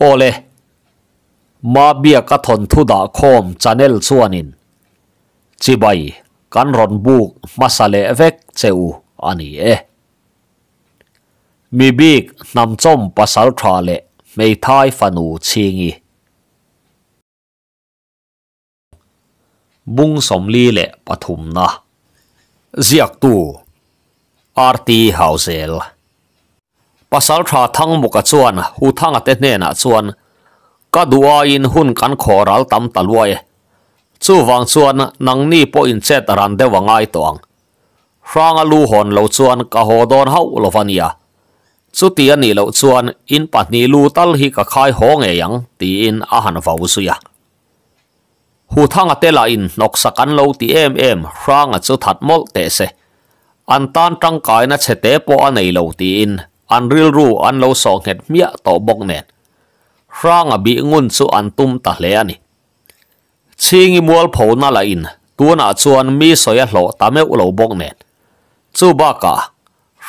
โอเลมาเบียกทนทุดาคมชนเนลส่วนินจีบายกันรอนบุกมาสเลเวกเซออันนี้เอมีบีกนำจมปัสสาวทเลไม่ทายฟันูชิงีบุงสมลีเลปฐุมนะเสียกตูอาร์ตีฮาวเซล pasal tha thang muk a chuan hu thang ate hne na chuan ka dua in hun kan khoral tam talwai chu wang chuan nang ni po in chet ran de wangai tong hrang alu hon lo chuan ka ho don hau lo vania chu ti ani lo chuan in patni lu tal hi ka khai hong e yang ti in a han vau su ya hu thang ate la in nok sakan lo ti em em hrang a chu that mol te se an tan tang kai na chete po anei lo ti in an ril ru an lo so nget mia to bok nen rang a bi ngun chu an tum ta hle ani chingi mual pho na la in tuana chuan mi soya hlo ta me u lo bok nen chu ba ka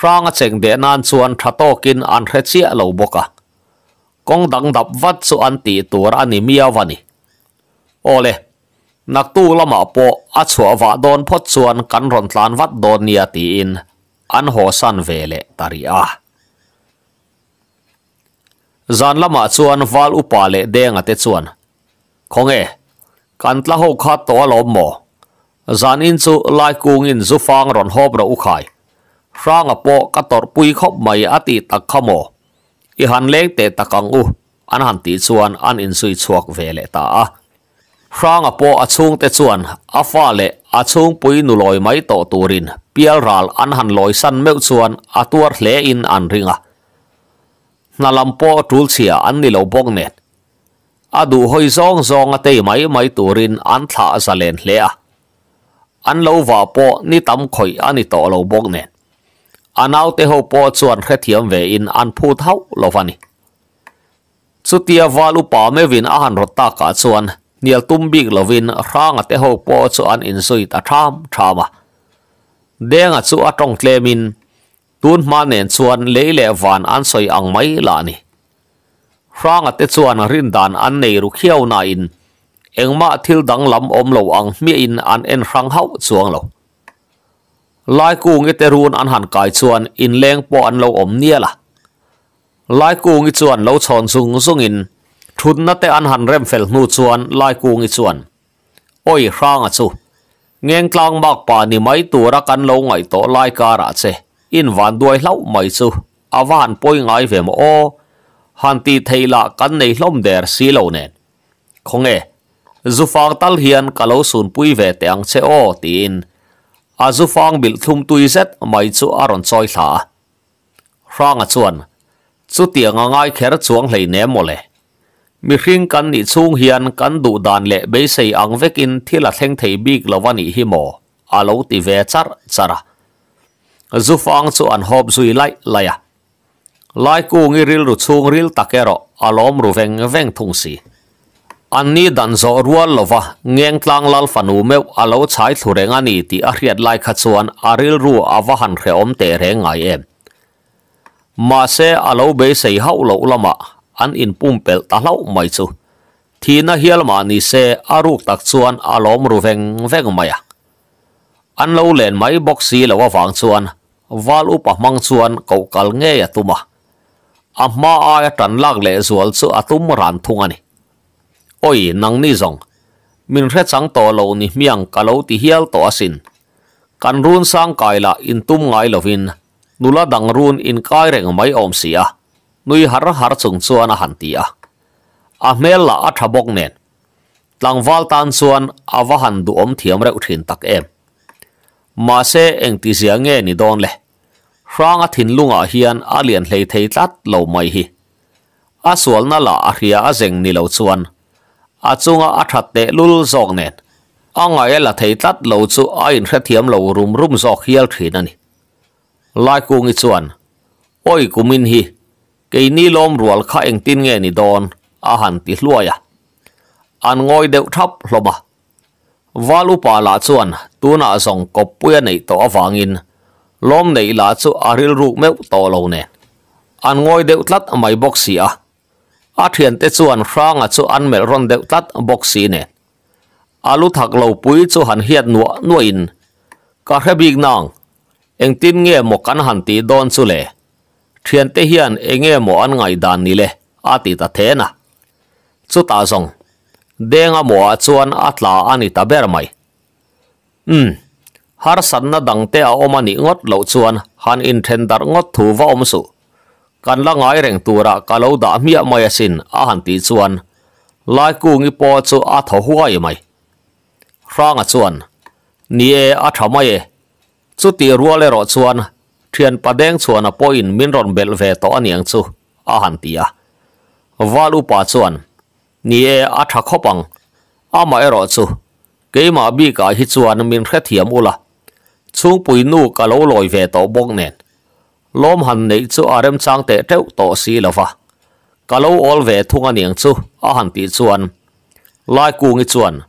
rang a cheng de nan chuan thato kin an hre chi a lo boka kong dang dap vat chu an ti tur ani mia wani ole nak tu lama po a chua wa don phot chuan kan ron tlan vat don nia ti in an ho san vele taria zan lama chuan wal upa leh deng ate chuan khonge kan tla ho khát to lo mo zan in chu lai kung in zu phang ron hop ra u khai rang apo ka khóc pui khop mai ati tak khamo i han lek te takang u anh han ti chuan anh in sui chuak ve le ta a rang apo a chung te chuan a fa le a chung pui nu loi mai to turin pial ral anh han loi san meu chuan a tuar hle in an ringa na lampo tul sia an ni lo bok net adu hoi zong zong ate mai mai turin an tha zalen hle a an lo wa po ni tam khoi ani to lo bok net anau te ho po chuan khre thiam ve in an phu thau lo vani chutia walu pa me vin a han rota ka chuan nial tum big lovin rang te ho po chuan in sui ta tham thama denga chu a tong tlemin ตูนมาเนนชวนเลเลวานอันสอยอังไม่ลานี่ร่างอัตชวนรินดานอันในรุเขียวนาอินเอ็งมาทิลดังลำอมเหลาอังเมียอินอันเอ็นรังเฮาชวงเหลาลายกูงิเตรูนอันหันกายชวนอินเลงปออนเหลาอมเนี่ยล่ะลายกูงิชวนเหลาชอนซุงซุงอินทุนนัตเตอันหันเริ่มเฟลนูชวนลายกูงิชวนโอ้ยร่างอัตชูเงี้ยกลางมากป่านี่ไม่ตัวรักกันเหลาไงโตลายการะเซ in van đuôi lâu mày su à van bôi ngay về mà ô hàn ti thấy là căn này lom đẻ xí lâu nè không nghe dù phang tal hiền cả lâu sùn pui về tiếng xe ô tin à dù phang bị thum tui zết mày su aron soi thả rang à chuan chú tiếng ngay khép xuống lấy ném mồ lệ mi khinh kan ni chung hian kan du dan le be sei ang vekin thila theng thei bik lawani hi mo alo ti ve char chara zu fang chu an hop zui lai lai à lai ku ngi ril ru chung ril takero alom ru veng veng thung si anni dan zo rual lova ngeng tlang lal fanu me alo chai thurenga ni ti a hriat lai kha chuan aril ru awa han re om te re ngai em ma se alo be sei hau lo lama an in pum pel ta lau mai chu thina hial ma ni se aruk tak chuan alom ru veng veng maya à. an lo len mai boxi lo wang chuan wal upa mang chuan ko kal nge atuma amma a tan lak le zual chu atum ran thung ani oi nang ni zong min re chang to lo ni miang kalo ti hial to asin kan run sang kaila in tum ngai lovin nula dang run in kai reng mai om sia nui har har chung chuan a han ti a a mel la a thabok nen tlangwal tan chuan awa han du om thiam re uthin tak em ma se eng ti zia nge ni don le hrang a thin lungah hian a lian hlei thấy tlat lo mai hi a sualna la a hria a zeng ni lo chuan a chunga a that te lul zawk nen a ngai la thei tlat lo chu a in hre thiam lo rum rum zawk hial thin ani lai ku ngi chuan oi kumin hi ke ni lom rual kha eng tin nge ni don a han ti hluaya an ngoi deuh thap hloma valu pa la chuan tuna zong kop pui nei to awangin lom nei la chu aril ruk meu to lo ne an ngoi deuh tlat mai box hi à. a a thian te chuan hrang a à chu an mel ron deuh tlat box hi ne alu thak lo pui chu han hiat nuwa nuin ka hrebik nang tin nge mo kan han ti don chu le thian te hian enge mo an ngai dan ni le a ti ta the na chu ta zong denga mo a chuan atla ani ta ber mai ừm ฮาร์สันน่ะดังเตะออมานิงดเลวชวนฮันอินเทนดาร์งดทูวอมสุกันละไงเร่งตัวระกะเลวดามียมายสินอาหันตีชวนลายกูงิปอดสุอาทหัวยไหมร่างชวนนี่เออาทำไม่สุดที่รัวเลาะชวนเทียนประเดงชวนอพอินมินรอนเบลเวตอันยังชุอาหันตีอะวาลูปาชวนนี่เออาทักขบังอาม่เอรอชูเกี่ยมาบีกาฮิตชวนมินเครียดเทียมอุลา chung pui nu ka lo loi ve to bok nen lom han nei chu arem chang te teu to si lova ka lo ol ve thunga niang chu a han ti chuan lai ku ngi chuan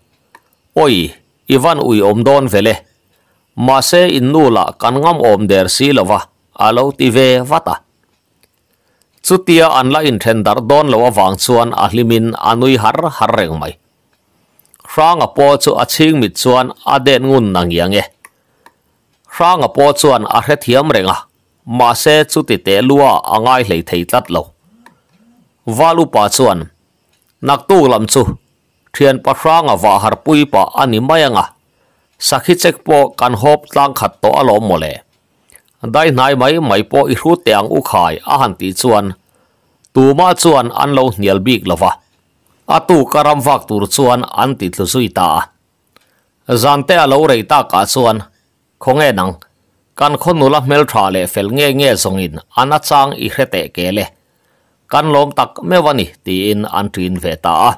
oi ivan ui om về vele mà se in nu la kan ngam om der si lova alo ti ve vata chutia an la in then dar don lo awang chuan a hlimin anui har har reng mây hrang a po chu a ching mit chuan a den ngun nang yange rang a po chuan a à hre thiam renga ma se chu ti te lua angai à hlei thei tlat lo valu pa chuan nak tu lam chu thian pa rang a wa har pui pa ani à mayanga sakhi chek po kan hop tlang khat to alo mole đại nai mai mai po i hru teng u khai a han ti chuan tuma chuan an lo hnial bik lova atu karam vak tur chuan an ti thlu zui ta zante lâu rei ta ka chuan không nghe nặng căn khôn nô là mel trả lệ phải nghe nghe song in anh sang ít hết tệ kể lệ căn lom tắc mê vani thì in anh truyền về ta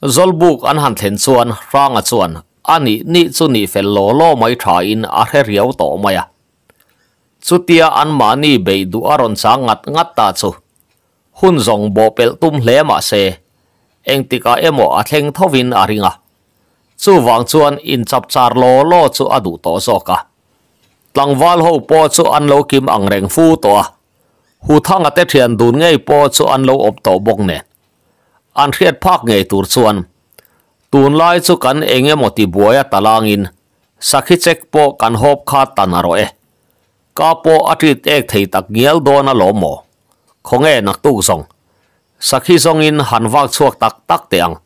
zol buk anh hàn thèn suan rang à suan anh ni ni chu ni phải lô lô mấy trả in à hết riêu tổ mày à chu tia anh mà ni bê du aron sang ngắt ngắt ta chu hun zong bộ pel tum lé mà se anh tika emo à thèn thâu vin à ringa chu wang chuan in chap char lo lo chu a du to zawka tlangwal ho po chu an lo kim ang reng fu to a hu thang ate thian dun ngei po chu an lo op to bok ne an thiet phak ngei tur chuan tun lai chu kan enge moti buaya talangin sakhi chek po kan hop kha tanaro e ka po atit ek thei tak ngial don a lo mo khonge nak tu song sakhi song in hanwak chuak tak tak te ang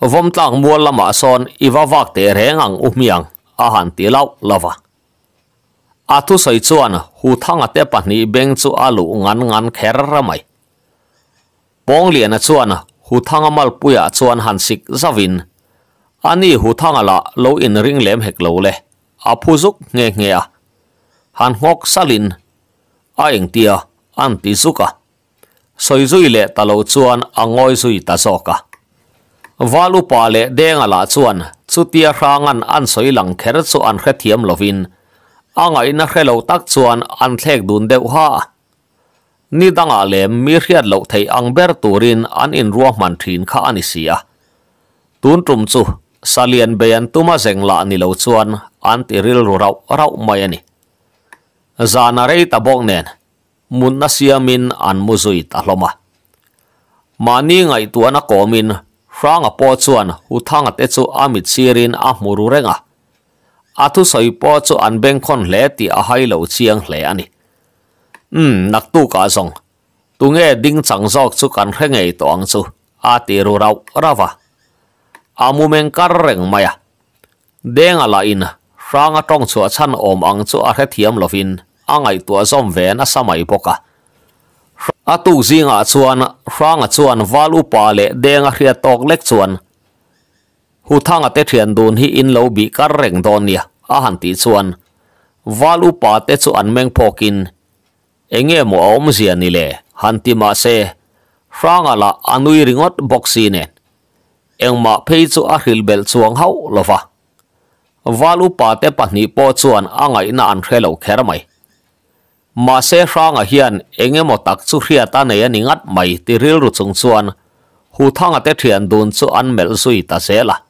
vom tlang mua lama son iwa wak te reng ang umiang a han ti lau lava a thu soi chuan hu thanga te pahni beng chu alu ngan ngan kher ramai pong lian chuan hu thanga mal puya chuan han sik zavin ani hu thanga la lo in ring lem hek lo le a zuk nge nge a han ngok salin a eng tia an ti zuka soi zui le talo chuan angoi zui ta zoka valu pa le denga la chuan chutia hrangan an soilang kher chu an khe thiam lovin angai na khelo tak chuan an thlek dun deuh ha ni danga le mi riat lo thei angber turin an in ruwa man thin kha ani sia tun tum chu salian beyan tuma zengla ni lo chuan an tiril rau rau mai ani zana rei tabok nen mun na siamin an muzui ta hloma mani ngai tuana komin ranga po chuan u thanga te chu amit chirin a muru renga athu soi po chu an beng khon hle ti a hai lo chiang hle ani um nak tu ka zong tu nge ding chang jok chu kan rengei tong chu a ti ru rau rawa amu meng kar reng maya deng ala in ranga tong chu a chan om ang chu a re thiam lovin angai tua zom ve na samai poka atu zinga chuan hranga chuan walu pa le denga khria tok lek chuan hu thanga te thian dun hi in lo bi kar reng don ni a han ti chuan walu pa te chu an meng pokin enge mo om zia ni le han ti ma se hranga la anui ringot ne eng ma chu a hril hau lova walu pa te pa ni po chuan angai na an khrelo mà xe rang à hiền anh em một tắc chú ria ta này anh ngắt mày thì rìu rụt sung suan hu thang ở tết thiền đồn chú anh mệt suy ta sẽ là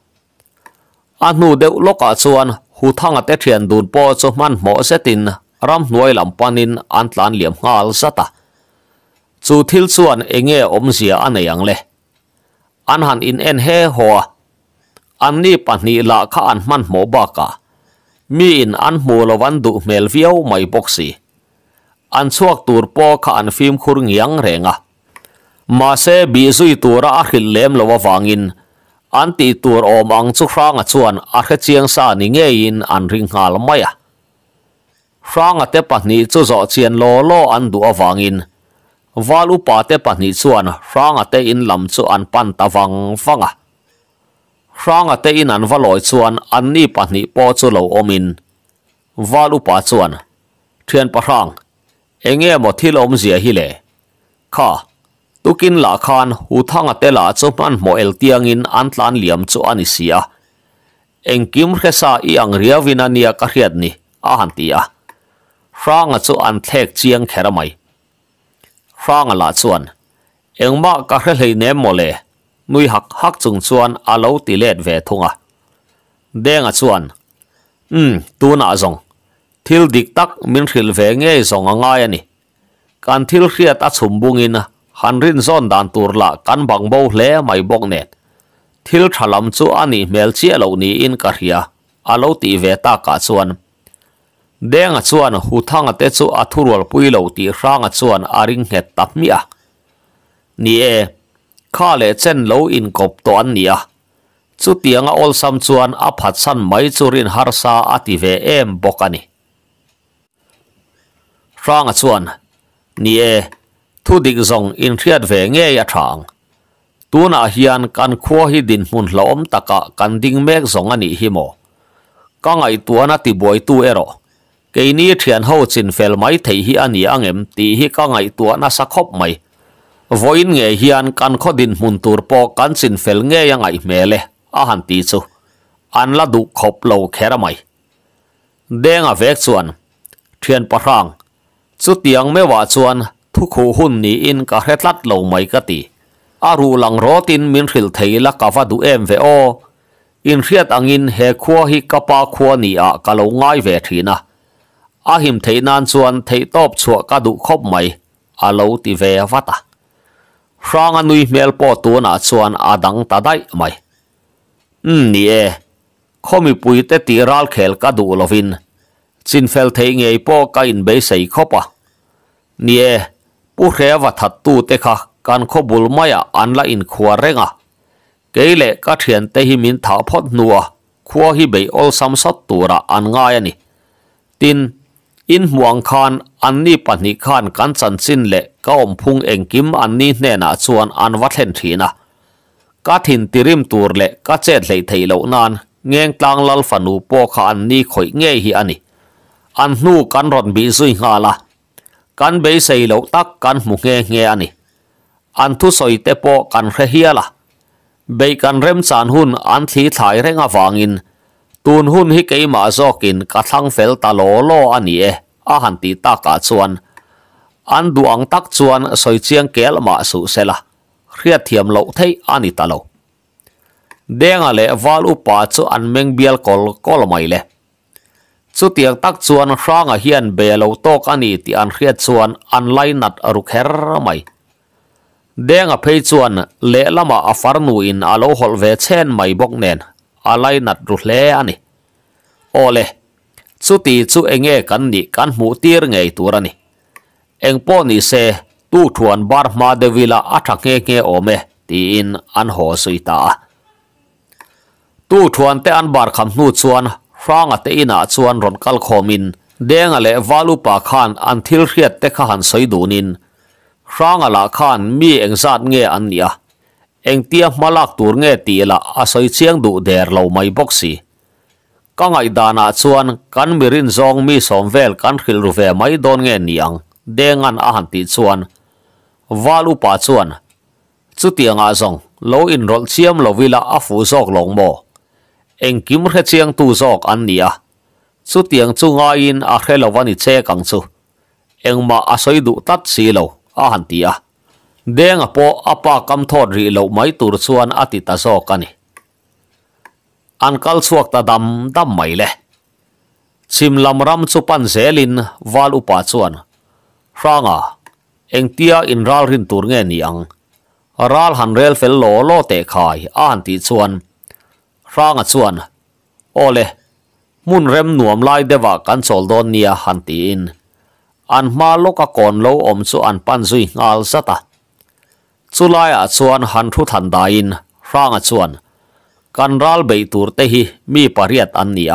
anh nu đều lúc ah à suan hu thang ở tết thiền đồn po chú man mỏ xe tin ram nuôi làm panin an tlan liam ngal sát ta chú thil suan anh em ôm xia anh này ang lệ, anh hàn in en he hoa anh ni pan ni la kha an man mỏ ba ka mi in an mu lo van du mel viau mai boxi anchuak tur po kha an film khurung yang renga ma se bi zui tur a khil lem lo wangin anti tur om ang chu khrang a chuan a kha chiang sa ni nge in an ring hal maya khrang a te pa ni chu zo chien lo lo an du a wangin walu pa te pa ni chuan khrang te in lam chu pan ta wang fanga khrang a te in an waloi chuan an ni pa po chu lo omin walu pa chuan thian pa khrang เองเงียหมที่ลมเสียฮิเล่ข้าตุกินหลาคานหูทางอัตลาจุมันโมเอลเตียงอินอันตานเหลี่ยมจุอันิเสียเองกิมเขสาอีังเรียวินานียกเรียดนี่อาหันตีอะรัางจุอันเทกเจียงแครมไมฟรัางละจวนเองมากกเรเลยเนมโมเลนุยหักหักจุงจวนอาลูติเลดเวทุงอะเด้งจวนอืมตัวน่าจง thil dik tak min thil ve nge zong anga ya ni kan thil khia ta chum bung in han rin zon dan tur la kan bang bo le mai bok ne thil thalam chu ani mel chi alo ni in ka ria alo ti ve ta ka chuan deng a chuan hu thang te chu a pui lo ti rang a chuan a het tap mi a ni e kha le chen lo in kop ni a chu tianga ol sam chuan a phat san mai churin har sa ati ve em bokani rang a chuan ni e thu ding zong in riat ve nge a thang tuna hian kan khua hi din hmun hlo om taka kan ding mek zong ani hi mo ka ngai tuana ti boi tu ero ke ni thian ho chin fel mai thei hi ani em ti hi ka ngai tuana sắc khop mai voin nghe hiền căn khoa định hồn tour po kan chin fel nge yang ai mele a han ti chu anh la du khop lo khera mai denga vek chuan thian parang สุดยังไม่ว่าชวนทุกคหุ่นนี้อินกบเฮ็ดลัดลงไม่กติอารูหลังรอตินมินริลเทยละกาฟาดูเอ็มเวออินเรียดอังอินเฮควาฮิกะปาควานี่อากะลงง่ายเวทีนะ อาหิมเทยนานชวนเทยตอบชัวกะดูคบไม่อาลูติเววัตะฟรางนนุยเมลปอตัวนาชวนอาดังตาได้ไมอืมนี่เอขมิปุยเตติรัลเขลกะดูลวินจินเฟลเทงเงยป้อก็อินเบสัยข้อปะนี่ผู้เรียวัดตู้เตค่ะการขบุลไมาอันละอินขัวเรงะเกเลก็เทียนเตหิมินถาพอดนัวขัวฮิเบอลซัมสัตตัระอันง่ายนี่ตินอินห่วงคานอันนี้ปนิคานกันสันสินเละก็อมพุงเองกิมอันนี้แน่นะส่วนอันวัดเห็นทีนะ ก็ถิ่นติริมตัวเละก็เจ็ดเลยไทยเล่านันเงี้ยกลางลัลฝันูโอขาอันนี้ข่อยเงี้ยฮิอันนี้อันนู้กันรอนบีซุยงาละกันเบใส่ยลูกตักกันมุงเงี้ยนี่ อันทุสอยเตปโอกันเฮียละเบกันเริ่มสานหุ่นอันทีถ่ายเร่งฟังอิน ตูนหุ่นฮิเกยมาซอกินกระทั่งเฟลตาโลโลอันนี้เอออาหันตีตากาชวน อันดวงตักชวนสอยเชียงเกลมาสุเซละเรียดเทียมลูกเทยอันนี้ตาโลเดี๋ยงอะไรวาลุปัาชอันเมงเบียลกอลกอลไม่เล chu tiak tak chuan hrang a hian be lo tok ani ti an khia chuan an lai nat a ru kher mai deng a phei chuan le lama a far nu in a lo hol ve chen mai bok nen a lai nat ru hle ani ole chu ti chu enge kan ni kan mu tir ngei turani eng po ni se tu thuan bar ma de vila a nge nge ome ti in an ho suita tu thuan te an bar kham nu chuan ร่างอัตอินาชวนรอนกัลคอมินเด้งอะวาลูปาคานอันทิลเรียดเตคหันสอยดูนินร่างอลาคานมีเองซาดเงอันเนียเองเตียมาลักตัวเงตีละอาศัยเชียงดูเดอรเราไม่บกสิก็ไงดานาชวนกันมิรินซองมีสมเวลกันขิลรูเวไม่โดนเงนียงเด้งันอาหันติชวนวาลูปาชวนจุดเตียงอาซองโลอินรถเชียมโลวิลาอฟูซอกหลงโม eng kiếm hết chiang tu zok an nia à. chu tiang chu nga in a à, khe lo wani che kang chu mà à soi đủ tat si lo à han tia deng à. apo apa kam thot ri lo mai tur chuan ati ta zok ani anh kal chuak ta đâm đâm mai le chim lam ram chu pan zelin wal upa rang à, eng tia in ral rin tur nge ni ral han rel fel lo lo te khai an ti chuan ร่างส่วนโอเลมุนเร็มหน่วมไล่เดวากันโซลโดนเนียฮันตีอินอันมาลกก่อนโลอมสุอันปันซุยงาลสตาสุไลอ่ส่วนฮันทุทันดายินร่างส่วนกันรัลเบตูร์เตหิมีปริยัตอันเนีย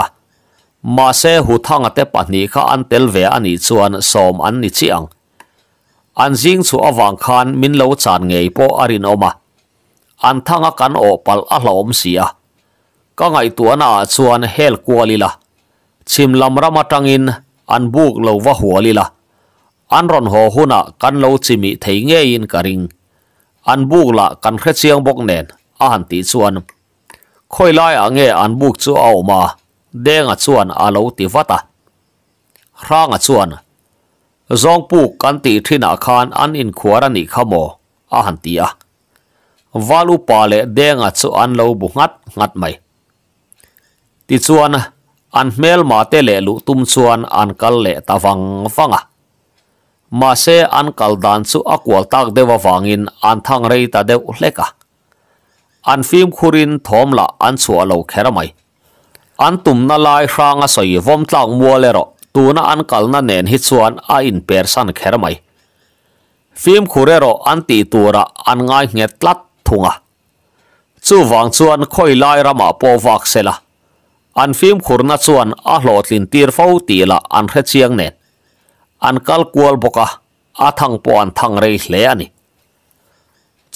มาเซหุทังอเตปันนี้ข้าอันเตลเวอันอีส่วนสมอันนิจชียงอันซิงสุอวังคานมินเลวจานเงยโปอารินอมา อันทังกันโอปัลอัลอมเสียก็ไงตัวน่ะชวนเฮลกัวลีละชิมลำรามาตังอินอันบุกเลววะหัวลีละอันรอนหัวหุนะกันเลวชิมิถิงเงยินกริงอันบุกละกันเค่เชียงบกเนนอาหันตีชวนค่อยไล่อ่างเงอันบุกจู่เอามาเด้งอ่ชวนอาเลวติวัตะร่างอ่ชวนจองปุกกันตีที่นาคารอันอินขวารนอีกขโมอาหันตีอ่ะวาลุปาเลเด้งอ่นชวนเลวบุงัดงัดไม่ ti chuan an hmel ma te le lu tum chuan an kal le tawang fanga ma se an kal dan chu akwal tak dewa wangin an thang rei ta deuh hleka an phim khurin la an chua lo khera mai an tumna lai hranga soi vom tlang mualero tuna an na nen hi chuan a in persan khera mai phim ro an ti tura an ngai nge tlat thunga chu wang chuan khoi lai rama po vak sela อันฟิมขุนนัดส่วนอาหลอดลินตีร์ฟาวตีละอันเฮ็เชียงเน็ตอันกัลกวลบกะอาทังปอนทังเรยเลียนี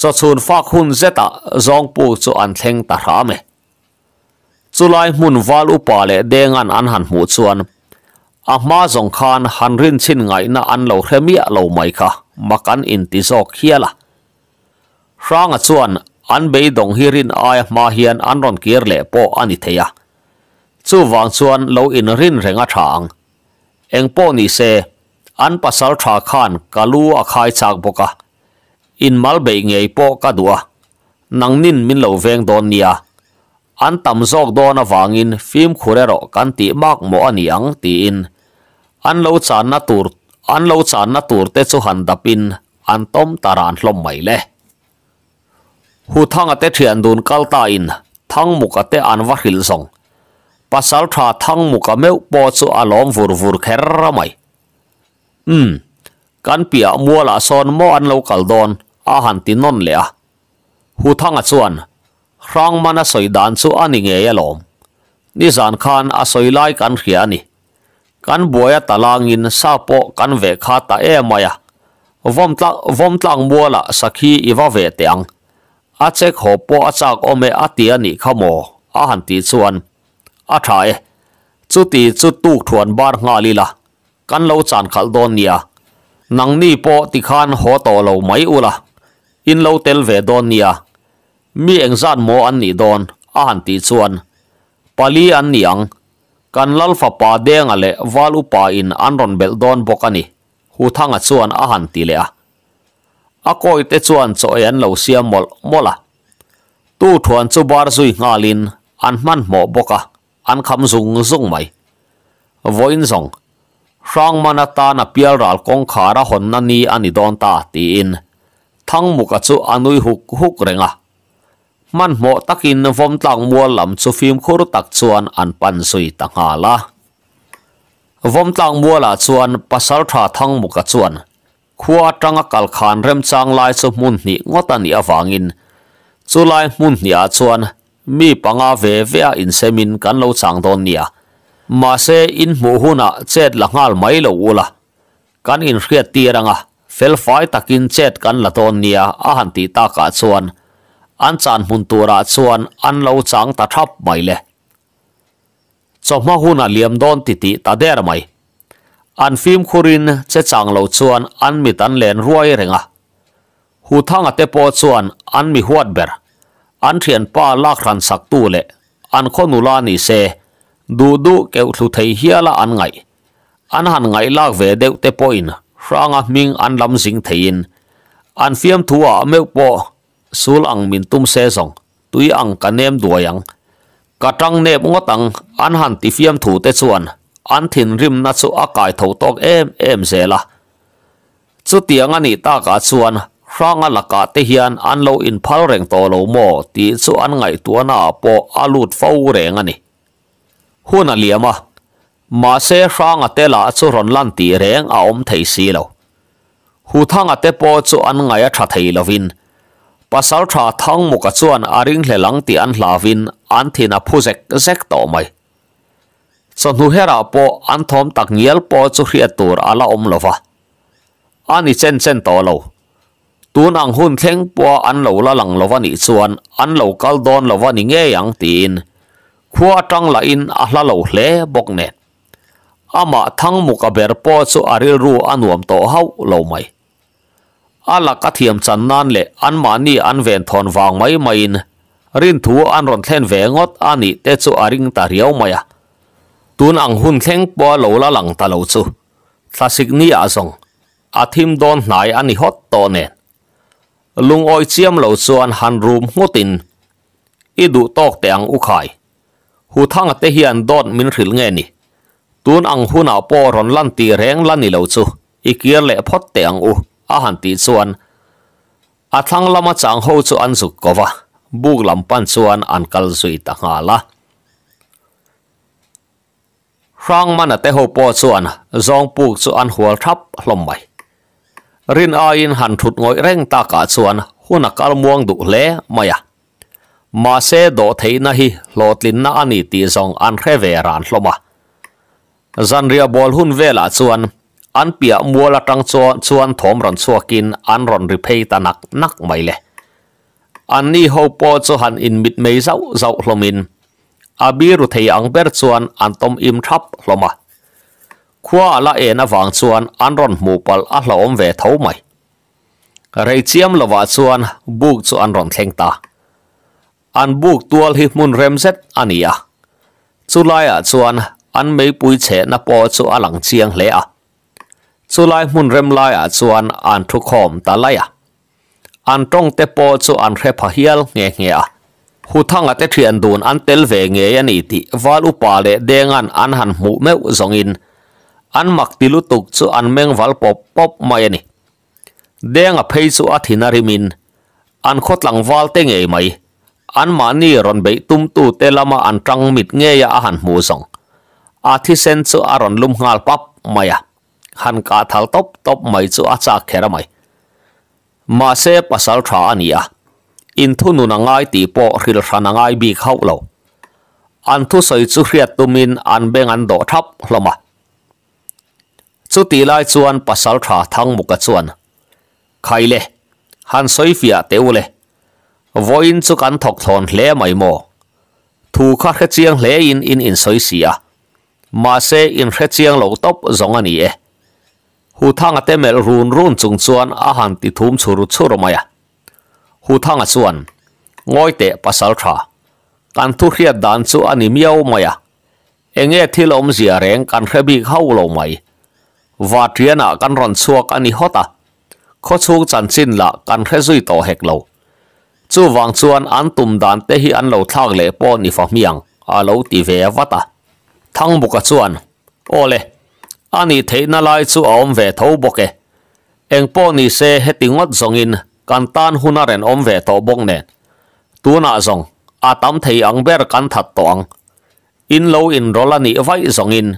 จดชูนฟักหุนเจตะจงปูจอันเทงตาหามจุลัยมุนวาลุปาเลเดงันอันหันหูส่วนอามาจงคานหันรินชินไงนะอันเลวาเรมีเลวาไม่ค่ะมากันอินติโอกเฮียละร่างส่วนอันเบยดงฮิรินอายมาเฮียนอันรอนเกียร์เล่ปออันอิเทีย chu wang xuân lâu in rin rèn anh thang eng po anh se an pasal tha khan kalu a khai chak boka in mál mal be ngei po ka dua nangnin min lo veng don nia an tam in phim awangin film khure ro kan ti mak mo aniang ti in an lo chan na tur an lo chan na tur te chu han dapin an tom taran hlom mai le hu thanga te thian dun kalta in thang mukate an wa hil zong ปัสสาวะทั้งมุกเมื่อปอดสุอารมณ์ฟูร์ฟูร์เข็ระไม่อืมการเปียมัวละส่วนมออันเลวกัลดอนอาหารตินนเลียหูทั้งส่วนครางมันสอยดานสุอันิเงยลมนี่สันขานอสอยไล่กันเขียนิกันบัวตาลางินซาปกันเวคาตาเอมาวมตวมตังมัวละสักีอีวาเวตียงอาเจกหอบปออจากโอเมอาเตียนิขโมอาหารตีส่วน Atha e, tsu ti tsu tu tuan bar nga li la, kan lau tsaan kaal doon ni ya, nang ni po ti kaan ho to lau mai u la, in lau tel ve doon ni ya, mi eng zaan mo an ni doon, ahan ti zuan, pali an ni yang, kan lal fa pa de nga le va pa in an ron bel doon boka ni, hu tanga zuan ahan ti le ya. Ako ite zuan co e an lau sia mo la, tu tuan tsu bar sui nga an man mo boka. an kham zung zung mai voin zong rang manata na pial ral kong khara hon na ni ani don ta ti in thang mu ka chu anui huk huk renga man mo takin vom tlang mua lam chu phim khur tak chuan an pan sui ta nga la vom tlang mua la chuan pasal tha thang mu ka chuan khua tanga kal khan rem chang lai ngota ni awangin chu lai mun ni a chuan mi panga ve ve a in semin kan lo chang don nia ma se in mu huna chet la ngal mai lo ula kan in khriat ti ranga fel fai takin chet kan la ton nia a ta ka chuan an chan mun tu ra chuan an lo chang ta thap mai le cho ma huna liam don ti ta der mai an phim khurin che chang lo chuan an mi tan len ruai renga hu thanga te po chuan an mi huat ber an thiền pa lak ran sắc tu lệ an kho nu la ni xe du du keu thu thầy hia la an ngai an han ngai lak ve deu te poin ranga minh an lam sing thein an fiam thua meu po sul ang min tum xe song tui ang kanem duayang katang nep ngotang an han ti fiam thu te chuan an thin rim na chu akai tho tóc em em zela chu tiang ani ta ka chuan ranga laka te hian an lo in phal reng to lo mo ti chu an ngai tu na po alut fau reng ani hun aliama ma se ranga te la chu ron lan ti reng a om thei si lo hu thanga te po chu an ngai a tha thei lovin pasal tha thang mu ka chuan aring hle lang ti an hlawin an thina phuzek zek to mai so nu hera po an thom tak ngial po chu hriatur ala om lova ani chen chen to lo tuôn ang hun theng po an lo la lang lova ni chuan an lo kal don lova ni nge yang tin khua tang à la à à in a hla lo hle bok net ama thang muka ber po chu aril ru anuam to hau lo mai ala ka thiam chan nan le an ma ni an ven thon wang mai mai in rin thu an ron thlen ve ngot ani te chu aring ta riau mai a tun ang hun thleng po lo la lang ta lo chu classic ni a song a thim don hnai ani hot to nen ลุงอ้อยเชียมเหล่าชวนหันรูมงตินอีดูตอกแต่งอุขายหูทั้งเตียนดอดมินริลเงนี่ตูนอังหูนาปอรอนลันตีแรงลันนี่เหล่าชูอีเกียร์เล่พอดแต่งอุอาหันตีชวนอาทั้งละมาจังหูชวนสุกกวะบุกลำปันชวนอันกัลสุยตางหาละฟังมันเตหูปอชวนจองปูกชวนหัวทับลมไปรินอาอินหันถุดงอยเร่งตากาส่วนหัวนักการมวงดุเล่มายะมาเซโดเทนะฮิโลดลินนาอันนี้ตีซองอันเรเวรานลมาจันเรียบอลหุ่นเวลาส่วนอันเปียมัวละตังส่วนส่วนถมรันสัวกินอันรอนริเพยตานักนักไม่เลอันนี้ฮาวปอจหันอินมิดเมย์เจ้าเจ้าลมินอาบีรุเทียงเบิร์ส่วนอันตมอิมทับลมา khua la en awang chuan ron mu pal a về ve mày mai rei chiam lowa chuan buk chu ron thleng ta an buk tual hi mun rem zet lai chulaya chuan an mei pui che na po chu lăng chiang hle a chulai mun rem lai a chuan an thu khom ta lai a an tong te po chu an re pha hial nghe nghe a hu thanga te thian dun an tel về nghe nge ani ti wal upa le dengan an hàn han mu meu zongin an mak tilu tục chu an meng wal pop pop mai ani à denga phei chu a thina min an lang wal te ngei mai an ma ni ron be tum tu te lama an trang mit nge ya à a han mu song a thi sen chu a ron lum ngal pap maya à. han ka thal top top mai chu a cha khera mai ma se pasal tha ania in thu nu na ngai ti po ril ra na ngai bi khau lo an thu soi chu hriat tumin an beng an do thap hloma สุตีไลชวนปัสสาวะทั้งมุกชวนใครเล่ฮันสอยฟิอาเตวเล่วอินสุกันถกถอนเล่ไม่โมถูกคัดเจียงเล่อินอินอินสอยเสียมาเซอินเจียงเหลาตบจงอันนี้หูทางเตเมลรูนรุนจุงชวนอาหารติทุมชุรุชุรมายหูทางชวนงอยเตะปัสสาวะการทุเรียดดันสุอันนี้เมียวมายเองเอที่ลมเสียแรงการเคบีเข้าลงไหม và thiên à căn ròn xua căn đi hót à khó xuống chăn xin là căn khẽ duy tổ hẹt lâu chú vang chuan ăn tùm đàn tế hi ăn lâu thang lệ bò ni phá miang à lâu tì về vắt à thăng bục à chuan ô lệ anh thấy na lại chú ôm về thấu bọc kê anh bò ni xe hết tiếng ngót dòng in căn tan hun à rèn ôm về tổ bông nè tu nạ dòng à tắm thấy ăn bèr căn thật tổ in lâu in rô rola ni vay dòng in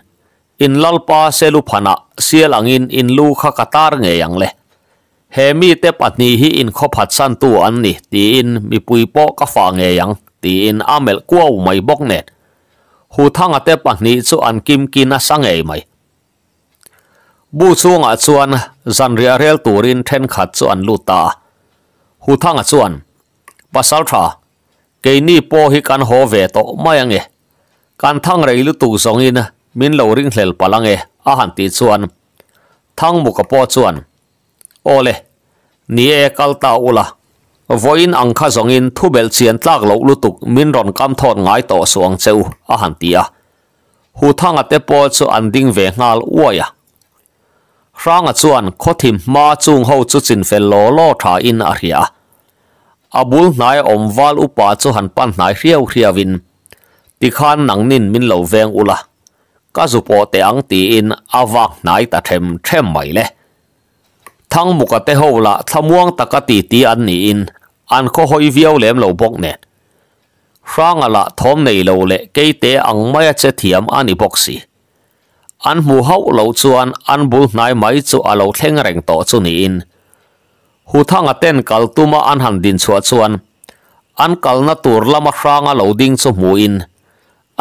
in lalpa selu phana sialangin in lu kha katar nge yang le he mi te patni hi in kho phat san tu an ni ti in mi pui po ka fa nge yang ti in amel kuau mai bok net hu thanga te patni chu an kim kina sange mai bu chunga chuan zanria rel turin then khat chuan luta hu thanga chuan pasal tha keini po hi kan ho ve to mai ange kan thang reilu tu zongin min lo ring hlel palange a han ti chuan thang mu ka po chuan ole ni e kalta ula voin angkha zongin thubel chian tlak lo lutuk min ron kam thon ngai to suang cheu a han ti a hu thanga te po chu an ding ve ngal uaya ranga chuan khothim ma chung ho chu chin fel lo lo tha in a ria abul nai omwal upa chu han pan nai riau riavin tikhan nangnin min lo veng ula ka zu po te ang ti in à vâng, awak à à nai ta them them mai le thang muka te ho la thamuang takati ti an ni in an kho hoi viau lem lo bok ne rang ala thom nei lo le ke te ang mai che thiam ani bok si an mu hau lo chuan an bul nai mai chu alo thleng reng to chu ni in hu thanga ten kal tuma an han din chua chuan an kalna tur lama hranga lo ding chu mu in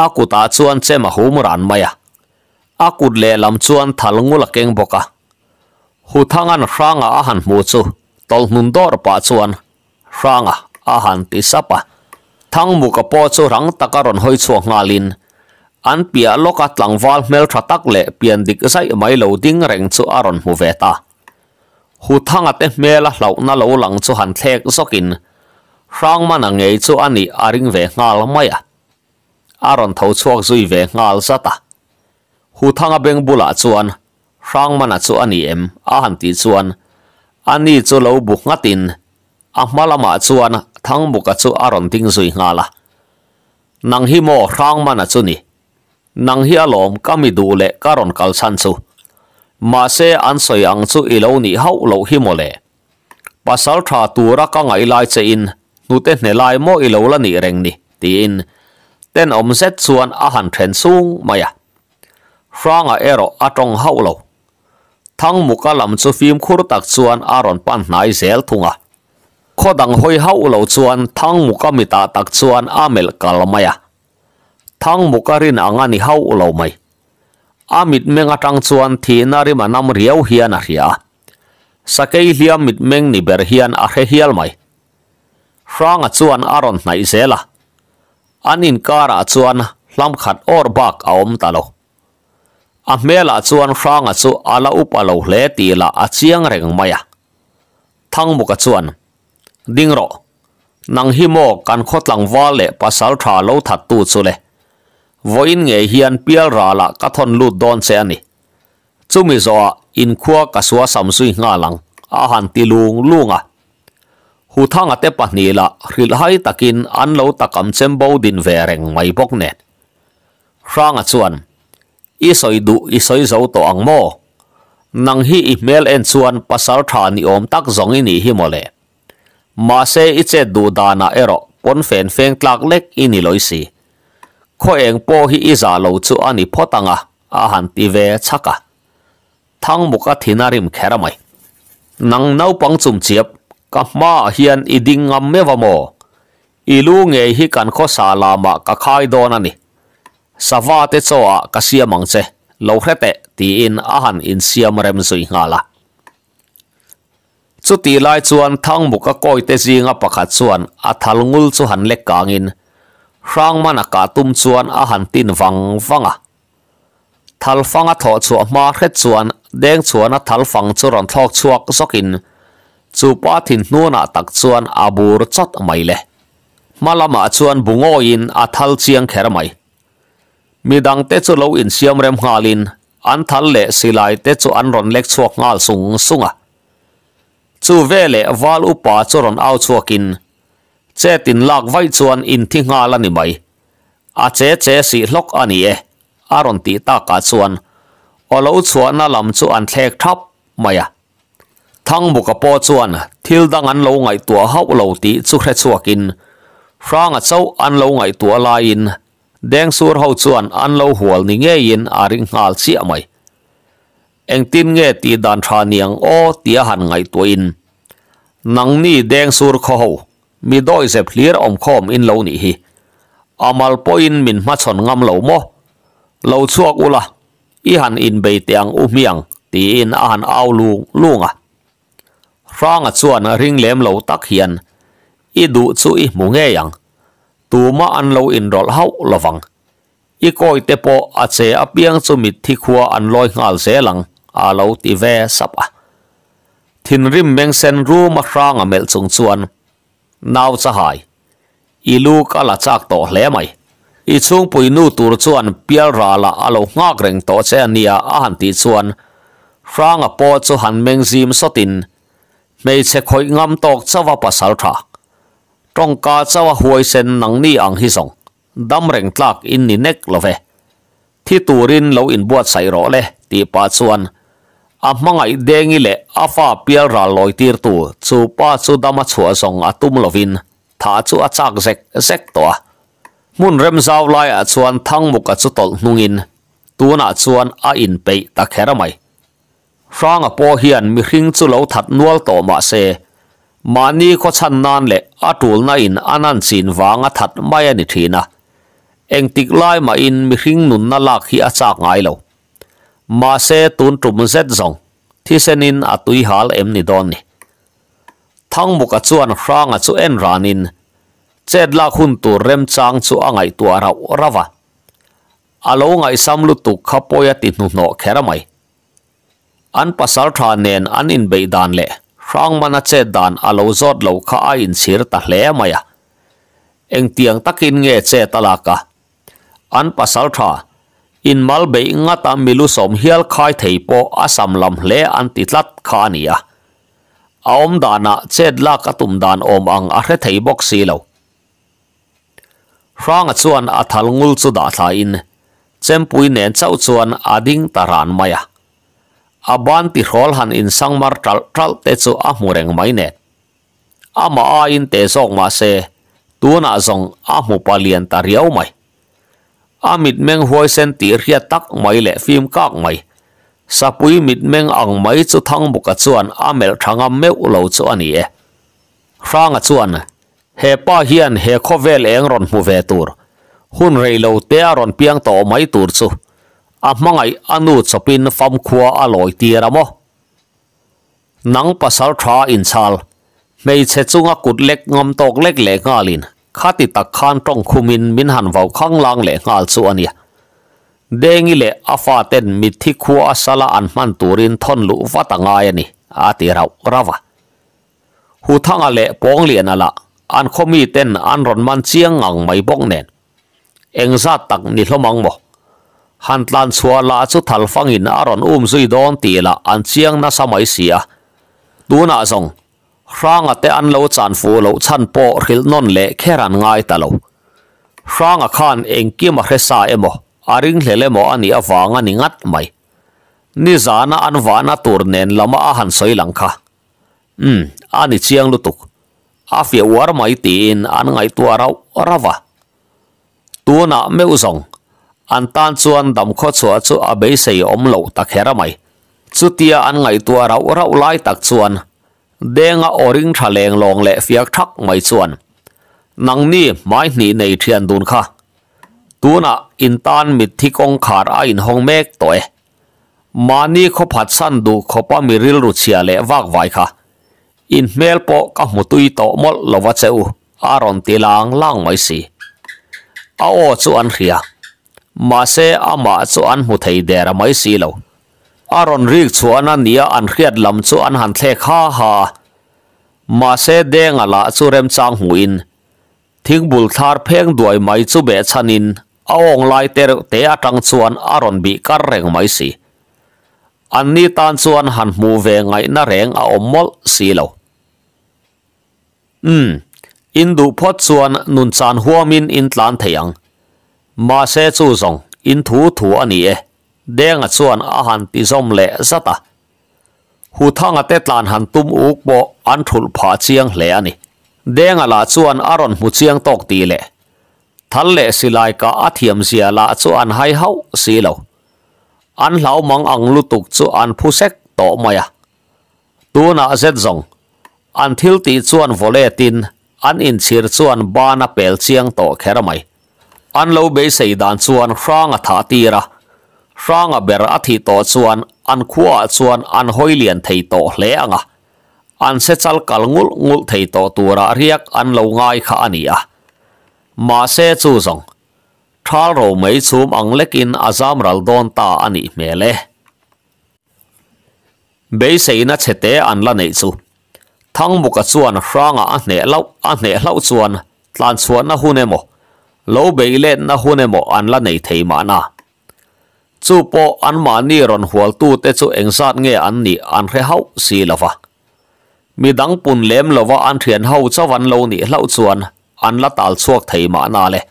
akuta chuan chema humur an maya akut le lam chuan thal ngula keng boka hu thangan ranga a han mu chu tol nun dor pa chuan ranga a han ti sapa thang mu ka po chu rang takaron hoi chu ngalin an pia loka tlangwal mel thatak le pian dik sai mai lo ding reng chu aron mu ve ta hu thanga te mela hlau na lo lang chu han thlek zokin rang mana ngei chu ani aring ve ngal maya aron tho chuak zui ve ngal ta hu thanga beng bula chuan rang mana chu ani em a han ti chuan ani chu lo buk ngatin a hmalama chuan thang buka chu aron ting zui ngala nang hi mo rang mana chu ni nang hi alom kami du le karon kal san chu ma se an soi ang chu ilo ni hau lo hi mo le pasal tha tura ka ngai lai che in nu te hne lai mo ilo la ni reng ni tin ten om zet chuan a han then sung maya ranga ero atong haulo thang muka lam chu phim khur tak chuan aron pan nai zel thunga khodang hoi haulo chuan thang muka mita tak chuan amel kalmaya thang muka rin angani haulo mai amit menga tang chuan thina ri manam riau hian a ria sakei hiam mit meng ni ber hian a he hial mai ranga chuan aron nai zela anin kara chuan lam khat or bak aom talo a mela chuan hranga chu ala up alo hle ti la a chiang reng maya thang thangmuka chuan ro nang hi mo kan lang wal le pasal tha lo that tu chu le voin nge hian pial ra la ka thon lut don se ani chumi zo in khua ka suwa samsui nga lang a han ti lung lunga hu thanga te pahni la hril hai takin an lo takam chembo din vereng mai bok ne hranga chuan isoi du isoi zo to ang mo nang hi email en chuan pasal tha ni om tak zong ini hi mole ma se iche du dana ero pon fen feng tlak lek ini si, kho eng po hi iza lo chu ani photanga a han ti ve chaka thang muka thinarim kheramai nang nau pang chum chiap ka ma hian iding ngam mewa mo ilu nge hi kan kho sala ma ka khai don ani sawa te choa ka siamang che lo hrete ti in ahan in siam rem zui nga la chu ti lai chuan thang buka koi te jinga pakhat chuan a thal ngul chu han le kangin hrang mana ka tum chuan a han tin wang a. thal fanga tho chu ma hret chuan deng chuan a thal fang chu ron thok chuak zokin chu pa thin nu na tak chuan abur chot mai le malama chuan bungo in a thal chiang kher mai Midang tetsu lau in siyamrem nga lin, an thal le si lai tetsu an ron lek suak nga lsung nga sunga. Tsu ve le wal upa zu ron ao suakin. Tsetin lak vay zuan in ti nga lani mai. A tse tse si lok an i e, a ron ti ta ka zuan. O lau lam zu an thek thap, maya. Thang muka po zuan, thildang an lau ngay tua haw lau ti zu kret suakin. Fra nga caw an lau ngay tua lai in, đang sur ho chuan an lo hual ni nge in a à ring ngal si mai anh tin nghe ti dan tha niang ô tia à han ngay to in nang ni deng sur kho ho mi doi se clear om khom in lo ni hi amal à poin min ma ngâm ngam lo mo lo chuak la, i han in be tiang u miang ti in a han au lung rang ranga chuan ring lem lo tắc hiền, i du chu i mu nge yang tu ma an lo in rol hau lovang i koi te po a à che a à piang chu mi thi khua an loi ngal se lang a à lo ti ve sapa thin rim meng sen ru ma rang a mel chung chuan nau cha hai i lu ka la chak to hle mai i chung pui nu tur chuan pial ra la a lo ngak reng to che ania a han ti chuan rang a po chu han meng zim sotin mei che khoi ngam tok chawa pasal tha องกาเจ้าหวยเส้นนังนี่อังฮิสงดัมเริงตลักอินนีเน็กลเที่ตูรินเราอินบวชใส่รอเลยตีปัจจุบันอาหมางไอเดงิเลอาฟาเปียร์ราลอยตีรตูสุปาชุดัมชัวสงอตุมลวินท่าชูอาจักเซ็กเซ็กตัวมุนเริ่มเจ้าลายอาชวนทั้งมุกอาชุตลนุงอินตัวน่าจวนอาอินไปตะแคระไม่ฟังอาโปเฮียนมิริงจู่เลวถัดนวลต่อมาเซมานีก็ฉันนานแหละอดูลนาอนอันนั้นสินวางอธัดไม่ยนิทีนะเอ็งติดไล่มาอินมิหิงนุนนาลักฮีอาจากไงเล่ามาเสตุนตุมเซตซงที่เซนินอตุยฮาลเอ็มนิดอนนี่ทั้งบุกจวนครางจูเนรานินเจ็ดลักหุ่นตัวเริ่มจางจูอ่างตัวเราระวะอาโลงไอสามลุตุขปบยติดหนุนโนแคระไมอันภาษาทานเนนอันอินเบยดานเล่ rang mana che dan alo zot lo kha in sir ta hle maya eng tiang takin nge che talaka an pasal tha in mal be nga ta milu som hial khai thei po asam lam hle an ti tlat khania aom dana ched la ka in chem ading taran maya aban ti rol han in sangmar tral tral te chu a mureng mai ne ama a in te zok ma se tuna zong a mu palian ta riau mai amit meng hoi sen ti ria tak mai le fim kak mai sapui mit meng ang mai chu thang bu ka chuan amel thangam me ulo chu ani e khanga chuan he pa hian he khovel engron mu te aron piang to อามังไออนุสปินฟัมขัวอร่อยเตียรมอนังภาสาทราอินซาลไม่เช็ดจุงกุดเล็กงอมตกเล็กเหลงาลินข้าติดตักขานตรงคุมินมินหันวาวข้างลังเหลงาลส่วนเนี่ยเด้งิเลอาฟาเตนมิทิคัวสละอันมันตูรินทนลุฟัตงายนี่อาติเราวราวะหูทังอเลรปองเลียนละอันคมีเตนอันรอนมันเชียงงังไม่บกองเนนเองซาตักนิลมังบ่ han tlan chua la chu thal fangin aron um zui don ti la an chiang na samai sia tuna zong ranga te an lo chan phu lo chan po khil non lệ khe ran ngai ta lo ranga khan engki ma hresa emo aring hlele mo ani awanga ni ngat mai ni zana an wana tur nen lama a han soi langkha um hmm, ani chiang lutuk afia war mai tin an ngai tu rau rawa tuna me uzong อันตันชวนดำข้อสวนสุอาเบสยอมหลูตะเครยรไม่สุดที่อันไงตัวเราเราไล่ตักชวน เด้งออริงทะเลงลงเละเฟียกทักไม่ชวนนังนี่ไม่หนีในเทียนดุนค่ะตัวน่ะอินตันมิดที่กองขาดอินห้องเมกตัวมานี่ขบผัดสั้นดูขบป้ามิริลรุเชียเละวากไว้ค่ะ อินเมลโปกบมุตุยโตมลลวัตเซออารอนตีลางล่างไม่สีอ้อส่วนเฮีย mase ama chu an mu thei der mai si lo aron rik chu ana nia an khriat lam chu an han the kha ha mase de nga la chu rem chang huin thing bul thar pheng duai mai chu be chanin awong lai ter te atang chuan aron bi kar reng mai si anni tan chuan han mu ve mà sẽ chu zong in thú thú thu thu ani e denga chuan a han ti zom le zata hu thanga te tlan han tum uk bo anh thul pha chiang hle ani denga la chuan aron mu chiang tok lệ le thal le silai ka athiam zia la chuan hai hau si lo lão hlau mang ang lu tuk chu an phu sek to maya tu na zet zong an thil ti vô vole tin an in chir chuan bana pel chiang ra kheramai an lo be sei dan chuan hrang a tha tira hrang a ber a thi to chuan an khua chuan an hoilian thei to hle anga an se chal kal ngul ngul thei to tura riak an lo ngai kha ania ma se chu zong thal ro mai chum ang lekin azam ral don ta ani mele be sei na chete an la nei chu thang buka chuan hranga a hne lo a hne lo chuan tlan chuan na hunemo lo be lên na hune mo an là nei thei ma na chu po an mà ni rồi hual tu tết te anh sát nghe an ni an re hau si lova mi dang pun lem lova an hậu hau văn lâu ni lâu chuan an là tal chuak thei ma na le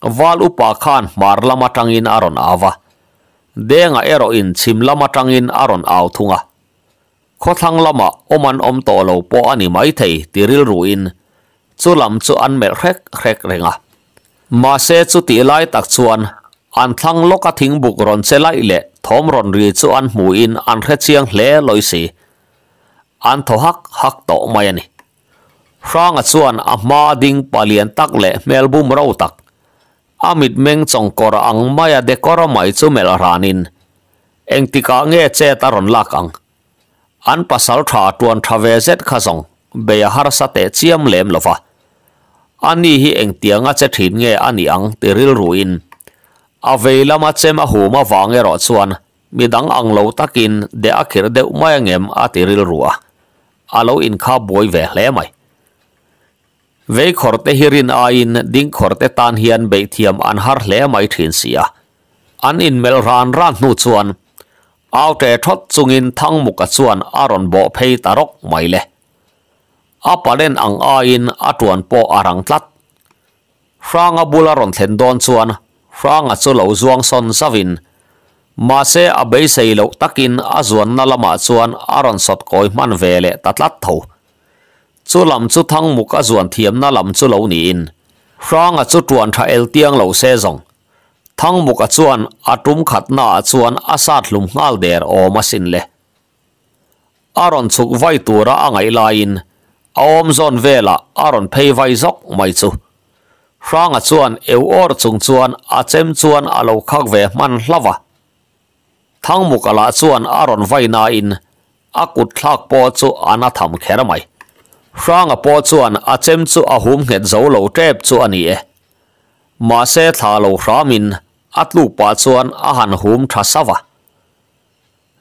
wal upa khan mar lama tangin aron awa denga ero in chim lama tangin aron aw thunga kho thang lama oman om to lo po ani mai thei tiril ruin chu lam chu an mel rek rek renga mase chu ti lai tak chuan an thlang loka thing buk ron che lai le thom ron ri chu an mu in an re chiang hle loi si an tho hak hak to mai ani rang a chuan a ma ding palian tak le melbum ro tak amit meng chong kor ang maya de kor mai chu mel ranin eng ti ka tuan tha ve zet kha zong be har sa อันนี้ฮีเองเตียงอาจจะถิ่นเงี้ยอันนี้อังติริลรูอินอาเวลามาเจมาหูมาฟังเงาะรอส่วนมีดังอังเลวตักินเดอะคิดเดอไม่เงี้ยอาติริลรัวอาเลวอินข้าบอยเวเล่ไม่เวขอร์เตฮิรินอาอินดิ้งขอร์เตตันเฮียนเบียทิมอันฮาร์เล่ไม่ถิ่นเสียอันอินเมลรานรานนูส่วนเอาแต่ทศจุงอินทั้งมุกส่วนอารอนโบเพย์ตารกไม่เล่ apalen ang ain atuan po arang tlat ranga bularon thlen don chuan ranga chu lo zuang son savin ma se abei sei lo takin azuan na lama chuan aron sot koi man vele tatlat tho chu lam chu thang muk azuan thiam na lam chu lo ni in ranga chu tuan tha el tiang lo se zong thang muk a chuan atum khat na chuan asat lum ngal der o masin le aron chuk vai tura angai lain aom zon vela aron phei vai zok mai chu hrang a chuan eu or chung chuan a chem chuan a lo khak ve man hlawa thangmuk ala chuan aron vai na in akut thlak po chu ana tham khera mai hrang a po chuan a chem chu a hum het zo lo tep chu ani e ma se thla lo hramin atlu pa chuan a han hum thasawa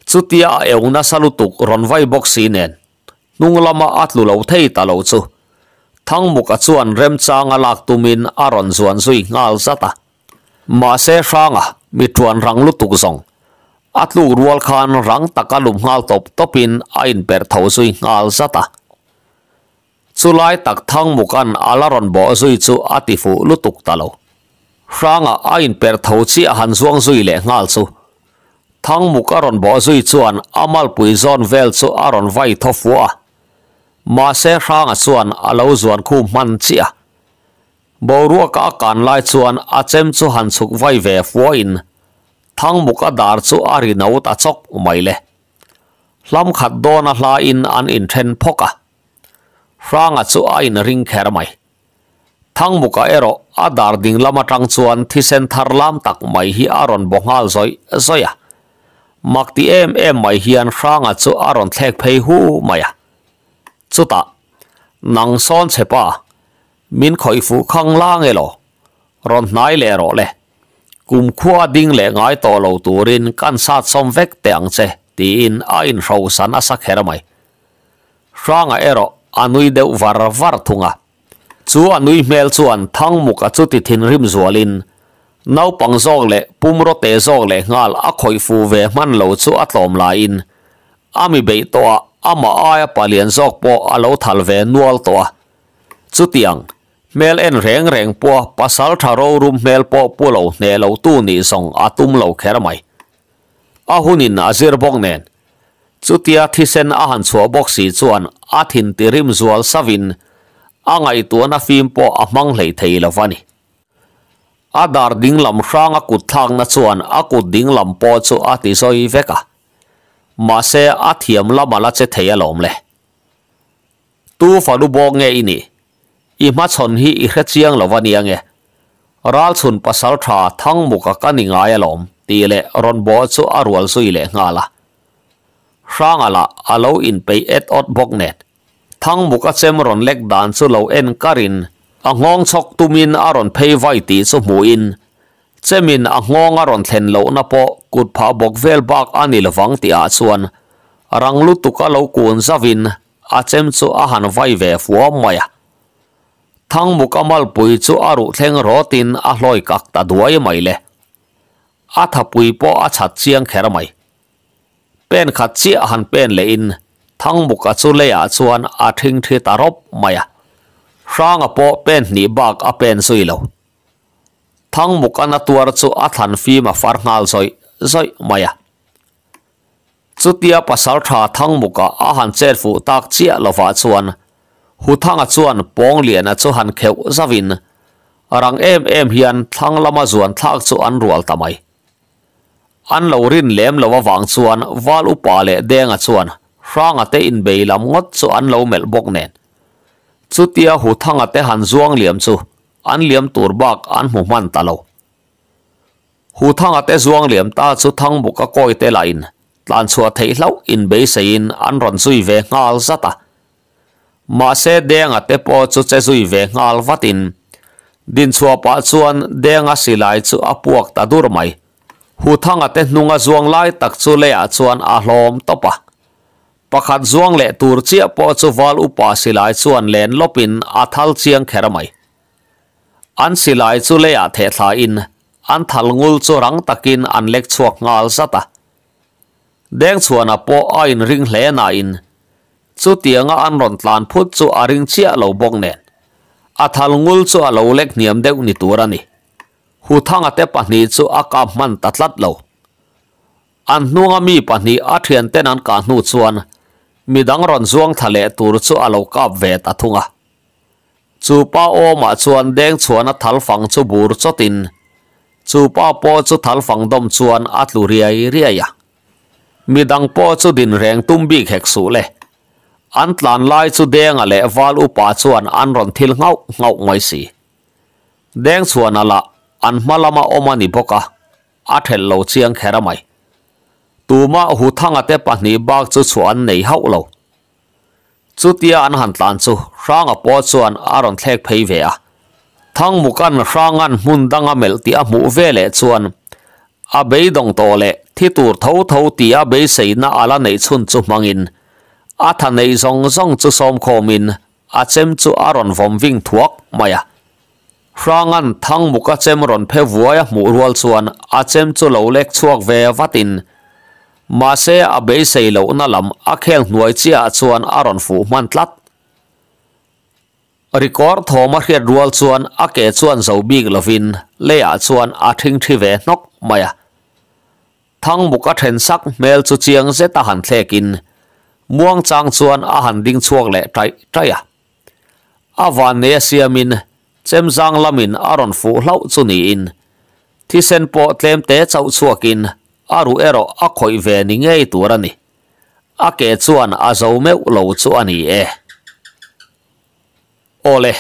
chutia eung na salutuk ron vai boxi nen nung lama at lu lo thei ta thang muk a chuan rem changa lak tumin aron zuan zui ngal zata ma se ranga mituan rang lu tuk zong at lu rual rang takalum lum ngal top topin a per tho zui ngal zata chulai tak thang mukan alaron bo zui chu atifu lu tuk ta lo ranga per tho chi a han zuang zui le ngal chu thang muk aron bo zui chuan amal pui zon vel chu aron vai thofuwa mà sẽ sang à xuân à lâu xuân khu mặn chia bầu rùa cả cản lại xuân à chém chú hàn sục vay về phu in thang mục à đar chú à rì nấu ta chốc mày lệ lam khát đô na la in an in chen phô ca, sang à chú à in ring khèr mày thang mục à ero à đar đình lama trăng xuân thì sen thar lam tắc mày hi aron bong hal rồi rồi à mặc ti em em mày an sang à chú aron thẹc phê hu mày à จุดะนังซ้อนเชปะมินคอยฟูข้างล่างเอโลรอนนายเลโรเลกุมขวาดิ้งเลง่ายตัวเราตัวรินกันสัดสมเวกเตียงเจตีอินอินเราสันอสักเฮรมัยร่างเอโรอันุยเดววารวารทุงะจู่อันุยเมลชวนทั้งมุกจุติทินริมจัวลินนาปังซอกเลปุ่มรถเตะซอกเลงาลอคอยฟูเวมันเราจู่อัตลอมลายินอามีเบยตัว ama ai palian zok po alo thal ve nual to chu tiang mel en reng reng po pasal tharo rum mel po pulo ne lo tu ni song atum lo kher mai a hunin azir bok nen chu tia thi sen a han chua bok si chuan a thin ti zual savin a ngai na fim po a mang lei thei vani a dar ding lam rang a kut thang na chuan a kut ding lam po chu a ti zoi veka มาเสอาเทียมละมาละเจเทียลมเลยตู้ฝาลูบงเงอินี่อีมาชนฮีอีเขจียงลวันยังเงรัลสุนปัสสาวะทั้งมุกกันิงายลมตีเล่รอนบอสุอารวลสุยเล่งาละร้างอะไรอาลอินไปเอ็ดอดบกเน็ตทั้งมุกเซมรอนเล็กดานสุเลวเอ็นการินอ่างงชกตุมินอารอนเพย์ไวตีสุมูอินเจมินอ่งงอรอนเทนโลนะปอกุดพาบกเวลบากอันิลวังตีอาชวนรังลุตุกะโลกุนซาวินอาเจมซูอาหันไวเวฟวอมมายทั้งมุกมลปุยซูอารุเทงโรตินอาลอยกักตัดวัยไม่เลอาทับปุยปออาชัดเจียงแครไม่เป็นขัดเจียหันเป็นเลยินทั้งมุกซูเลียชวนอาทิงทีตารบมายะ่างปอเป็นหนีบักอเป็นสุยโล thang mục anh tuar chu a than phim a far ngal zoi zoi maya chutia pasal tha thang muka a han cher fu tak chia lova chuan hu thanga chuan pong lian a chu han kheu zavin rang em em hian thang lama zuan thak chu an rual tamai an lo rin lem lova wang chuan wal upa le denga chuan ranga te in beilam ngot chu an lo mel bok nen chutia hu thanga te han zuang liam chu an liam tur bak an mu man ta lo hu thang ate zuang liam ta chu thang bu ka koi te la in tlan chua thei hlau in be se in an ron zui ve ngal zata ma se deng ate po chu che zui ve ngal vatin din chua pa chuan deng a silai chu apuak ta dur mai hu thang ate hnunga zuang lai tak chu le a chuan a hlom topa pakhat zuang le tur chia po chu wal upa silai chuan len lopin athal chiang khera mai an silai chu le ya the in an thal ngul chu rang takin an lek chuak ngal zata deng chuana po a in ring hle na in chu tianga an ron tlan phut chu a ring chia lo bok ne a thal ngul chu a lo lek niam deu ni turani hu thanga te pa ni chu a ka man tatlat lo an nuwa mi pa ni a thian ten an ka nu chuan midang ron zuang thale tur chu a lo ka ve ta chu pa oma chuan đen chuan a thal fang chu bur tin. Chú pa po chú thal fang dom chuan a tlu riai riai a à. midang po chú din reng tum bi khek su le an tlan lai chú đen a à le wal u pa chuan an ron thil ngau ngau ngoi si deng chuan ala à an malama omani boka a thel lo chiang ra mày. khera mai tuma hu thanga te pahni bak chú chuan nei hau lâu. chutia an han tlan chu ranga po chuan aron thlek phei ve a thang mukan rangan mun danga mel ti a mu vele chuan a beidong tole thitur tho tho ti a be seina ala nei chun chu mangin a tha nei zong zong chu som kho min a chem chu aron vom wing thuak maya rangan thang muka chem ron phe vuaya mu rual chuan a chem chu lo lek chuak ve watin mà se a bei sei lo na lam a kheng hnuai chia chuan a ron fu hman tlat record thoma hriat rual chuan a ke chuan zo big lovin leya chuan a thinh thi ve nok maya thang buka sắc sak mel chu chiang ze ta han thlekin muang chang chuan a han ding chuak le tai tai a awan ne siamin chem zang lamin aron fu hlau chu ni in thi sen po tlem te chau chuakin aru ero a khoi ve ni ngei tur ani a ke chuan a zo meu lo chu ani e ole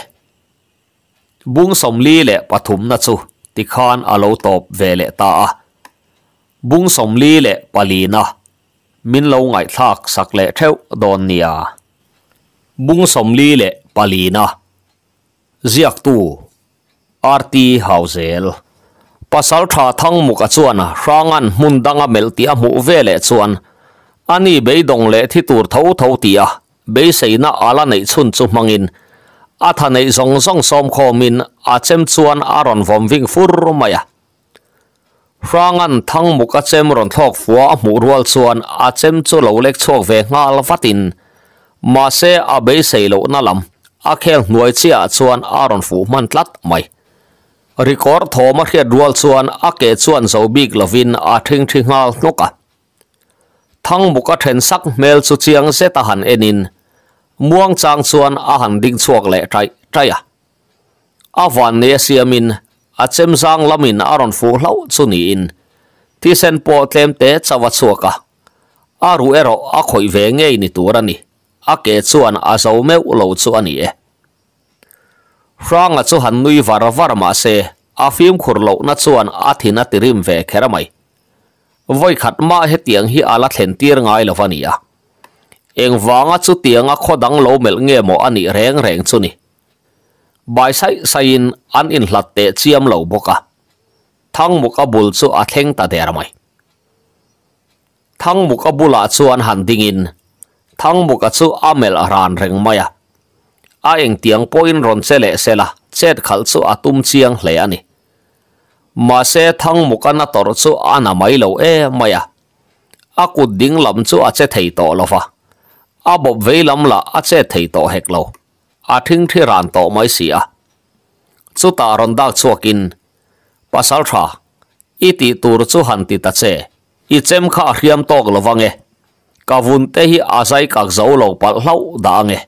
bung som li le pathum na chu ti khan a top ve le ta a bung som li le palina min lo ngai thak sak le theu don nia bung som li le palina ziak tu arti hauzel pasal tha thang muk a chuan a hrangan mun danga mel ti a mu ve le chuan ani be dong le thi tur tho tho ti a be sei na ala nei chun chu mangin a tha nei zong zong som kho min a chem chuan a ron vom ving fur maya hrangan thang muk a chem ron thok fuwa a mu rual chuan a chem chu lo lek chok ve ngal fatin ma se a be sei lo na lam a khel nuai chia chuan a ron fu man tlat mai รีคอร์ดโทมาเทียดวลส่วนอาเกตส่วนโซาบิกลวินอาทิงทิงาลนกะทั้งบุกเทนสักเมลสุเชียงเซตหันเอนินม่วงจางส่วนอาหันดิ้งสวกเละใจใจอะอาวันเนเซียมินอาเซมซังลามินอารอนฟูเลาสุนีอินที่เซนโปเตมเตจวัดสวกะอารูเอโรอาคอยเวงเงยนิตัวรนี่อาเกตส่วนอาโซาเมวเลวส่วนนี้ rang a chu han nui var var ma se a à, phim khur lo na chuan a thina tirim ve khera mai voi khat ma he tiang hi ala thlen tir ngai lovania eng wanga chu tianga khodang lo mel nge mo ani reng reng chu ni bai sai sain an in hlat te chiam lo boka thang muka bul chu a theng ta der mai thang muka bula chuan han dingin thang muka chu amel ran reng maya a eng tiang poin ron se le se la chet khal chu atum chiang hle ani ma se thang mukana tor chu ana mai lo e maya a ku ding lam chu a che thei to lo fa a bob ve lam la a che thei to hek lo a thing thi ran to mai si a chu ta ron dak chuakin pasal tha iti tur chu han ti ta che i chem kha hiam tok lo wange kavun te hi azai kak zo lo pal hlau da nge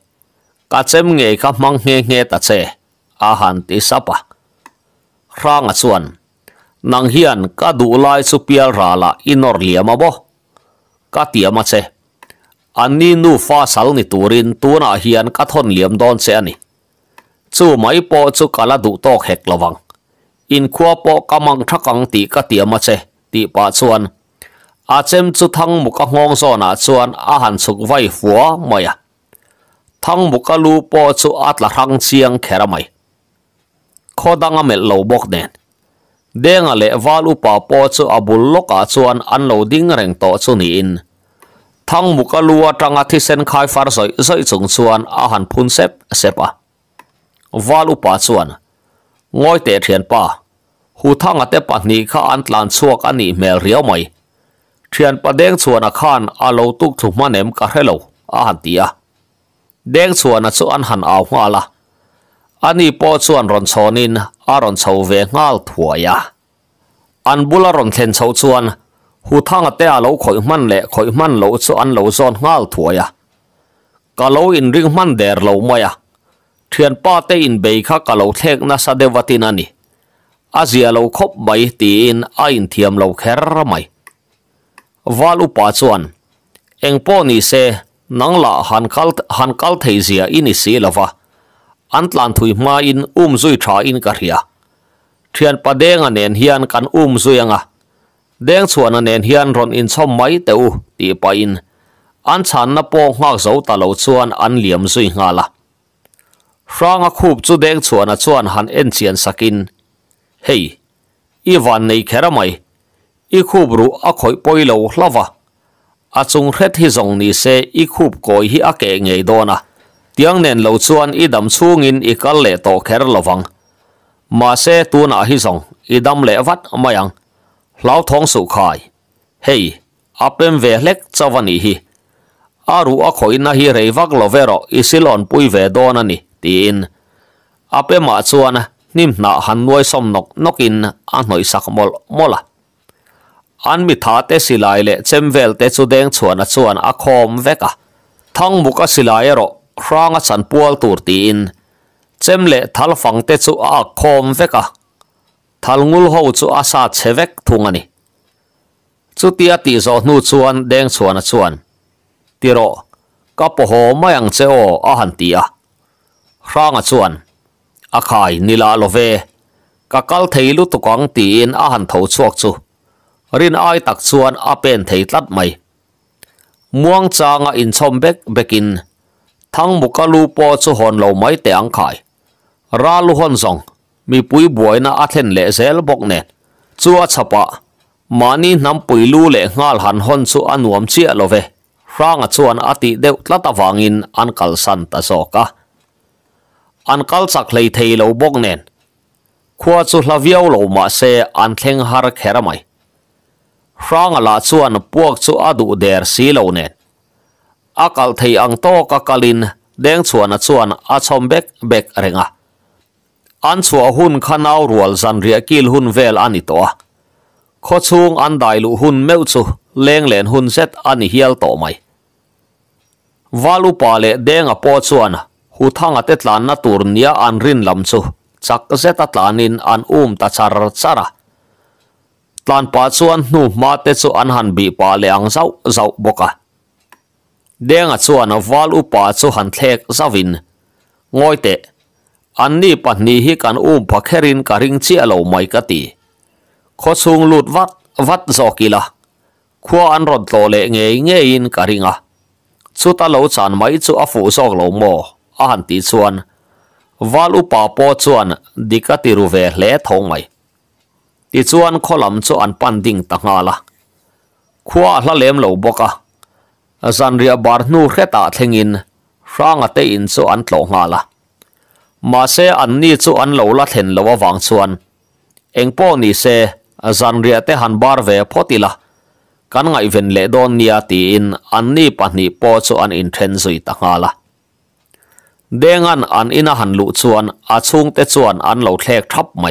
cả chém nghề cả mang nghe nghe ta chê à hàn tí sắp à rang à chuan nàng hiền cả đủ lai su pial ra là inor liam à bo cả tiệm à chê anh ni nu pha sal ni turin tu na hiền cả thon liam don chê ani chu mai po chu kala du tok hek lawang in khua po kamang thakang ti ka tiam à chê ti pa chuan a chem chu thang mu ka ngong zona chuan a han suk vai fuwa moya ทั้งบุกลูปอจูอัตละทังเชียงแคระไม่ขอดังอเมลลูบกเนนเด้งอะไรวาลูปาปอจูอบุลลกอาชวนอันลูดิ้งเร่งต่อูนีอินทั้งบุกลัวจังอาทิเซนคายฟาร์ซอยซอยจงสวนอาหันพุนเซปเซปะวาลุปาสวนงอยเตะเทียนป่าหูทั้งอาเตปันนี้ข้าอันตลานสวกอันนี้เมลเรียวไม่เทียนประเด้งสวนอาคานอาลูตุกถูกมาเนมกระเฮลูอาหันตียเด็งส่วนนั่นส่วนหันเอาหัวละอันนี้พอส่วนรอนชนินอารอนาวเวงาลถั่วยาอันบุลารอนเทนาวส่วนหูทางเตะเราคอยมันแหละคอยมันเราส่วนเราส่วนงาลถั่วยากะเราอินริงมันเดรเราไม่ยะเทียนป้าเตอินเบย์ข้ากะเราเทกนัสเดวตินันนี่อาเซียเราคบใบตีนออินเทียมเราแคร์ไม่วาลุปาส่วนเอ็งป้อนี่เซ nangla hankal hankal theizia ini selawa antlan thui ma in um zui tha in ka ria thian padeng anen hian kan um zui anga deng chuan anen hian ron in chom mai te u ti pa in an chan na po nga zo ta lo chuan an liam zui nga la rang a khup chu deng chuan a chuan han en chian sakin hey i van a chung hret hi zong ni se i khup koi hi a ke ngei dona tiang nen lo chuan i dam chung in i kal le to kher lovang ma se tu na hi zong i dam le vat mayang lau thong su khai hey hei apem ve lek chawani hi ru a khoi na hi reivak lovero i silon pui ve dona ni tin ape ma chuan nim na han noi som nok nokin a noi sak mol mola อันมิถาเตสิลายเล่เจมเวลเตจุดเด้งชวนชวนอาคมเวกะทั้งมุกสิลายรอครางสันปวลตูตีนเจมเล่ทัลฟังเตจุอาคมเวกะทัลงูลหูจุอาซาเชเวกทุงันนี้ จุดที่ติโซนูชวนเด้งชวนชวนติโรก็ปอหมายังเจ้าอาหันตีอะครางชวนอาขายนิลาโลเวก็กัลเทลุตุกังตีนอาหันทวชวกจูรินอ้อยตักชวนอาเป็นไทยตัดไหม่ม่วงจางอินชมเบกเบกินทั้งบุกลูปอสุหอนเหลาไม่แต่งขายราลุหอนสองมีปุ๋ยบวยนะอาเทนเลเซลบกเนจัวฉปะมานี่นำปุ๋ยลูเละงาลหันหอนสุอันวมเชียโลเวร่างชวนอติเดวตัตฟังอินอันกัลสันตะโซกะอันกัลสักเลยเทลบกเนนขวาสุลาวิยอเหล่ามาเซอันเทงฮาร์เคราไม่ phrang la chuan puak chu adu der si lo ang to deng chuan a chuan a chom hun khanaw rual hun vel ani to kho hun meu chu hun set ani hial to mai walu pale an rin lam chu chak an um ta tlan pa chuan hnu ma te chu an han bi pa le ang zau zau boka denga chuan wal upa chu han thlek zavin ngoi te an ni pahni hi kan um pakherin ka ring chi alo mai ka ti kho chung lut wat wat zo kila khua an rod lo le nge nge in ka ringa chu ta lo chan mai chu a fu sok lo mo a han ti chuan wal upa po chuan dikati ruve hle thong mai ติชวนขลมชวนปันดิ่งต่างาละขว้าละเลี้ยมลวบกาจันเรียบาร์นูเค่ตาเทงินร่างอัตยินชวนโตงาละมาเซอันนี้ชวนเหลวละเห็นเหลววังชวนเอ็งป้อนี้เสซจันเรียเตหันบาร์เวพอดีละกันไงเวนเลดอนนียตีอินอันนี้ปันนี้ป้อชวนอินเทนซุยต่างาละเด้งอันอันอินหันลุชวนอาชุงเตชวนอันเหลวแทกทับไม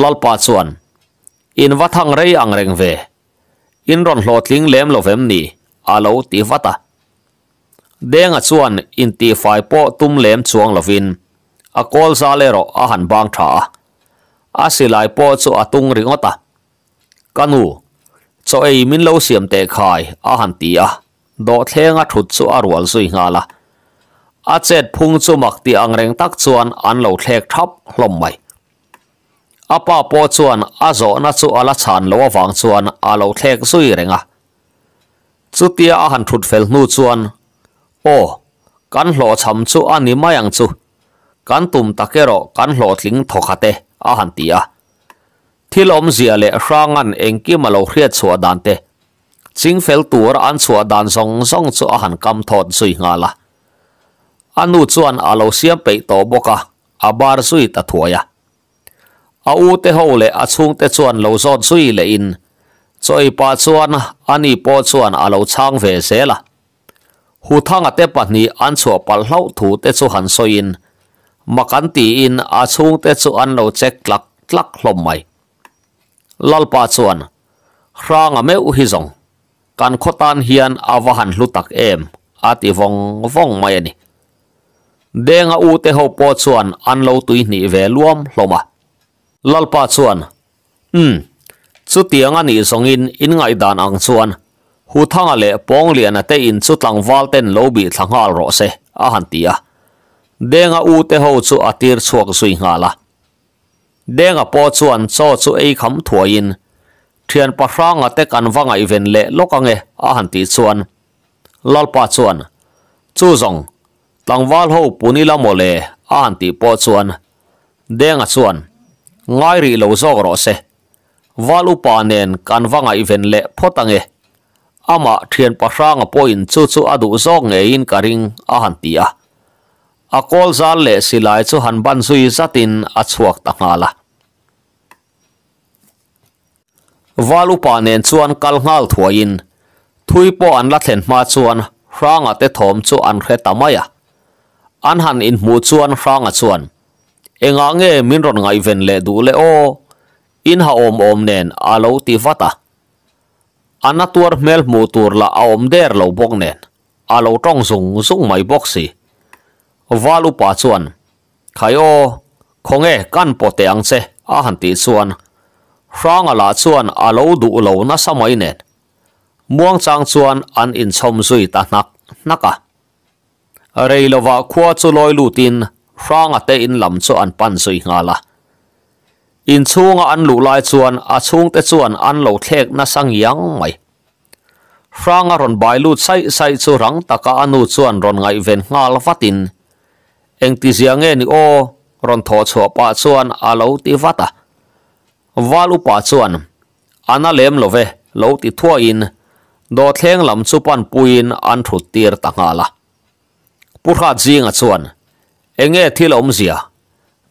ลลปาชวนอินวัฒังไรอังเริงเวอินรอนหลอดลิงเลมลเวมนีอาลูตีวัตาเดงอชวนอินตีไฟโปตุมเลมชวงลวินอากอลซาเลโรอาหันบางทชาอาศิลายโปชูอาตุงริงอตากันูโซเอมินเลวเสียมเตคายอาหันตีอาโดเทงอทุดชูอารวลสุยงาละอาเจ็ดพุงโซมักตีอังเริงตักชวนอันลวเทกทับลมไป apa po chuan a zo na chu ala chan lo awang chuan a lo thlek zui renga chutia a han thut fel nu chuan o kan hlo cham chu ani mayang chu kan tum takero kan hlo thling thokhate a han tia thilom zia le hrangan engki malo hriat chua dan te ching fel tur an chua dan song song chu a han kam thot zui nga la anu chuan alo siam pe to boka abar zui ta thuaya อาเทาเลอชงเตชวนเราซอนซุยเลอินซอยปาชวนอันนี้ปอชวนเราช่างเฟเซละหูทางอาเตปนี้อันชัวปัลเลาถูเตชหันซอยิน มากันตีอินอาชงเตชวนเราเช็คลักลักลมไม่ลลปาชวนครางอเมอฮิซงการขตานเฮียนอาวหันลุตักเอมอาทิฟงฟงไม่เนี่ยเดงอาอเทาปอชวนอันเราตุยนี่เวลวมลมา lalpa chuan m hmm. chu tianga ni songin in ngai dan ang chuan hu thanga le pong lian te in chu tlang walten lo bi thangal ro se a han denga u te ho chu atir chuak sui nga la denga po chuan cho chu ei kham thuain thian pa hranga te kan wanga even le lokange a han lalpa chuan chu zong tlang wal ho punila mole a han ti po chuan denga chuan ngai ri lo zok ro se walu pa nen kan wanga i ven le photange ama thian pa hrang a point chu chu adu zok nge in karing a han tia a kol zal le silai chu han ban zui zatin a chuak ta ngala walu pa nen chuan kal ngal thuain thui po an la thlen ma chuan hrang a te thom chu an khre tamaya an han in mu chuan hrang a chuan e nga nge min rot ngai ven le du le o in ha om om nen a lo ti vata à. ana tuar mel mu tur la om der lo bok nen a lo tong sung sung mai bok si valu pa chuan khai o khonge kan po te ang se a han ti chuan rang ala chuan a lo du lo na samai nen muang chang chuan an in chom zui ta nak naka reilova khua chu loi lutin rang a te in lam chu an pan sui nga la in chunga an lu lai chuan a chung te chuan an lo thek na sang yang mai rang a ron bai lu sai sai chu rang taka anu chuan ron ngai ven ngal fatin eng ti zia ni o ron tho chho pa chuan a lo ti vata valu pa chuan ana lem ve lo ti thua in do thleng lam chu pan puin an thut tir ta nga la pura jinga chuan เองเอ่ที่ลมเสีย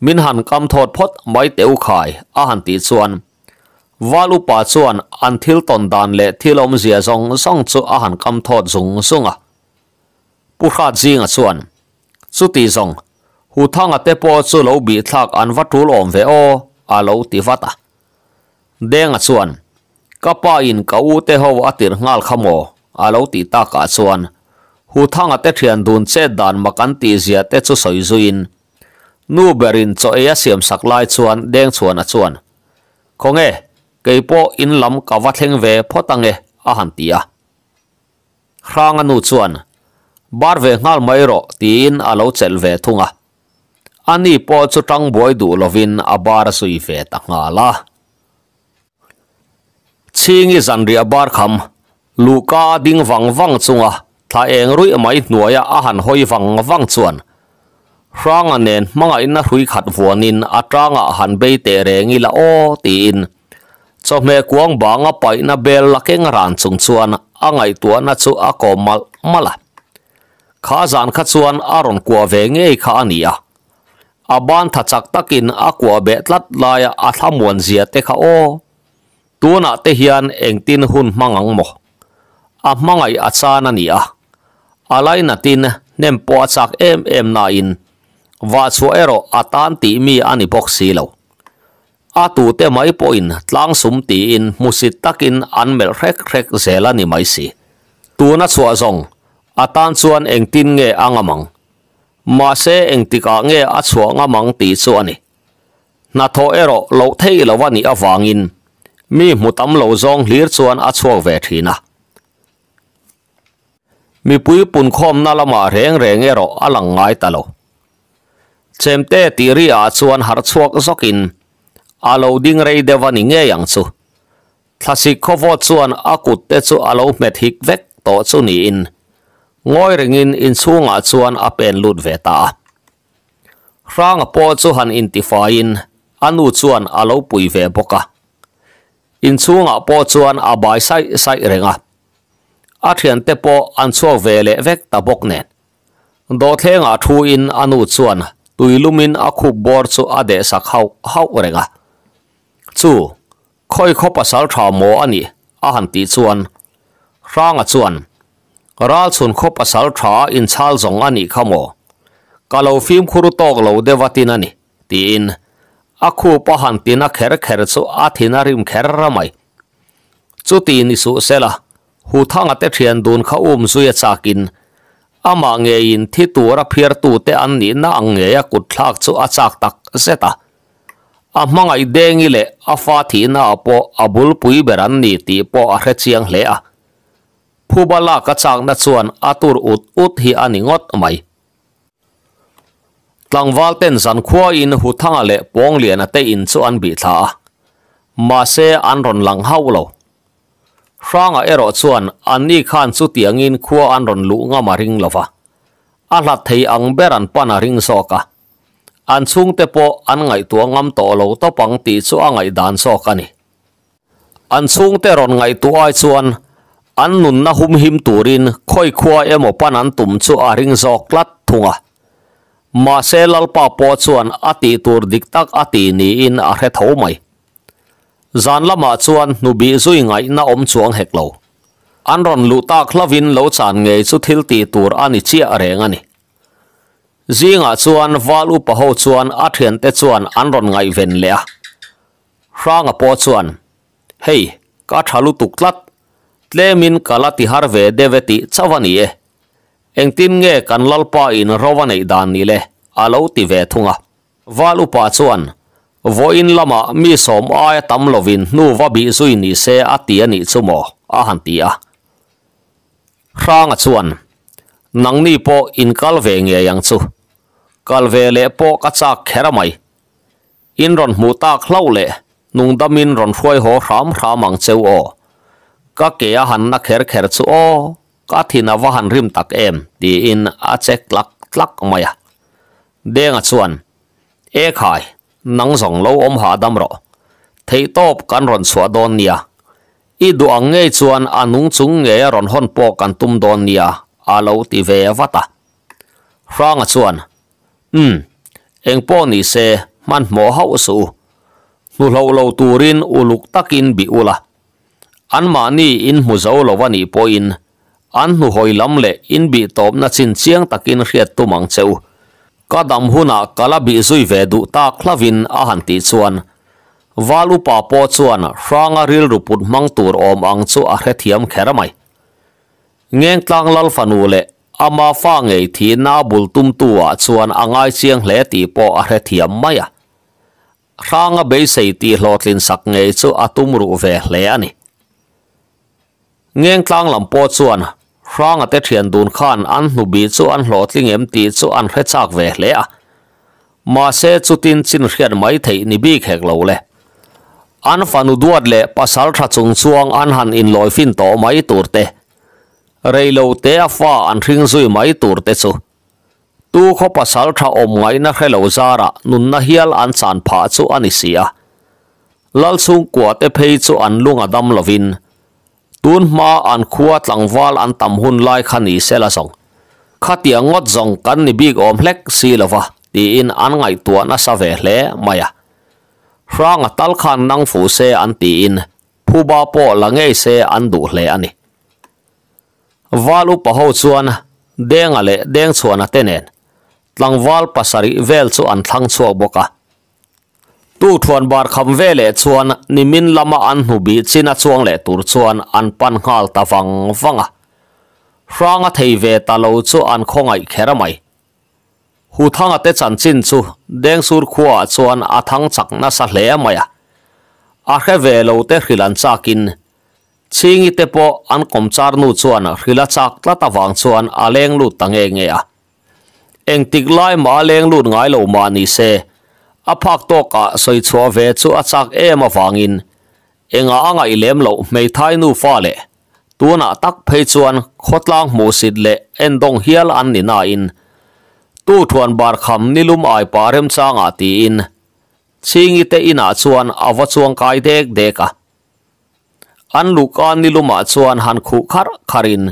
มินหันกำทอดพดไม่เตียวขายอาหารติดส่วนวาลุปาส่วนอันทิลตอนดานเละที่ลมเสียทรงสองจุอาหารกำทอดสูงสูงอ่ะปูขาดจีงอ่ะส่วนสุตีสองหูทางอ่ะเตปอสูเลาบีทักอันวัตถุลมเวโออาลาติฟัตอะเด้งอ่ะส่วนก็ป้าอินกกาเตหัวอติรงาลขโมอาลาติตากอ่ะส่วน hu thanga te thian dun che dan makan ti zia te chu soi zuin nu berin cho e siam sak lai chuan deng chuan a chuan khonge keipo in lam ka wa theng ve photange a han tia khrang anu chuan bar ve ngal mai ro tin alo chel ve thunga ani po chu tang boy du lovin a sui fe ta nga la chingi zanri a bar kham luka ding wang wang chunga ถ้าเองรุ่ยไม่หน่วยอาหารหอยฟังฟังส่วนร่างอันเนนมังอินรุ่ยขัดหัวนินอัตรางอาหารเบยเตเรงอีละโอตีนจอมเมกวงบางอไปนับเบลลักเองรันสุงส่วนอ่างไอตัวนั่นสุอากมัลมาละข้าจานขัดส่วนอารมณ์กัวเวงเอข้าอันนี้อาบ้านทัดจักตะกินอากัวเบ็ดลัดลายอาทำมวนเสียเตข้าโอตัวน่ะเตฮิอันเองตินหุ่นมังอังโมอามังไออาจานันนี้อ่ะ alai na tin nem po chak em em na in wa chu ero atan ti mi ani boxi lo a tu te mai po in tlang sum ti in musit takin an mel rek rek zela ni mai si tu na chu azong atan chuan eng tin nge angamang ma se eng tika nge a chu ngamang ti chu ani na tho ero lo thei lo wani awangin mi mutam lo zong hlir chuan a chuak ve thina มีปุยปุ่นคมน่าละมาเร่งเร่งเอรออลังไงตลอดเจมเตตีรีอาชวนหัดชวกสกินอาลูดิ้งเรย์เดวันิเงยังสูทัศิกขวดชวนอากุตเตสูอาลูเมทิกเวกต่อสุนีอินงอยร่งินอินสูงอาชวนอเป็นลุดเวตาร่างปอดสุหันอินติฟายินอนุชวนอาลูปุยเวบกะอินสูงอาปอดชวนอาบายไซไซเรงะอาเทียนเตโปอันชัวเวลเวกตาบกเนนโดเทงอาทูอินอนุชวนตุยลุมินอาคุบอร์สุอาเดสักเฮาเฮาเรกะจู่คอยขบสารชาวโมอันนี้อาหันติชวนร่างชวนราชวนขบสารชาอินชาลจงอันนี้ขโมกาลฟิมครุตอกลาวเดวตินันตีอินอาคูปหันตินักเขร์เขร์สุอาทินาริมเขร์รำไม่จุตีนิสุเซละ hu thanga te thian dun kha um zu ya chakin ama nge in thi tu ra phier tu te an ni na ang nge ya kut thak chu a chak tak se ta a mangai dengi le a fa thi na po abul pui beran ni ti po a re chiang le a phubala ka chak na chuan atur ut ut hi ani ngot mai tlangwal ten zan khuwa in hu thanga le pong lian a hranga erawh chuan an ni khan chu in khua an rawn lu ngama ring lova a hlat thei ang ber an pan a ring sawka an chung te po an ngaih tua ngam to lo topang ti chu a ngaih dan sawk ani an chung te rawn ngaih tu ai chuan an nun na hum him turin khoi khua emo pan an tum chu a ring zawk lat thunga ma se lalpa pawh chuan a tih tur dik tak ati ni in a hre tho mai zanla ma chuan nu bi zui ngai na om chuang hek lo an ron lu ta khlavin lo chan nge chu thil ti tur ani chia reng ani zinga chuan walu pa ho chuan a thian te chuan an ron ngai ven le a rang a po chuan hey ka thalu tuk tlat kala ti har ve deveti chawani e eng tin nge kan lalpa in rowanei dan ni le alo ti ve thunga walu pa chuan vô in lama mi som ai tam vin nu va bi zui ni se a ti ani chu mo a han ti a rang a chuan nang ni po in kal ve nge yang chu kal ve le po ka cha khera mai in ron mu ta khlau le nung damin ron hruai ho ram mang cheu o ka ke a han na kher kher chu o ka thina va han rim tak em ti in a chek lak lak maya denga à. chuan e khai nang zong lo om ha dam ro thei top kan ron swa don nia i du ang nge chuan anung chung nge ron hon po kan tum don nia a lo ti ve wata rang a chuan um eng po ni se man mo hau su nu lo lo turin u luk takin bi ula an ma ni in mu zo lo wa ni po in an nu hoi lam le in bi top na chin chiang takin riat tumang cheu ka dam huna kala bi zui ve du ta klavin a han ti chuan valu pa po chuan hranga ril ruput mang tur om ang chu a hre thiam khera mai ngeng tlang lal fanu le ama fa ngei thi na bul tum tua chuan angai chiang hle ti po a hre thiam mai a hranga be sei ti hlotlin sak ngei chu atum ru ve hle ani ngeng tlang lam po chuan ครางัตเทียนดูนข้านอันหนูบีสูอันหลอดลิงเอ็มตีสูอันเรซากเวเลียมาเซจุตินสินเชียนไม่ไทยนิบีแขกเราเลอันฟันุดวดเล่ปัสสาวะจงสวงอันหันอินลอยฟินโตไม่ตูดเตเรยเลวเตอฟ้าอันทิ้งซุยไม่ตูดเตสูตู้ขอปัสสาวะอมไงนัใครเลวซาระนุนนาฮิลอันสานผาสูอันอิสิยลลซุงกัวเตเพยสูอันลุงอดัมลวินตูนมาอันควาตังวาลอันตําหุนลายคันอีเซละสองคาเตียงดจองกันนิบิกอมเล็กซีลวะตีอินอันไงตัวนาสเวเลมาฟรางตัลคันนังฟูเซอันตีอินผู้บาปอลงเซอันดูเลอันวาลุปะชวนเดงอเลเดงชวนอเตเนนตังวาลปะสริเวลชวนทังชวบกตู้ทวนบาร์คำเวลชวนนิมินลามาอันหูบีชินาชวงเลตุรชวนอันปันฮาลตาฟังฟังอะฟังอ่ะทีเวตาลูชูอันคงไอเครไม่หูทั้งอ่เตจันจินชูเด้งสุรขวาชวนอัทังจักนาสเลียไม่อะอาเขเวลูเตขิลันจักินชิงอิเตปออันกมจารนุชวนขิลจักตาตาฟังชวนอาเลงลูตังเองเงียเองติกไล่มาเลงลุูไงลูมานิเซ aphak to ka soi chua ve chu achak em awangin enga anga ilem lo mei thai nu fa le tuna tak phe chuan khotlang mu sit le endong hial an ni na in tu thuan bar kham nilum ai parem changa ti in chingi te ina chuan awa chuang kai dek deka an luka niluma chuan han khu khar kharin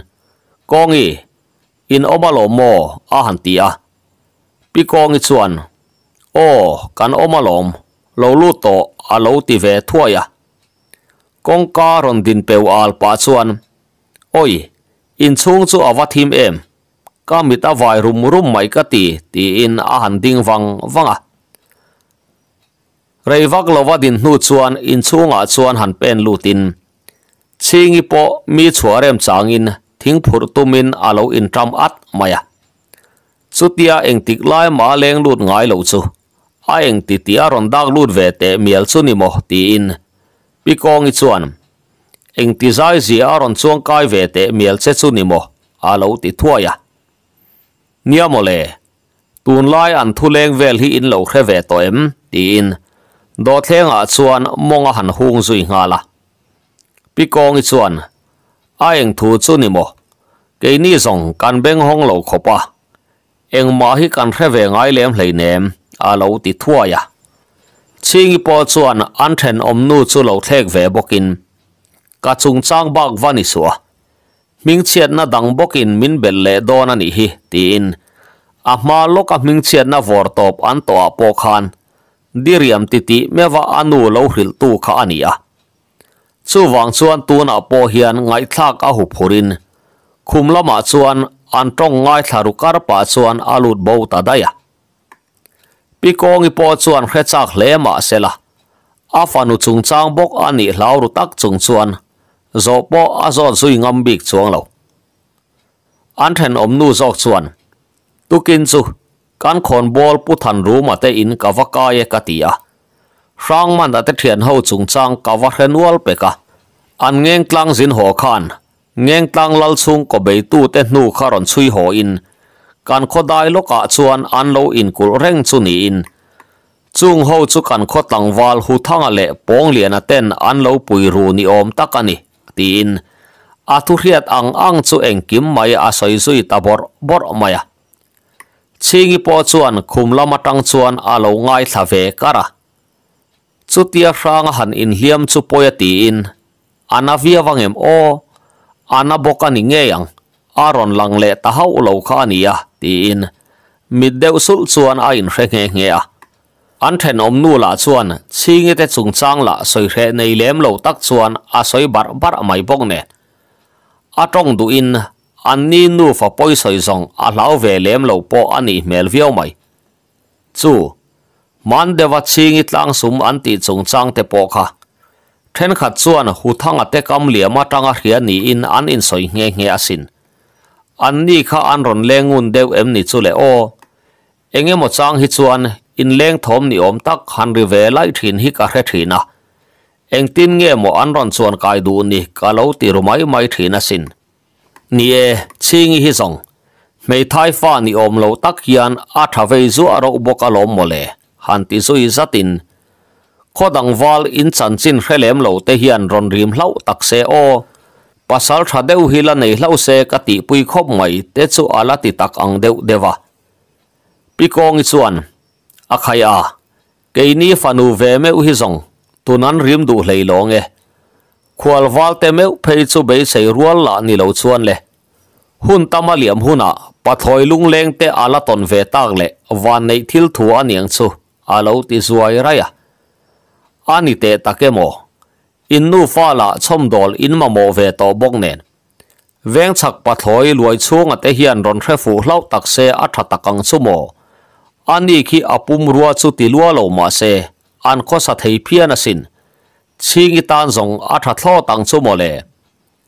kongi in obalo mo a han pi kongi chuan โอ้กันอมาลมลูลูตโตอาลูติเวทั่วยะกงการนดินเปวอาลปา่วนโอ้ยอินซุงจูอาวัทิมเอ็มก็มีตาวยรุมรุมไม่กตีตีอินอาหันดิงวังวังอะเรียกว่าลวดินนูชวนอินซุงอาชวนหันเป็นลูตินชิงิโปมีชัวเรมจางอินทิ้งผุดตุมินอาลูอินทรัมอัดมายะสุดทีาเองติดไล่มาเลงลูดง่ายลูาซู haeng ti ti aron dak lut ve te miel chu ni mo ti in pikong i chuan eng ti zai zi aron chuang kai ve te miel che chu ni mo a lo ti thuaya niamole tun lai an thu leng vel hi in lo khre ve to em ti in do thlenga chuan monga han hung zui nga la pikong i chuan a eng thu chu ni mo ke ni song kan beng hong lo khopa eng ma hi kan khre ve ngai lem hlei nem alo ti thua ya chingi po chuan an then om nu chu lo thek ve bokin ka chung chang bak vani so ming chet na dang bokin min bel le don ani hi tin a ah, ma lo ka ming chet na vor top an to a po mewa anu lo hril tu kha ania chu wang chuan tu na po hian ngai thak a hu phorin khum lama chuan an tong ngai tharu kar pikong ipo chuan khrechak hlema sela afanu chungchang bok ani lauru tak chung chuan zo po azo zui ngam bik chuang lo an then omnu zok chuan tukin chu kan khon bol puthan ru ma te in kavaka ye katia rang man da te thian ho chungchang kawa renwal peka an ngeng klang zin ho khan ngeng klang lal chung ko beitu te nu kharon chui ho in kan khodai loka chuan anlo in kul reng chu ni in chung ho chu kan khotlang wal hu thanga le pong liana ten anlo pui ru ni om takani ti in athuriat ang ang chu engkim mai a soi zui tabor bor maya chingi po chuan khumla matang chuan alo thave kara chutia rang han in hiam chu poyati in anavia wangem o anabokani ngeyang aron lang le ta hau lo kha ania à, tiin middeu sul chuan a in hre nge nge à. a an then om nu la chuan chinge te chung chang la soi hre nei lem lo tak chuan a soi bar bar mai bok ne a tong du in an ni nu fa poi soi zong a lau ve lem lo po ani mel viau mai chu man dewa chingi tlang sum an ti chung chang te po kha then khat chuan hu thanga te kam liama tanga hria ni in an in soi nge nge asin an ni kha an ron lengun deu em ni chu le o enge mo chang hi chuan in leng thom ni om tak han ri ve lai thin hi ka re thina eng tin nge mo an ron chuan kai du ni ka lo ti ru mai mai thina sin ni e ching hi zong mei thai fa ni om lo tak hian a tha ve zu a ro bo ka lo mo le han ti zu i zatin khodang wal in chan chin hrelem lo te hian ron rim hlau tak se o pasal tha deuh hi la nei hlo se ka ti pui khop mai te chu ala ti tak ang deuh dewa pikong i chuan a khai à, a keini fanu về me u hi zong tunan rim du hlei long e khwal wal te me phei chu be sei rual là ni lo chuan le hun tama à, bắt pathoi lung leng te là ton về tak le wan nei thil thu aniang chu ra. ti zuai raya ta te mồ in nu fa la chom dol in ma mo ve to bok nen veng chak pathloi luai chunga te hian ron thre fu hlau tak se a tha takang chu mo ani khi apum ruwa chu ti lua lo ma se an ko sa thei phian asin chingi tan zong a tha thlo tang chu mo le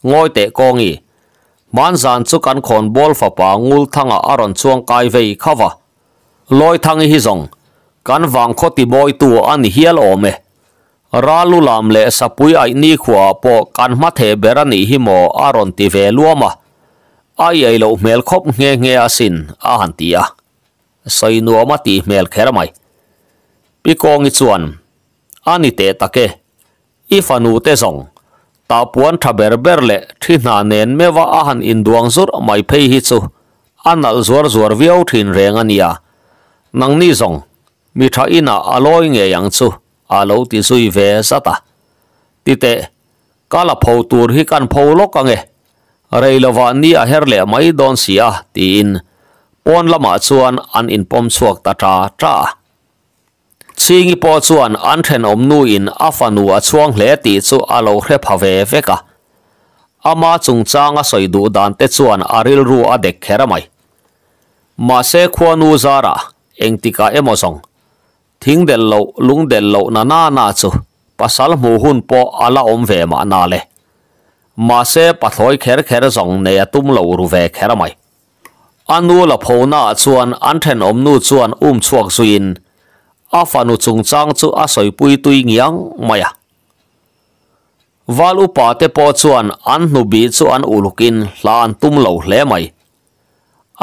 ngoi te kongi man zan chu kan khon bol fa pa ngul thanga aron chuang kai vei khawa loi thangi hi zong kan wang kho ti boi tu an hial ome ra lu lam le sapui ai ni khua po kan ma the berani hi mo aron ti ve luama ai ai lo mel khop nge nge asin a han tia sai nu ma ti mel khera mai pi kong chuan ani te take i fanu te zong ta puan tha ber ber lệ thì na nen me wa a han in duang zur mai phei hi chu anal zuar zuar viau thin reng à, nang ni zong mi tha ina aloi nge yang chu alo ti sui ve sa ta. Ti te, ka la pau tur hi kan pau lo ka nge. Rei la va ni a her le mai don si ah ti in. Puan la ma chuan an in pom chuak ta tra tra. Chi ngi po chuan an ten om nu in a fa nu a chuang le ti chu alo pa ve ve ka. Ama chung cha nga soi du chuan a ril ru a dek khera mai. Ma se kua nu zara, eng tika emo zong. Ma thing del lo lung del lo na na na chu pasal mu hun po ala om ve ma na le ma se pathoi kher kher zong ne tum lo ru ve kher mai anu la pho na chuan an then om nu chuan um chuak zuin a fa nu chung chang chu a soi pui tui ngiang maya à. valu pa te po chuan an nu bi chu an ulukin hlan tum lo hle mai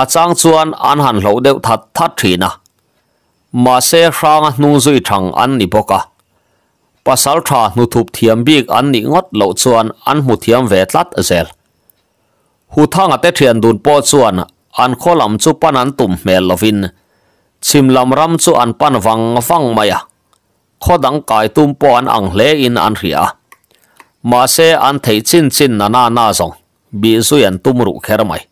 a chang chuan an han lo deuh that that thina mà xe sang nung duy thằng ăn nỉ bốc à bà sáu thà nụ thụp thiềm biếc ăn nỉ ngót lậu chuan ăn một thiềm về tắt ở zel hù thang à tết thiền đùn po chuan ăn khó lắm chú pan ăn tụm mè lovin chim làm ram chú ăn pan văng văng mây à khó đăng cài tụm po ăn ăn lẽ in ăn rỉa mà xe ăn thấy chín chín na na na rong bị duy ăn tụm rụ khéo mày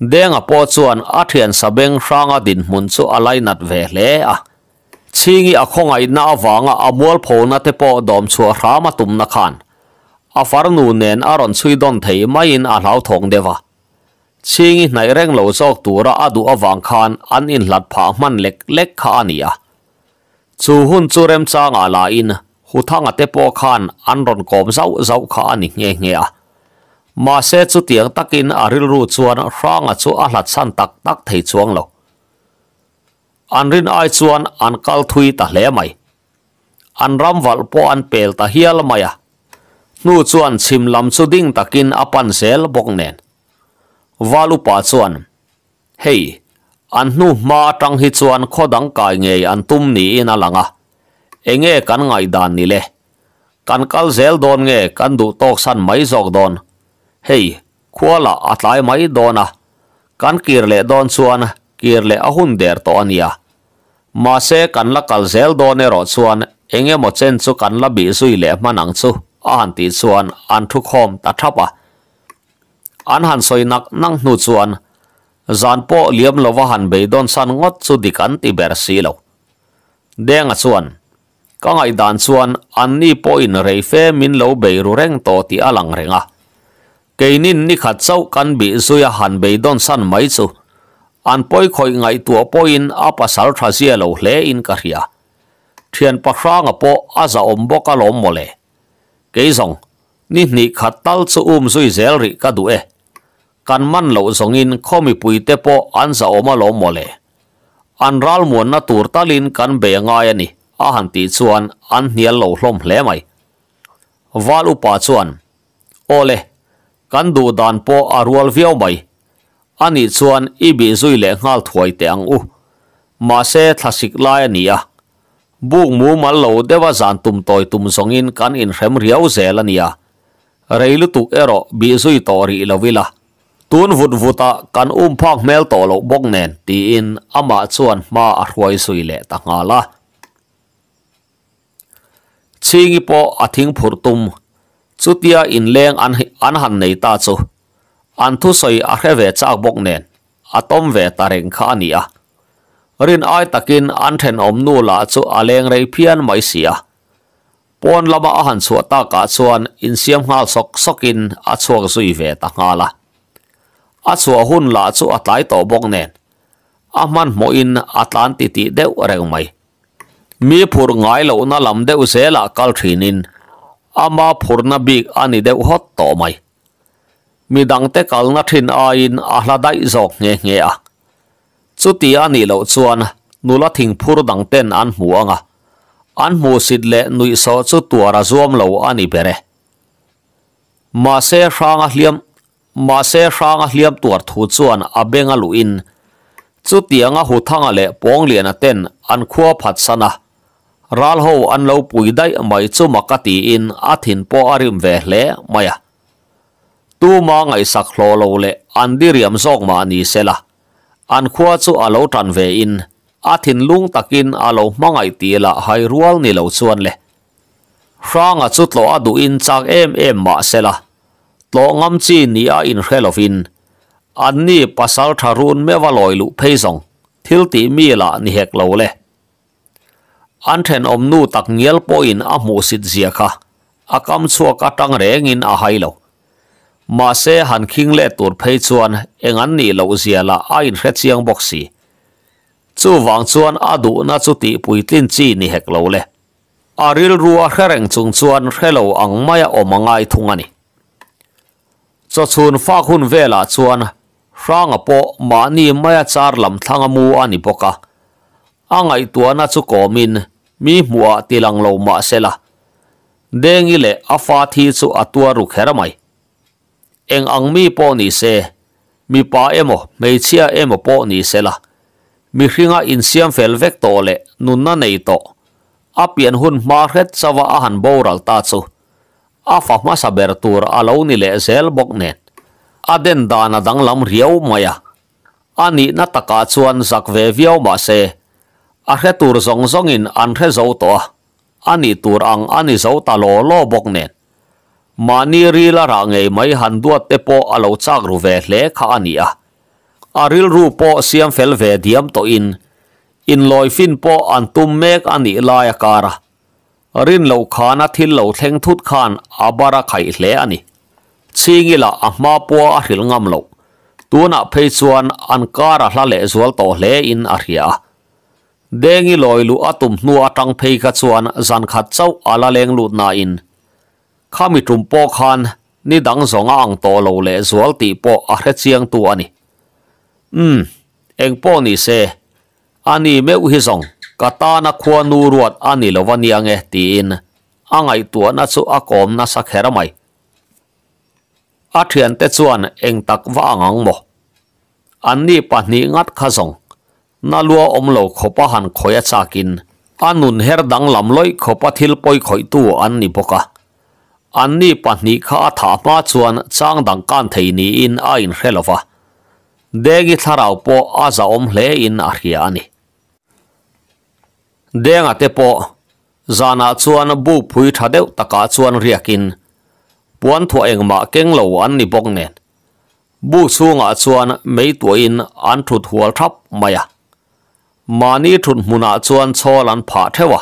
denga po chuan a thian sabeng hranga din hmun chu alai nat ve hle a chingi a khongai na awanga amol phona te po dom chu hrama tumna khan a farnu nen aron chui don thei mai in a hlau thong dewa chingi nai reng lo chok tura adu awang khan an in lat pha man lek lek kha ania chu hun chu rem changa la in hu thanga te po khan an ron kom zau zau kha ani nge nge a mà sẽ chú tiếng tắc in à ril ru chuan rang à chú à lạt san tắc tắc thầy chuang lo anh rin ai chuan an kal thui ta hle mai an ram wal po an pel ta hial mai à nu chuan chim lam chu ding takin apan sel bok nen walu pa chuan hey anh nu ma tang hi chuan khodang kai nge anh tum ní in alanga à. nghe kan ngai đàn ni le kan kal zel don nge kan du tok san mấy jok don hei khuala atlai mai dona kan kirle don chuan kirle ahun der to ania ma se kan la kal zel rồi ro anh enge một chen số kan la bi suy lệ mà nặng số anh ti chuan anh thu khom ta thapa Anh hàn soi nak nang nu chuan zan po liam lova han be don san ngot chu dikan ti ber si lo deng a chuan ka ngai dan chuan an ni po in rei fe min lo be ru reng to ti alang renga cái nín ní khát sâu căn bị suy à hàn bị đơn san mấy số an poi khoi ngay tua poi in apa sal tha sia lo hle in ka ria thiền pa khra nga po aza om dạ bo ka lom mole cái zong ni ni khát tal chu um zui zel ri ka du e kan man lo zong in khomi pui te po an za oma lom mole an ral muan na tour talin kan be nga ya ni a han ti chuan an hnial lo hlom hle mai wal upa chuan lệ กันดูดานปออารวลเวียวไม่อันนี้ส่วนอีบีซุยเล่งาลถวยเตียงอูมาเซทัศิกลายนี่อะบุกมูมาโลเดว่าจันตุมตอยตุมสงอินกันอินเฮมเรียวเซลนี่อะเรลุตุเอรอบีซุยตอรีลวิลาตูนวุดวุตะกันอุ้มพักเมลตอลบงเนนตีอินอามาส่วนมาอรวยซุยเล่ตังาละชิงปออาทิงผุดตุม chutia in leng an an han nei ta chu an thu soi a khe ve chak bok nen atom ve tareng kha ania rin ai takin an then om nu la chu aleng rei phian mai sia pon lama a han chuwa ta ka chuan in siam nga sok sokin a chuak zui ve ta nga la a chuwa la chu a to bok nen a mo in atlantiti deu reng mai mi phur ngai lo na lam deu se la kal ามาพูดนบีอันนี้เดือดหตัวไหมมีดังแต่กลนนัดทินอาอินอาลาได้จกเงี้ยเงี้ยอะจุดที่อันนี้เราชวนนุลทิ้งพูดดังเต้นอันหัวงะอันมูสิดเล่นุยโซสุดตัวระจวมเราอันนี้เป็นมาเซ่ฟงอัลเลียมมาเซ่ฟงอัลเลียมตัวทุ่งชวนอับเบงอลูอินสุดที่อ่ะหูทั้งอ่ะเล่ปองเลียนเตนอันขับพัดสนะ ral ho an lo pui dai mai chu makati in athin po arim ve hle maya tu ma ngai sak hlo lo le andiriam zok ma ni sela an khuwa chu alo tan ve in athin lung takin alo ma ngai ti la hai rual ni lo chuan le rang a chutlo a du in chak em em ma sela lo ngam chi ni a in hrel of in an ni pasal tharun me waloi lu phei zong thilti mi la ni hek lo le an ten om nu tak ngiel po in a mu sit ziaka a kam tsuwa ka tang rengin a hai lau maa se han king le tuur pei zuwan e ngan ni lau zia la a in khet ziang boksi zu vang zuwan a duu na zu ti pui tin zi ni hek lau le a ril ruwa xe reng zung zuwan ang maya oma nga i chun fa khun we la zuwan po maa maya tsaar lam thanga muu poka a nga i tuwa mi mua tilang lo ma sela Dengile ile afa thi chu atua ru khera eng ang mi po ni se mi pa emo meichia emo po ni sela mi hringa in siam fel vek nunna le na nei to apian hun ma hret sawa ahan boral chu afa ma saber tur le zel bok ne aden dana danglam riau maya ani na taka chuan zakve viau ma se a khe tur zong zong in an khe zo to ani tur ang ani zo ta lo lo bok nen mani ri la ra ngei mai han dua te po alo chak ru ve hle kha ani a aril ru po siam fel ve diam to in in loi fin po an tum mek ani la ya kara rin lo khana thil lo theng thut khan abara khai hle ani chingila ahma po a hil ngam lo tuna phei chuan an kara hla le zual to hle in a hria dengi loi lu atum nu atang phei kha chuan zan khat chau ala leng lut na in khami tum po khan ni dang zonga ang to lo le zual ti po a hre chiang tu ani um eng po ni se ani me u hi zong katana khua nu ruat ani lovania nge ti in angai tu na chu akom na sa khera mai a thian te chuan eng tak wa angang mo anni pahni ngat kha zong นาลัวอมลขปะหันขอยจากินอันนุนเฮรดังลำลอยขปะทิลปอยขอยตัวอันนี้ปกะอันนี้ปัณนิข้าถามาชวนจ้างดังการเทนีอินอินเฮลฟะเด็กทาราวปออาจะอมเลอินอาริยานีเด็กอาเตปอจานาชวนบุพุยทดเดวตะกาชวนเรียกินปวนทัวเองมาเก่งเหลวอันนี้ปกเนนบุสูงอาชวนไม่ตัวอินอันทุดหัวทับมาย mani thun muna chuan cholan pha thewa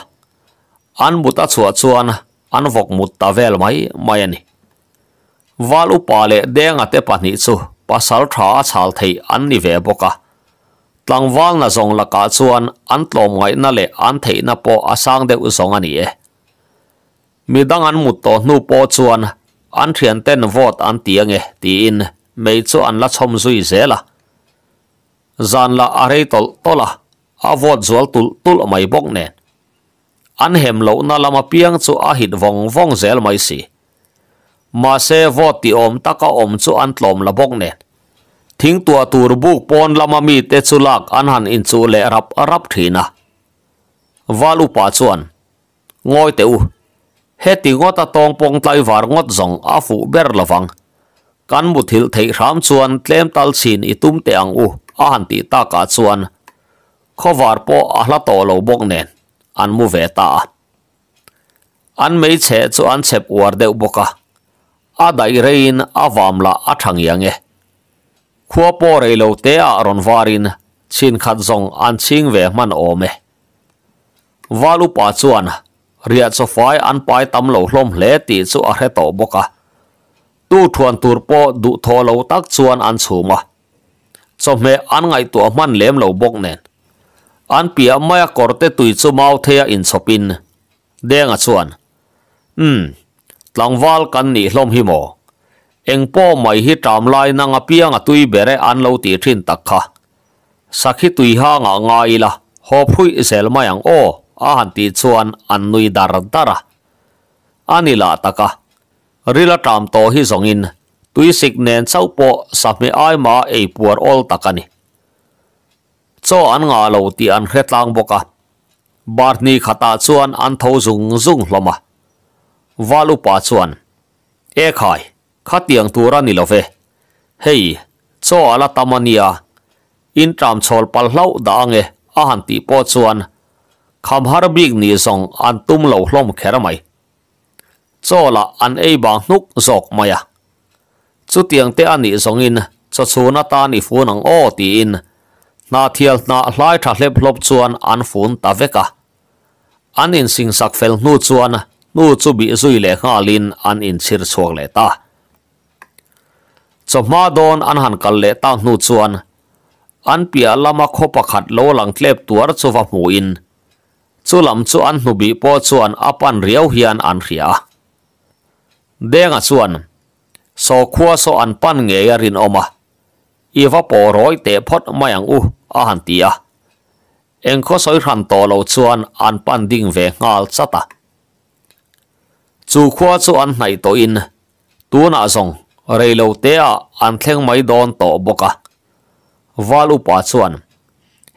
an muta chua chuan an vok mut ta vel mai mai ani walu pale denga te pa ni chu pasal tha chal thei an ni ve boka tlang wal na zong la ka chuan an tlom ngai na le an thei na po asang de u zong ani e midang an mut to nu po chuan an thian ten vot an tiange ti in mei chu an la zui zela la avot zual tul tul mai bok nen an hem lo na lama piang chu a hit vong vong zel mai si ma se vot ti om taka om chu an tlom la bok nen thing tua tur buk pon lama mi te chu lak an han in chu le rap rap thina valu pa chuan ngoi te u heti ngota tong pong tlai var ngot zong a fu ber lawang kan mu thil thei ram chuan tlem tal chin i tum te ang u a han ti ta ka chuan khowar po ahla to lo bok nen an mu ve ta an mei che chu an chep war deuh boka a dai rein avam la athang yange khua po rei lo te a ah ron varin chin khat zong an ching ve man ome valu pa chuan ria cho phai an pai tam lo hlom hle ti chu a hre to boka tu thuan tur po du tho lo tak chuan an chuma cho me an ngai tu man lem lo bok nen an pia maya korte tui chu mau thea in chopin denga chuan hm tlangwal kan ni hlom hi mo eng po mai hi tam lai na nga pia nga tui bere an lo ti thin takha sakhi tui ha nga nga ila ho phui zel mayang o a han ti chuan an anila taka rila tam hi zongin tui signen chau po sa e puar ol takani จ้าอันงาเลวาที่อันเหตุดลางบกะบาร์นีขัดตาชวนอันทูงซุงลมะวาลุปาจวนเอกไหขัดเตียงตัวรันนิล่ะเฟเฮ้ยจ้าอัลตามันยาอินทรามชอลพัลเล่าด่างเงอาหันตีปอดจวนคำฮาร์บิกนี่ส่งอันตุ้มเหล่าลมเข็งไหมจ้าละอันเอ๋บางนุกจอกมายาจุดเตียงเตอันนี่ส่งอินจะชวนตานิฟูนังโอตีอิน na thial na hlai tha hlep lop chuan an fun ta veka an in sing sak fel nu chuan nu chu bi zui le kha lin an in chir chuak le ta chawma don an han kal le ta nu chuan an pia lama kho pakhat lo lang tlep tuar chuwa mu in chulam chu an nu bi po chuan apan riau hian an ria denga chuan so khuwa so an pan ngeya rin oma iwa po roi te phot mayang u uh. a han tia eng kho soi ran to lo chuan an pan ding ve ngal chata chu khua chu an nai to in tu na zong rei lo te a an thleng mai don to boka valu pa chuan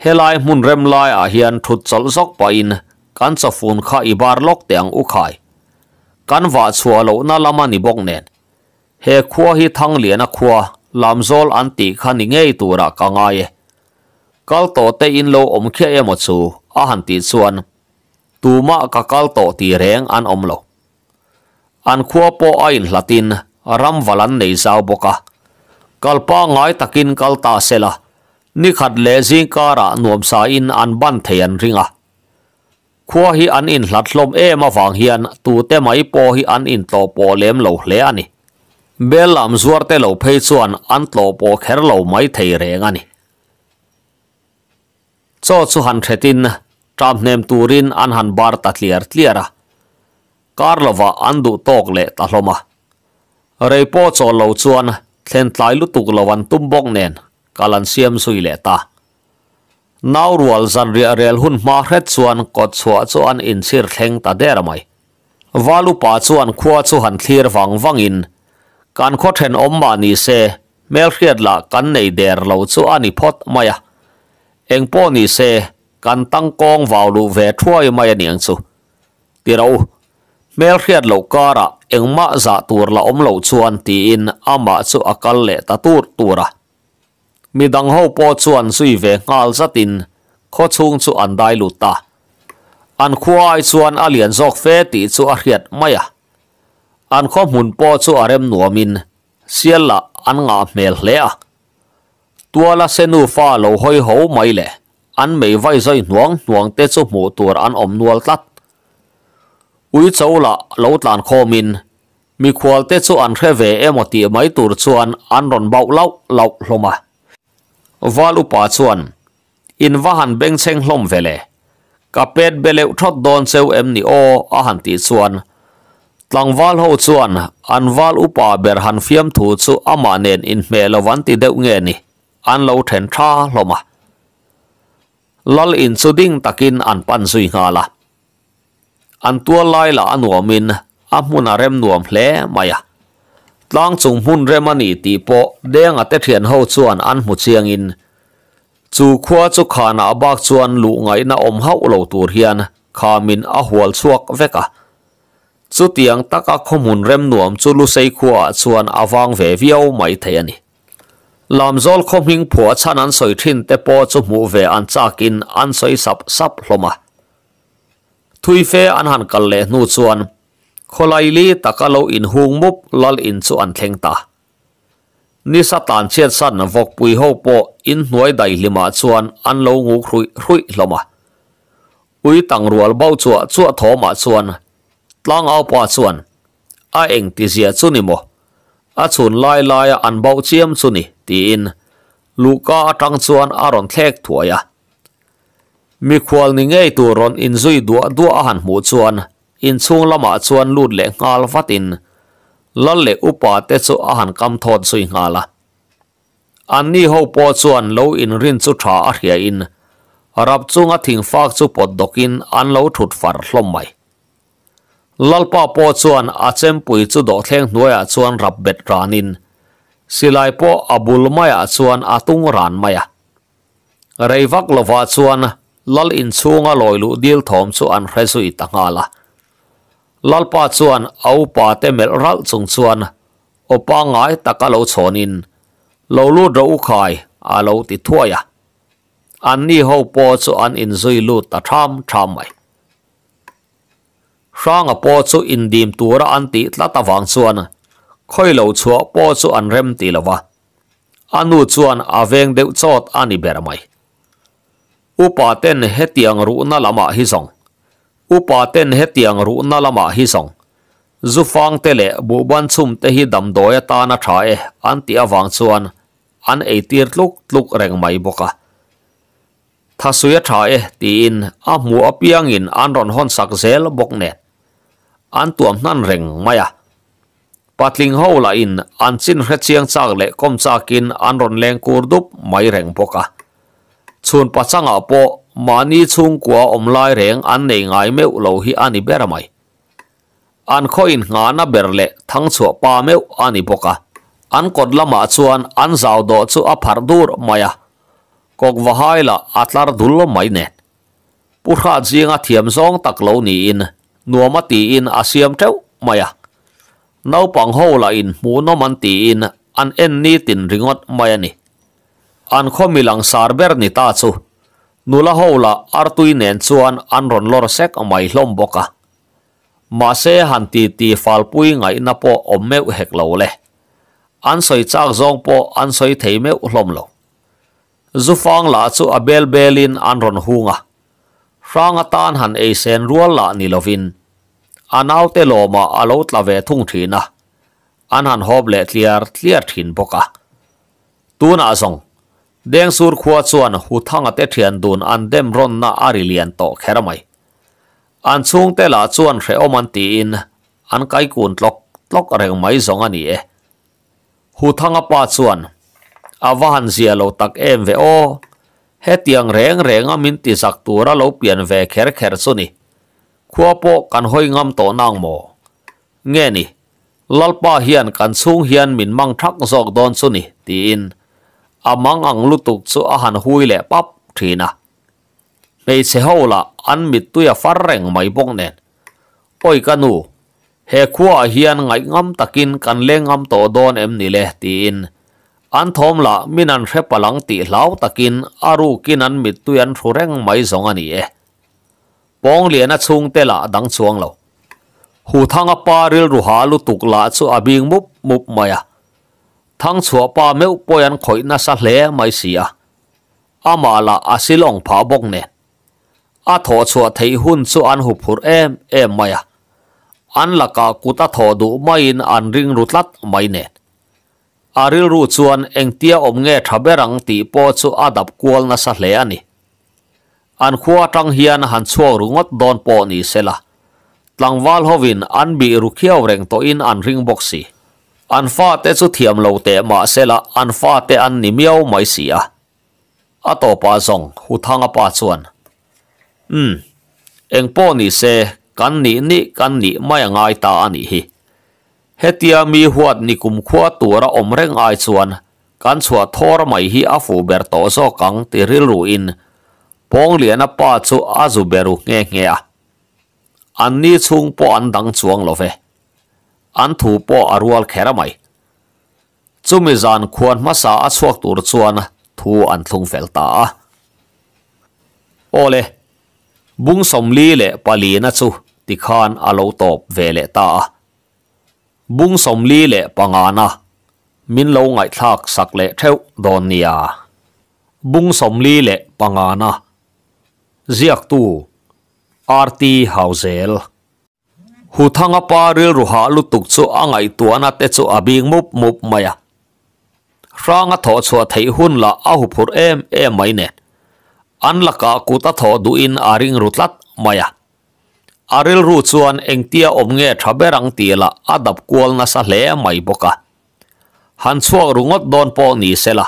helai mun rem lai a hian thut chol zok pa in kan cha phun kha i bar lok te ang u khai kan wa chua lo na lama ni bok nen he khua hi thang lian a khua lam zol an ti khan ni ngei tu ra ka ngai e kal to te in lo om khia emaw chu a han ti chuan tuma ka kal to ti reng an om lo an khua po a in hlatin ram valan nei zau boka kalpa ngai takin kalta sela ni khat le zing kara nuam sa in an ban theian ringa khua hi an in lát hlatlom em awang hian tu te mai po hi an in to po lem lo hle ani belam zuar te lo phei chuan an tlo po kher lâu mai thei rèn anh cho chu han thetin tram nem turin an han bar ta clear clear karlova andu tok le ta hloma rei po cho lo chuan thlen tlai lu tuk lawan tum bok nen kalan siam sui le ta nau rual zan ria rel hun ma hret chuan ko chua chuan in sir thleng ta der mai walu pa chuan khuwa chu han thlir wang wang in kan kho then om ma ni se mel khiat la kan nei der lo chu ani phot maya anh po ni se kan tăng con vào lụ về thua mai niang dạ chu ti rau mel khiat lo ka ra anh ma za tur la om lo chuan ti in ama chu akal le ta tur tura mi dang ho po chuan sui ve ngal tin kho chung chu an đại lu ta an khuai chuan alian zok phê ti chu a khiat mai a à. an kho mun po chu arem nuamin sial là an nga mel hle a à. ตัวละเซนูฟ้าเราห้อยหูไม่เลยอันไม่ไว้ใจหน่วงหน่วงเตจุหมูตัวอันอมนวลตัดอุ้ยเจ้าละเราตานโคมินมีควอลเตจุอันเทเวเอมตีไม่ตัวชวนอันรอนเบาเล่าเล่าลงมาวาลุปาชวนอินว่าหันเบงเชงลมเวเลกาเป็ดเบลเลทอดดอนเซลเอ็มนิโออาหันตีชวนตังวาลหูชวนอันวาลอุปาเบรหันเฟียมถูชูอามาเนนอินเมลวันตีเดวเงนี่ an lo thèn cha lo mà lal in su ding takin an pan zui nga la an tua lai la an nuam in a mun a rem nuam hle maya tlang chung hun rem ani ti po deng ate thian ho chuan an mu chiang in chu khua chu khana abak chuan lu ngai na om hau lo tur hian khamin a hual chuak veka chu tiang taka khomun rem nuam chu lu sei khua chuan awang ve viau mai thei ani làm zol không hình phủa cha nan soi thiên te po chu mu về an chak à. in an soi sap sap hloma thui fe an han kal le nu chuan kholai li takalo in hung mup lal in chu an thleng ta ni satan chiat san na à, vok pui ho po in hnuai dai lima chuan an lo ngu khrui hrui hloma ui tang rual bau chua chua thoma chuan tlang au pa chuan a eng ti zia chu ni mo a chun lai lai an bau chiam chu ni देन लुगौ आTongsuan aron thlek thoya mi khwal ni ngei tu ron in zui duwa du ahan mu chuan in chuang lama chuan lut le ngal vat in lal le upa te chu ahan kam thot sui ngala an ni ho po chuan lo in rin chu tha a ria in arab chu nga thing fak chu dokin an lo thut far hlommai lalpa po chuan a chem pui chu do thleng noya chuan rap bet ranin สิไลโปอบุลมาอส่วนอตุงรันมาเรย์วักลวาส่วนลลินสูงอลอยลุดิลทอมส่วนเฮซุอิตังาลาลลปาส่วนเอาปาเตเมลรัลสุงส่วนอปังไยตะกะลูวชนินลลูดรูขายอาลาติทัวยะอันนี้เขาปอส่วนอินซุยลุตัดทามทามไปร่างปอส่วนอินดิมตัวรันติตละตาวังส่วน khoi lo chua po chu an rem ti lova anu chuan aveng deuh chot ani beramai upa ten hetiang ru na lama hi song upa ten hetiang ru na lama hi song zufang tele bu bàn chum te hi dam doya ta na tha e an ti awang chuan an ei tir tluk tluk reng mai boka thasuya tha e ti in a mu apiang in an ron hon sak zel bok ne an tuam nan reng maya patling ho la in an chin hre chiang chak le kom chakin an ron leng kur dup mai reng poka chun pachanga po mani chung kwa omlai reng an nei ngai meu lo hi ani beramai an khoin nga na berle thang chu pa meu ani poka an kod lama chuan an zau do chu a phar dur maya kok wahai la atlar dul mai ne pu kha jinga thiam zong tak lo ni in nuama ti in asiam teu maya nau pang ho la in mu no man ti in an en ni tin ringot mai ani an kho milang sar ber ni ta chu nula ho la artui nen chuan an ron lor sek mai hlom boka ma se han ti ti fal pui ngai na po om meu hek lo le an soi chak zong po an soi thei meu hlom lo zufang la chu abel belin an ron hunga franga tan han e sen rual la ni lovin anau te lo ma alo tla ve thung thi na an han hob le tliar tliar thin boka tu na song deng sur khuwa chuan hu thanga te thian dun an dem ron na ari lian to kheramai an chung te la chuan re oman ti in an kai kun tlok tlok reng mai zong ani e hu thanga pa chuan avahan zia lo tak em ve o hetiang reng reng amin ti sak tura lo pian ve kher kher chuni so ขัวโปกันห้อยงำตโตนางโมเงี้ยนี่ลลป้าเฮียนกันสูงเฮียนมินมังทักสอกดอนสุนีตีอินอามังอังลุตุกสุอาหารหุยแหล่ปั๊บทีนะในเสาละอันมิดตุยฟราเรงไม่บงเนนโอ้ยกันูเฮขัวเฮียนไงงำตะกินกันเล่งงำตโดอนเอ็มนี่แหละตีอินอันทอมละมินันเชปลังตีเหล้าตะกินอารูกินันมิดตุยันทุเร่งไม่สงอันนี้ปองเลียนชงเตล่ะดังชวงเราหูทางอปาริลรูฮาลุตุกลาสุอาบิงมุบมุบมาทั้งชัวปาเมวปอยันคอยนัสเลไม่เสียอามาลาอาศิลองพาบงเนอาทอชัวทหุนสุอันหุบหูเอ็มเอ็มมาอันละกากุตาทอดูไม่นอันริงรุตลัดไม่เนอาริลรูจวนเองเตียอมเงะทับเบรังตีปอดสุอาดับกวลนัสเลอันนีอันขวาตังเฮียนหันสัวรุงอดดอนปอนิเซลาะตังวาลฮวินอันบีรุกเขียวเร่งัวอินอันริงบ็อกซีอันฟาเตสุดเทียมเลวเตมาเซลาอันฟาเตอันนิมียวไม่เสียอัตโตปาซงหูทางอปาชวนอืมเองปอนิเซกันนี่นี่กันนี่ไม่ง่ายตาอันนี้ฮิเฮตี้มีหัวนิคุมขวาตัวระอมเร่งไอชวนกันชัวทอร์ไม่ฮิอาฟูเบรโตโซกังติริลูอิน Pōng lia nā pā tsū āzu bēru ngē ngē ā. Ān nī tsūng pō ān tāng tsū āng lō fē. Ān tū pō āruāl kērā mai. Tsū mi zān kuān mā sā ā chuak tū rā tsū āna, tū ān tūng fēl tā ā. som lī lē pā lī nā tsū, tī khān ā lō tō pē lē tā ā. Būng som lī lē pā ngā min lō ngāi thāk sāk lē thāuk dō nī ā. som lī lē pā ngā ziak tu arti hauzel hu thanga pa ril ru ha chu angai tuana te chu abing mup mup maya ranga tho chua thei hun la ahupur em em mai ne an laka ku ta tho du in aring rutlat maya aril ru chuan engtia omnge thaberang tiela adap kual na sa hle mai boka han chuak rungot don po ni sela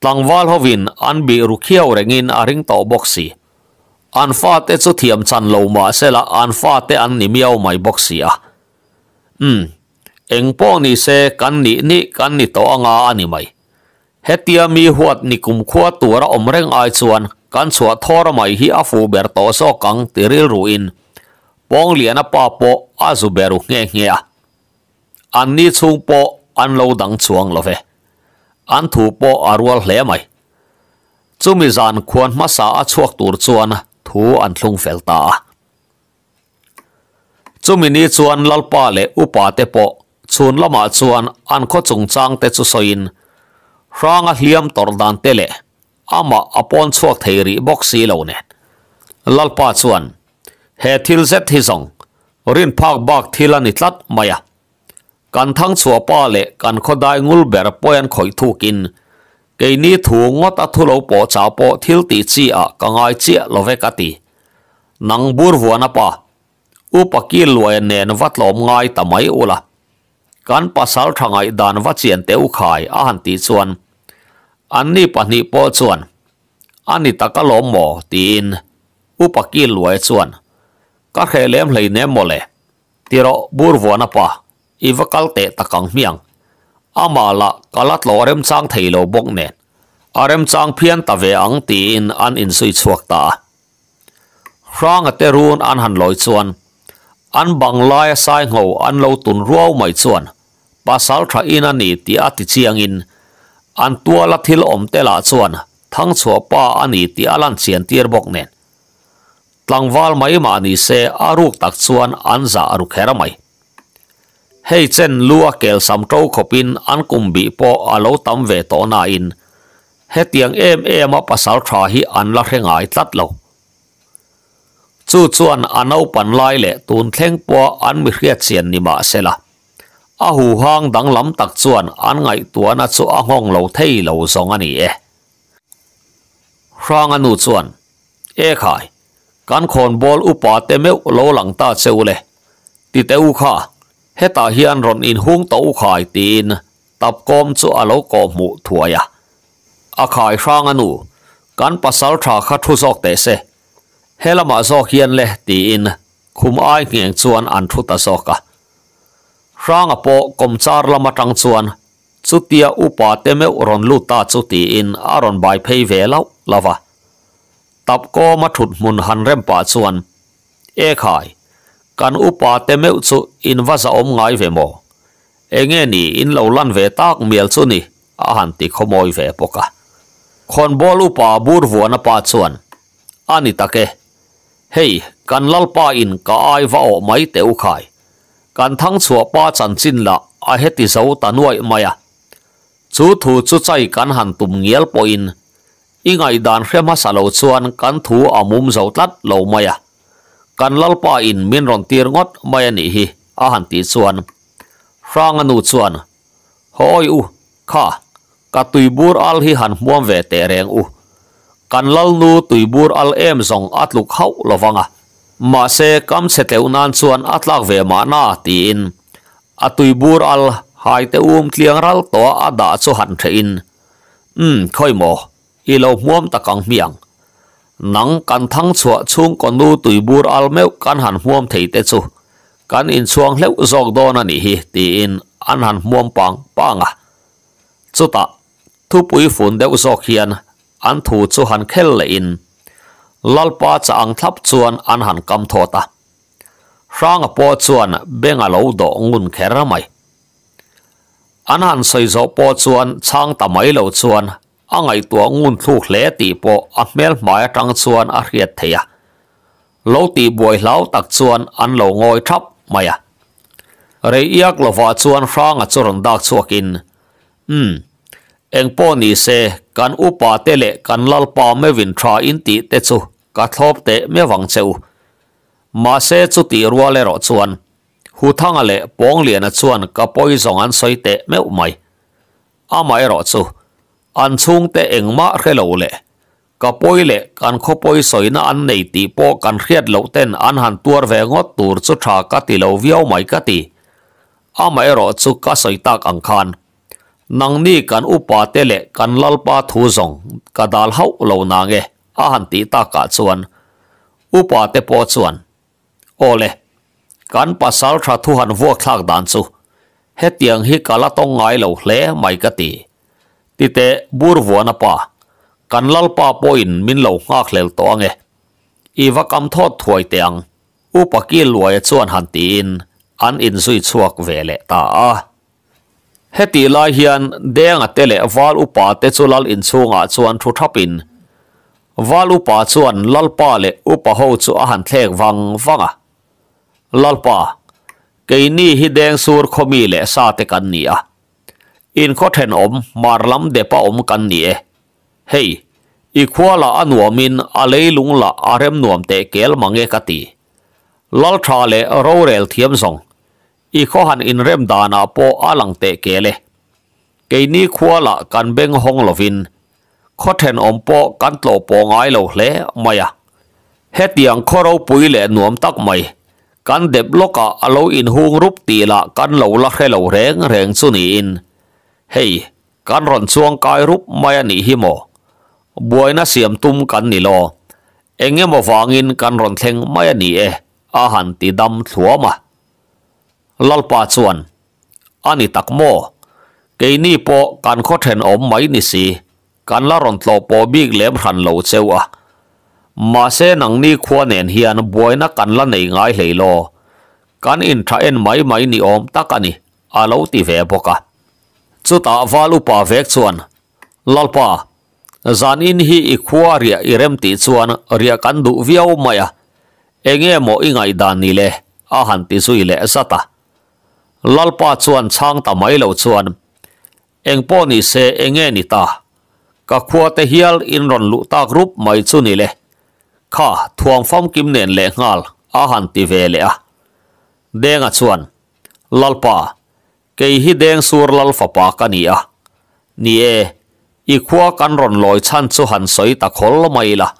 tlangwal hovin an bi rukhiau rengin aring to boxi an fa te chu thiam chan lo ma se la an fa te an ni miao mai box sia um hmm. eng pawng ni se kan ni ni kan ni to anga ani mai hetia mi huat ni kum khua tura om reng ai chuan kan chua thor mai hi afu ber to so kang tiril ruin pong liana pa po azu beru nge nge a an ni chung po an lo dang chuang love an thu po arwal hle mai chumi zan khuan ma sa a chuak tur chuan ทูอันทุงเฟลตาจุมินีชวนลลปาเลอุปาเตปชวนละมาชวนอันขจงจางเตจุสอินร่างเหลี่ยมตอรดานเตเลอามาอปอนชวกเทรีบ็อกซีเลวเนลลปาชวนเฮทิลเซทฮิซงรินพากบักทิลันิตลัดมายากันทั้งสัวปาเลกันขดายงุลเบรปอยันคอยทูกินกี่นี้ถูงดทุลปจ้าวปอทิลติจีอากังไอยเจี๊ยลเวกตินังบุรวนปะอุปกิลวยเนนวัดลมไงแต่ไม่อุละกันปัสสทางไอดานวัดเจียนเตวขายอาหันตีชวนอันนี้ปนิปอชวนอันนี้ตะกะลมหมอตีนอุปกิลวยชวนก็เคเลมเลยเนมโมเลที่เราบุรวนปะอีวกัลเตตะกังเมียง ama la lát lo rem chang thei lo bok nen arem chang phian ta về ang ti in an in suy chuak ta hrang ate ruôn an han loi chuan an bang lai sai ngo an lo tun ruau mai ba pasal tha in ani ti ati chiang in an tua la thil om te la chuan thang chua pa ani ti alan chian tir bok nen tlangwal mai ma ni se aruk tak chuan an za aruk hera mai hei chen lua kel sam tro khopin an kum bi po alo à tam ve to na in he tiang em em a pasal tha hi an la rengai tlat lo chu chuan anau pan lai le tun thleng po an mi hriat chian ni ma sela a hu hang dang lam tak chuan an ngai tuana chu a hong lo thei lo zong ani e hrang anu chuan e khai kan khon bol upa te meu lo lang ta cheule ti te u kha ฮตาเฮียนรอนอินฮงตู้ข่ายตีนตับกอมสุ่อาลูกอมูถัวยะอาข่ายช่างอนุกันปัสสาวะขัดทุสอกเตเสเฮลมาสอกเฮียนเลตีน คุมไอเงียงจวนอันทุตสอกะช่างอโปกอมจาร์ลมาจังจวน สุดที่อุปาเตเมอรอนลุตาสุดตีนอารอนใบเพยเวลเาลาวะตับกอมาถุดมุนหันเริ่มป่าจวนเอข่าย kan upa temeu chu in vaza om ngai ve mo enge ni in lo lan ve tak miel chu ni a han ti khomoi ve poka khon bol upa bur vuana pa chuan ani take hei kan lalpa in ka ai va o mai te u khai kan thang chua pa chan chin la a heti zo tanuai maya chu thu chu chai kan han tum ngiel po in ingai dan hrema salo chuan kan thu amum zo tlat lo maya kan lalpa in min ron tir ngot mai ani hi a han ti chuan rang anu chuan hoi u kha ka tuibur al hi han muam ve te reng u kan lal nu tuibur al em zong atluk hau lovanga ma se kam se te unan chuan atlak ve ma na ti in a tuibur al hai te um tliang ral to a da chu han the in um khoi mo ilo muam takang miang nắng căn thắng chua chung con nu tùy bur al mèo căn hàn huom thầy tê chu căn in chuông leu zog do nà ni hì ti in an hàn huom pang pang à chu ta thu pui phun deu zog hiền an thu chu han khel le in lalpa cha ang thap chuan an han kam tho ta rang po chuan benga lo do ngun khera mai an han soi zo po chuan chang ta mai lo chuan a ngai tua ngun thu hle ti po a mel mai tang chuan a riat theia lo ti buai hlau tak chuan an lo ngoi thap mai a rei iak lova chuan hrang a chorang dak kin um hmm, eng po ni se kan upa tele kan lalpa mevin tha in ti te chu ka thop me mewang cheu ma se chu ti rua le ro chuan hu thanga le pong lian a chuan ka poi zong an soite meu mai a mai ro chu an chung te eng ma khe lo le ka poi le kan kho poi soi na an nei ti po kan khriat lo ten an han tuar ve ngot tur chu tha ka ti lo viau mai ka ti a mai ro chu ka soi tak ang khan nang ni kan upa te le kan lal pa thu zong ka dal hau lo na nge a han ti ta ka chuan upa te po chuan ole kan pasal tha thu han vo thlak dan chu he tiang hi kala tong ngai lo hle mai ka ti ite burwana pa kanlal pa poin minlo ngaklel to ange iwa kam tho thoi teang upa ki luai chuan han tin an in sui chuak vele ta a heti lai hian denga tele wal upa te chulal in chunga chuan thu thapin wal upa chuan lalpa le upa ho chu a han thlek wang wanga lalpa keini hi deng sur khomi le sa te อินคอเทนอมมาล้ำเดป้าอมกันเนี่ยเฮ้ยอีขวาละอันวมินอะไรลุงละอารมณ์นวมเตะเกลมังเอกตีลลชาเลโรเรลเทียมสงอีขหันอินเริ่มดานาโปอาลังเตะเกลเลเกนี่ขวาละกันเบงฮงลวินคอเทนอมโปกันตัวปองไอโลเลไม่ะเฮ็ดยังขอเราปุ๋ยเลนวมตักไม่กันเด็บโลกะอาลอินหวงรูปตีละกันเหล่าละเหลาแรงแรงสุนีอินฮ้ยกันร่อนช่วงกายรูปมาหนีฮิโมบวยน่ะเสียมตุ้มกันนี่โล เองเงมาฟังอินกันร่อนเทงมาหนีเออาหารติดดำถั่วมาลัลปาชวนอันนี้ตักโมเกนี่ปอกันโดเทนอมไหมนี่สิกันละรอนโตปอบีกเล็บหันโลเซวะมาเซนังนี่ขวานเฮียนบวยน่ะกันละในง่ายเลยโลกันอินทรเอ็นไหมไหมนี่อมตักกันนี่อาลูติเวบกะ chuta walupa vek chuan lalpa zanin hi ikhuaria iremti chuan ria kan du viau maya enge mo ingai dan le a han ti sui le sata lalpa chuan chang ta mai lo chuan engpo ni se enge ni ta ka khuwa te hial in ron lu ta group mai chu ni le kha thuang fam kim denga chuan lalpa cái hi deng sur lal fapa ka ni a ni e i khua kan ron loi chan chu han soi ta khol mai la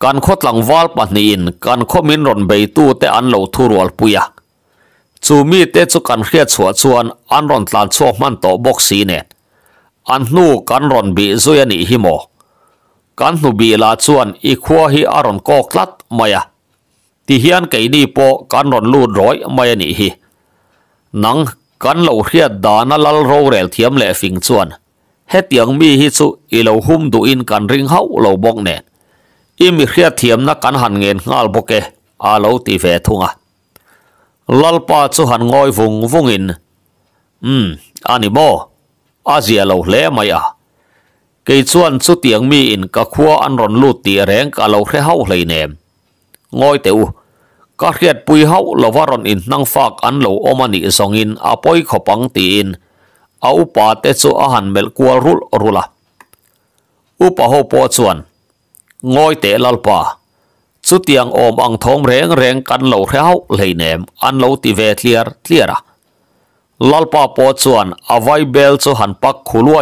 kan khot lang wal pa ni in kan min ron bei tu te an lo thu rol puya chu mi te chu kan khia chua chuan an ron tlan chuak man to box si an nu kan ron bi zui ani hi mo kan nu bi la chuan i khua hi aron kok lat maya à. ti hian cái đi po kan ron lu roi maya à ni hi nang kan lo hriat dana lal ro rel thiam le fing chuan he tiang mi hi chu i lo hum du in kan ring hau lo bok nen i mi hriat thiam na kan han ngen ngal boke a lo ti à thunga lalpa chu han ngoi vung vung in um ani bo à zia lo hle mai à ke chuan chu tiếng mi in ka khua an ron lut ti reng ka lo hre hau hlei nem ngoi te Karkiat pui hau lovaron in nang fak an lo omani songin apoi khopang tiin. A upa te chu ahan mel kual rul rula. Upa ho po chuan. Ngoi te lalpa. Chu tiang om ang thong reng reng kan lo rhau leinem an lo ti ve clear cleara. Lalpa po chuan avai bel chu han pak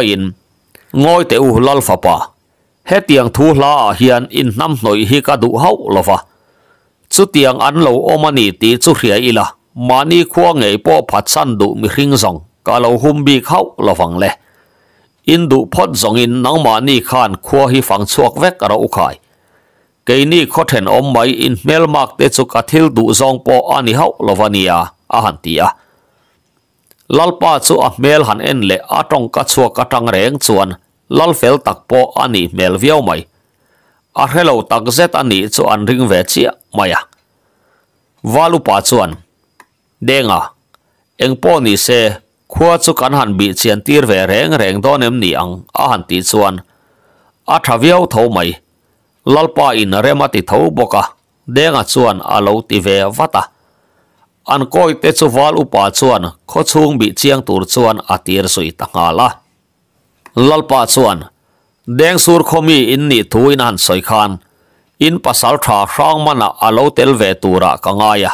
in, Ngoi te u lalfa pa. He thu la hian in nam noi hi ka du hau lova. จุดเตียงอันราอมันีตีจุเรียอีละมานี่ขวางไอ้ป้อผัดสันดุมิริงซองกาเราหุมบีเขาเราฟังเลยอินดุพอดซองอินนังมานี่ขานขวาหิฟังชวกเวกเราอุคายเกนี่ขอเห็นอมไม่อินเมลมากเตจุกัดทิลดุซองป้ออันนี้เขาเราวันียอาหันตียลัลป้าจูอัเมลหันเอ็นเลอาตรงกัดชัวกัดตังเร่งชวนลัลเฟลตักป้ออันนี้เมลเวียวไม arhelo takzet ani chu an ring ve chia maya walu pa chuan denga engpo ni se khuwa chu kan han bi chian tir ve reng reng don em ni ang a han ti chuan a thavyo tho mai lalpa in remati tho boka denga chuan alo ti ve wata an koi te chu walu pa chuan tur chuan a tir sui lalpa chuan deng sur khomi in ni thu in han soi khan in pasal tha hrang mana alo tel ve tura kangaya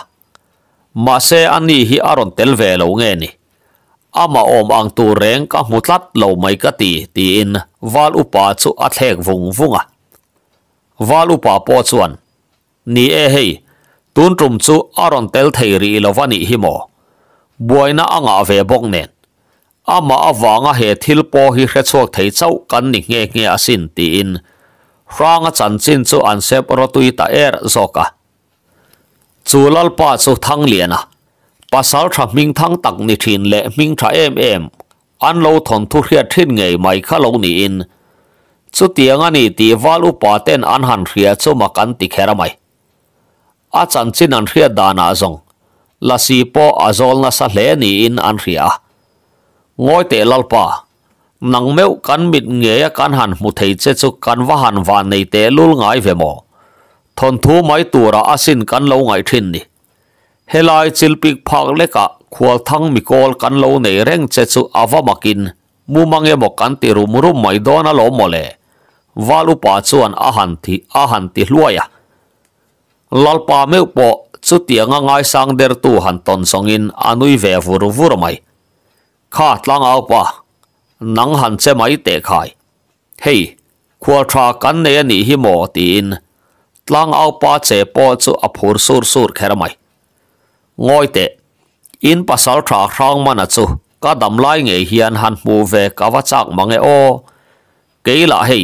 ma se ani hi aron tel ve lo nge ni ama om ang tu reng ka mutlat lo mai ka ti ti in wal upa chu a thek vung vunga wal upa po chuan ni e hei tun trum chu aron tel thei ri lo wani hi mo buaina anga ve bok nen ama awanga he thil po hi hre chok thei chau kan ni nge nge asin ti in rang chan chin chu an se pro tu ta er zo ka chu pa chu thang lian pasal tha ming thang tak ni thin le ming tha em em an lo thon thu hria thin nge mai kha lo ni in chu tiang ani ti walu pa ten an han hria chu ma kan ti khera mai a chan chin an hria dana zong lasi po azol na sa le ni in an hria a ngoi tệ lalpa nang meu kan mit nge kan han mu thei che chu kan wa han wa nei te lul ngai ve mo thon thu mai tura asin kan lo ngai thin ni helai chilpik phak leka khual thang mi kol kan lo nei reng che chu awa makin mu mange mo kan ti ru mu ru mai dona lo mole walu pa chuan ahan thi ahan ti hluaya lalpa meu po chu tianga ngai sang der tu han ton songin anui ve vuru vur mai ข้าตั้งเอาปะนังหันเสไม่เตะใายเฮ้ขวรทากันเนี่ยนี่ฮิมอดินตั้งเอาปะเจปอจูอภูรสูรสูรแค่ไหมงอยเตะอินภาษาวะาครองมันอ่ะจูก็ดำไล่เงียเฮียนหันมูเวกาวจักมังเอโอเกยละเฮ้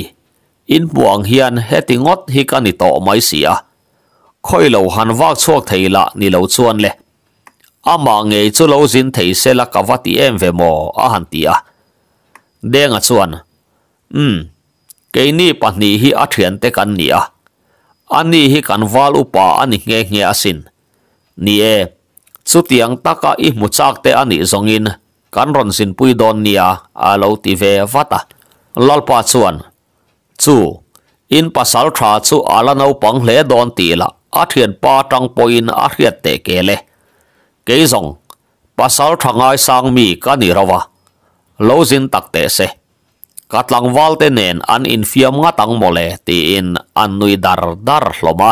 อินบวงเฮียนเฮติงดฮิกันนี่ตไม่เสียค่อยเหลาหันวากช่วงไทยละนี่เหลาชวนเลย à mà nghe chú lâu xin thấy sẽ là cả vắt em về mò à hẳn tí à đen à chuan ừm cái ni bản à? ni hi à thiền tế căn ni à anh ni hi căn vào upa anh nghe nghe à xin ni e chú tiếng ta cả ít một sắc tế à? à? anh ni zong in căn ron xin pui don ni à à lâu tí về vắt à lal pa chuan chú in pasal chú chu alanau pang lê don ti la a thian pa tang poin a hriat te ke le กี่ส่งภาษาทางไอสังมีกันนี่รัวโลจินตักเตะเสกัดลังวัลเตเนนอันอินฟิอมงาตังโมเลตีอินอันนุยดาร์ดาร์ลบะ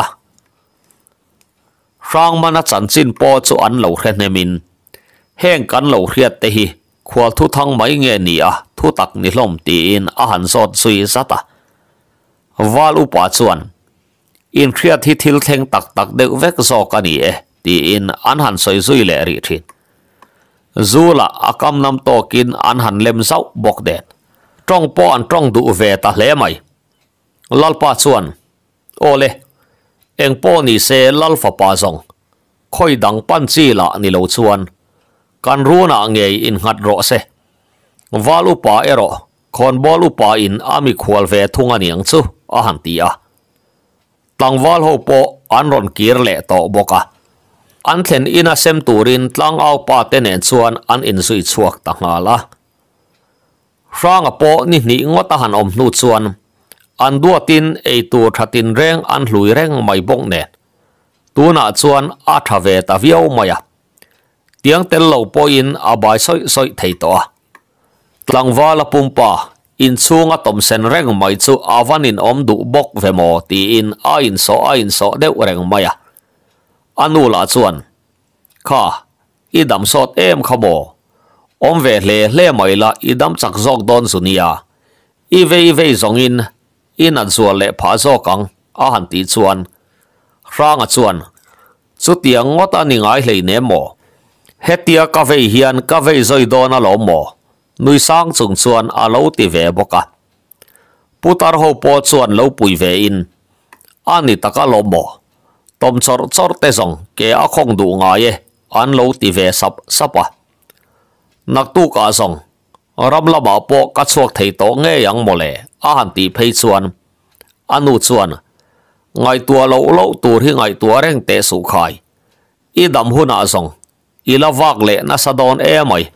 สังมันจันจินปอดส่วนเหลวเรนมินแห่งกันเหลวเรตเตหีขวัลทุทังไม่เงียนี่อ่ะทุตักนิลมตีอินอาหารสดสุยสัตวัลอุปาชวนอินเครียดที่ทิลเทงตักตักเด็กเวกโซกันนี่เอ tiin an han soi zui le ri thin zu la akam nam to kin an han lem sau bok den trong po an trong du ve ta hle mai lal pa chuan ole eng po ni se lal fa pa zong khoi dang pan chi là ni lo chuan kan runa nghe in ngat ro se valu pa ero khon bolu pa in ami khwal ve thunga niang chu a han ti a tlangwal ho po anron kir le to à an thlen in a sem turin tlang au pa te nen chuan an in zui chuak ta nga la ranga po ni ni ngota han om nu chuan an dua tin ei tu thatin reng an hlui reng mai bong ne tu na chuan a tha ve ta viau maya tiếng tel lo po in a bai soi soi thei to tlang wa la pa, in chunga tom sen reng mai chu awan in om du bok ve mo ti in a in so a in so deu reng maya anu la chuan kha i sot em khamo om ve hle hle mai la idam dam chak zok don sunia i ve i ve zong in in an zual le pha zo kang a han ti chuan rang a chuan chu tia ngot ani ngai hle ne mo hetia ka ve hian ka ve zoi don a lo mo nui sang chung chuan a lo ti ve boka putar ho po chuan lo pui ve in ani taka lo mo tôm chót chót tê rong kẻ ác không đủ ngài ye an lâu tì về sập sập à nặc tu cả rong ram la ba po cắt suộc thầy tổ nghe yang mồ lệ à hẳn tì phê chuan ăn u chuan ngài tua lâu lâu tu thì ngài tua rèn tê sụ khai y đầm hun à rong y la vác lệ na sa don e mày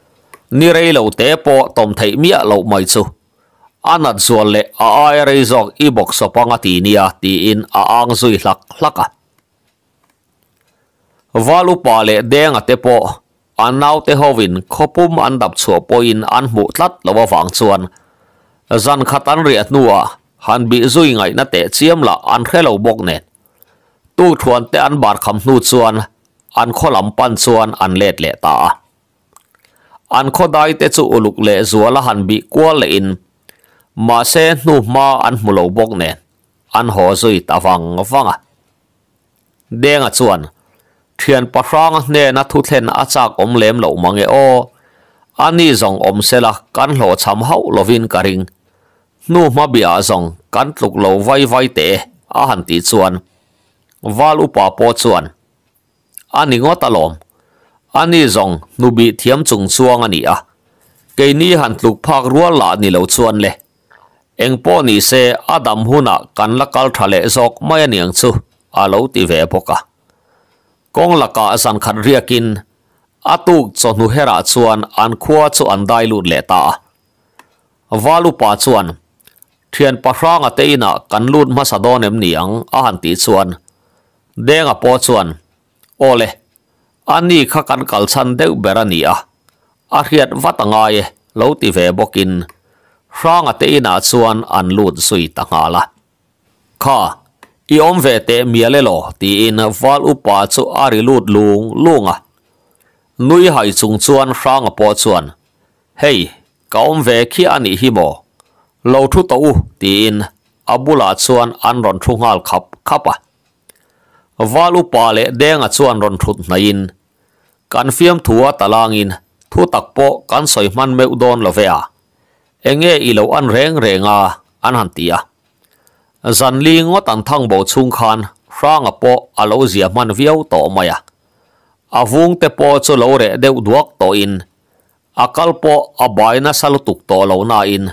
ni rei lâu tế bộ tôm thầy mía lâu mày chu anat zual le a ai rei zok i bok so panga ti nia ti in a ang zui lak laka valu pa le deng ate po an nau te hovin khopum an dap chho poin an mu tlat lawa wang chuan zan khatan ri atnuwa han bị zui ngai na te chiam la an khelo bok ne tu thuan te an bar kham hnu chuan an kholam pan chuan an let le ta an khodai te chu uluk le zuala han bị kwal le in ma se nu ma an mulo bok ne an ho zui ta wang wanga denga chuan thuyền bà rang ne na thu thlen a chak om lem lo mange o ani zong om sela kan lo cham hau lovin karing nu ma bia zong kan tluk lo vai vai te a han ti chuan wal upa po chuan ani ngo talom ani zong nu bi thiam chung chuang ani a ke ni han tluk phak rual la ni lo chuan le eng po ni se adam huna kan la kal thale zok mai ani ang chu a lo ti ve poka กองลักาสันขันเรียกินอาตุกจนุเฮราชวนอันขวชวนได้ลุดเลตาวาลุปาชวนเทียนปะร่างอเตินะกันลุนมาสะดอนเอ็มเหนียงอาหันติชวนเดงอปอชวนโอเลอันนี้ขะกันกัลชันเดวเบรนียอาเรียดวัตงายลูติเวบกินร่างอเตินะชวนอันลุนสุยตังอาละข้า i om ve te mia le lo ti in wal upa chu ari lut lung lunga à. nui hai chung chuan rang po chuan Hey, ka om ve khi ani hi mo lo thu to ti in abula chuan an ron thu ngal khap khapa wal à. upa le denga chuan à ron thut na in kan fiam thua talang in thu tak po kan soi man me don lo ve a enge i lo an reng renga an han tia dần li ngó tận thăng bộ chung khan ra ngập bộ à lâu dìa à, man viêu tổ mày à à vuông tế bộ cho lâu rẻ đều đuốc tổ in à cal po à bài na sa tục tổ lâu na in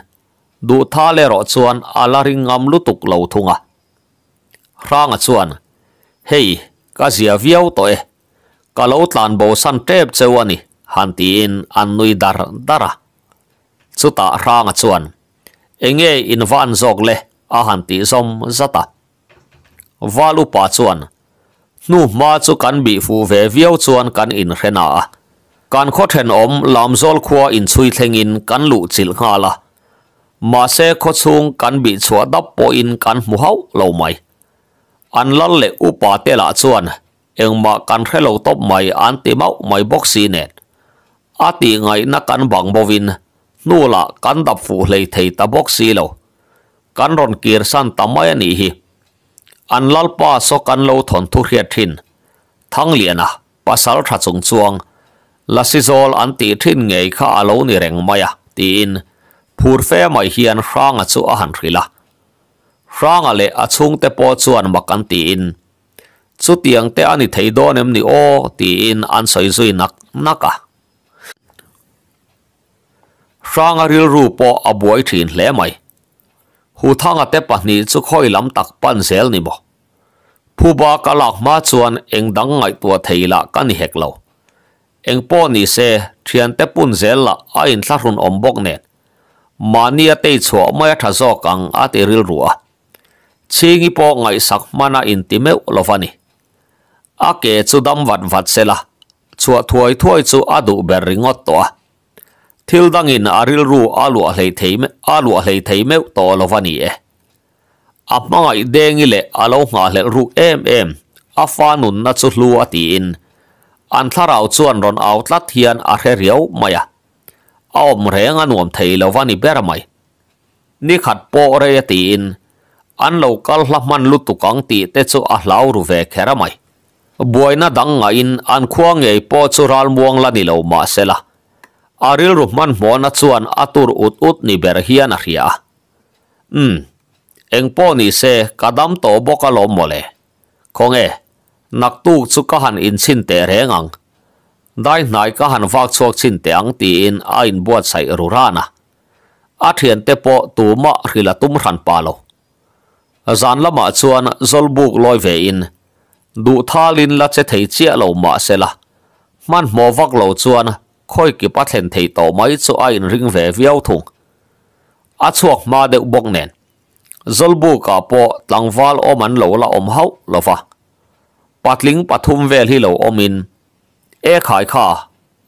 đủ tha lê rõ chuan à la ring ngam lu tục lâu thung à ra ngà chuan hey cả dìa à viêu tổ e cả lâu tàn bộ san trép chơi wani à hàn tin an nui dar dara chú ta ra ngà chuan enge in van zog leh a han ti zom zata valu pa chuan nu ma chu kan bị phụ về viau chuan kan in hrena a kan kho then om làm zol khua in chui in kan lu chil nga là, mà se khót chung kan bị chua dap po in kan mu hau lo mai an lal le upa te la chuan engma kan hrelo top mai an ti mau mai boxi net a ngay ngai na bằng bang bovin nu la kan đập phụ hlei thei ta boxi lâu kan ron kir san tamai ani hi an lal pa so kan lo thon thu hiat thin thang liana ah, pasal tha chung chuang lasizol an ti thin ngei kha alo ni reng maya tin phur fe mai hian rang a chu a han rila rang ale a chung te po chuan makan ti in chu tiang te ani thei don em ni o ti in an soi zui nak naka ah. rang a ril ru po a buai thin hle mai hu thanga pe pahnih chu khoi lam tak pan sel ni ba phuba kalak ma chuan eng dang ngai tua theila kan ni hek lo eng po ni se thian te pun zel la a in thla run om bok ne mania te chho ma tha zo kang a te ril ruwa chingi po ngai sak mana in ti me lovani ake chu dam wat wat sela chua thuai thuai chu adu ber ringot to ทิลดังอินอาริลรูอาลัวเลยเทมอาลัวเลยเทมตัวลวันีเออับมาอเดงิเลอาลงาเลรูเอ็มเอ็มอาฟานุนนัดสุดลัวตีอินอันทาราจวนรอนเอาตัดเทียนอาเรียวมายาอาเรียงอันวมเทลวันีเบรมัยนี่ขัดโปเรตีอินอันโลกาลละมันลุตุกังตีเตจูอาลาวรูเวเคระมัยบวยน่ะดังอินอันควงใหญ่โปจุรัลมวงละนิโลมาเซละ Aril Ruhman Mona chuan atur ut ut ni ber hian a hria. Hmm, engpo ni se kadam to bokalom lom mole. Kong e, nak tu in chin te re ngang. Dai nai ka han vak chuak chin te ang ti in buat sai rurana. A thian po tu ma hila palo. Zan lama chuan zolbuk loi ve in. Du thalin la che thei ma se la. Man mo vak lo chuan khôi kỳ bắt hẹn thầy tổ máy cho ai rinh về viêu thùng a chuộc ma đều bông nền dol bu cả po tlang val om an lo la om hau lo va patling pathum vel hi lo omin e khai kha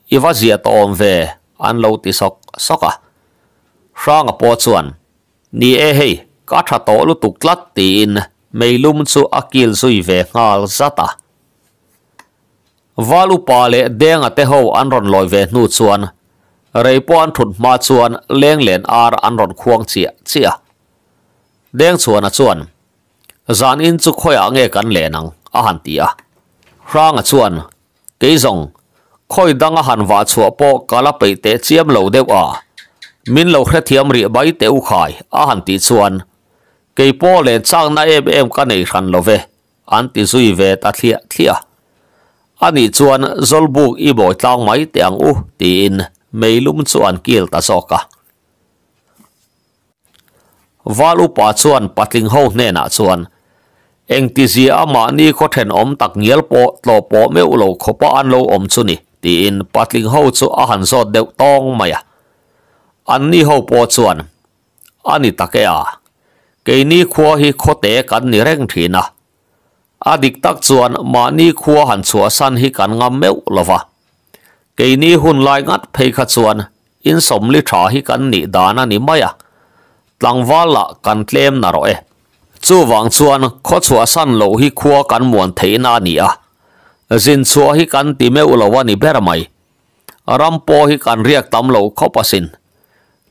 iwa zia to om ve an lo sọc sok soka à? rang po chuan ni e hei ka tha to lu tuk tlat tin meilum chu akil sui ve ngal zata à? valu pa le denga te ho an ron loi ve nu chuan reipuan thut ma chuan leng len ar an ron khuang chia chia deng chuan a chuan zan in chu khoya nge kan le nang a han ti a rang a chuan ke zong khoi dang a han wa chu po kala pe te chiam lo deu a min lo khre thiam ri bai te u khai a han ti chuan ke po le chang na em em ka nei ran lo ve an ti zui ve ta thlia thlia อันนี้จวนสจลบุกอีบอยตองไม่เตียงอู้ตีนไม่ลุ่มจวนกิลตาซอกาวาลุปาจวนปัดลิงโฮแน่นาจวนเองที่เสียมานี่ก็เห็นอมตักเงียบโปต่อโปไม่โหลขบอันโลอมสุนีตีนปัดลิงโฮจู่อาหารสดเดือดตองไม่อะอันนี้โฮปอจวนอันนี้ตะแกะเกี่นี่ขวี้ขเตะกันนี่เร่งทีนะอดีตตักจวนมานี่ขัวหันชัวสันฮิกันงามเมวลวะกีนี่หุ่นลายงัดเพคจวนอินสมลิชาฮิกันนิดานะนิมายะตังวาละกันเคลมนรอเอจู่วังชวนขัวชัวสันโลฮิขัวกันมวนเทนานี่อะจินชัวฮิกันติเมวลวะนิเบรไมรัมโปฮิกันเรียกตำโลขปสิน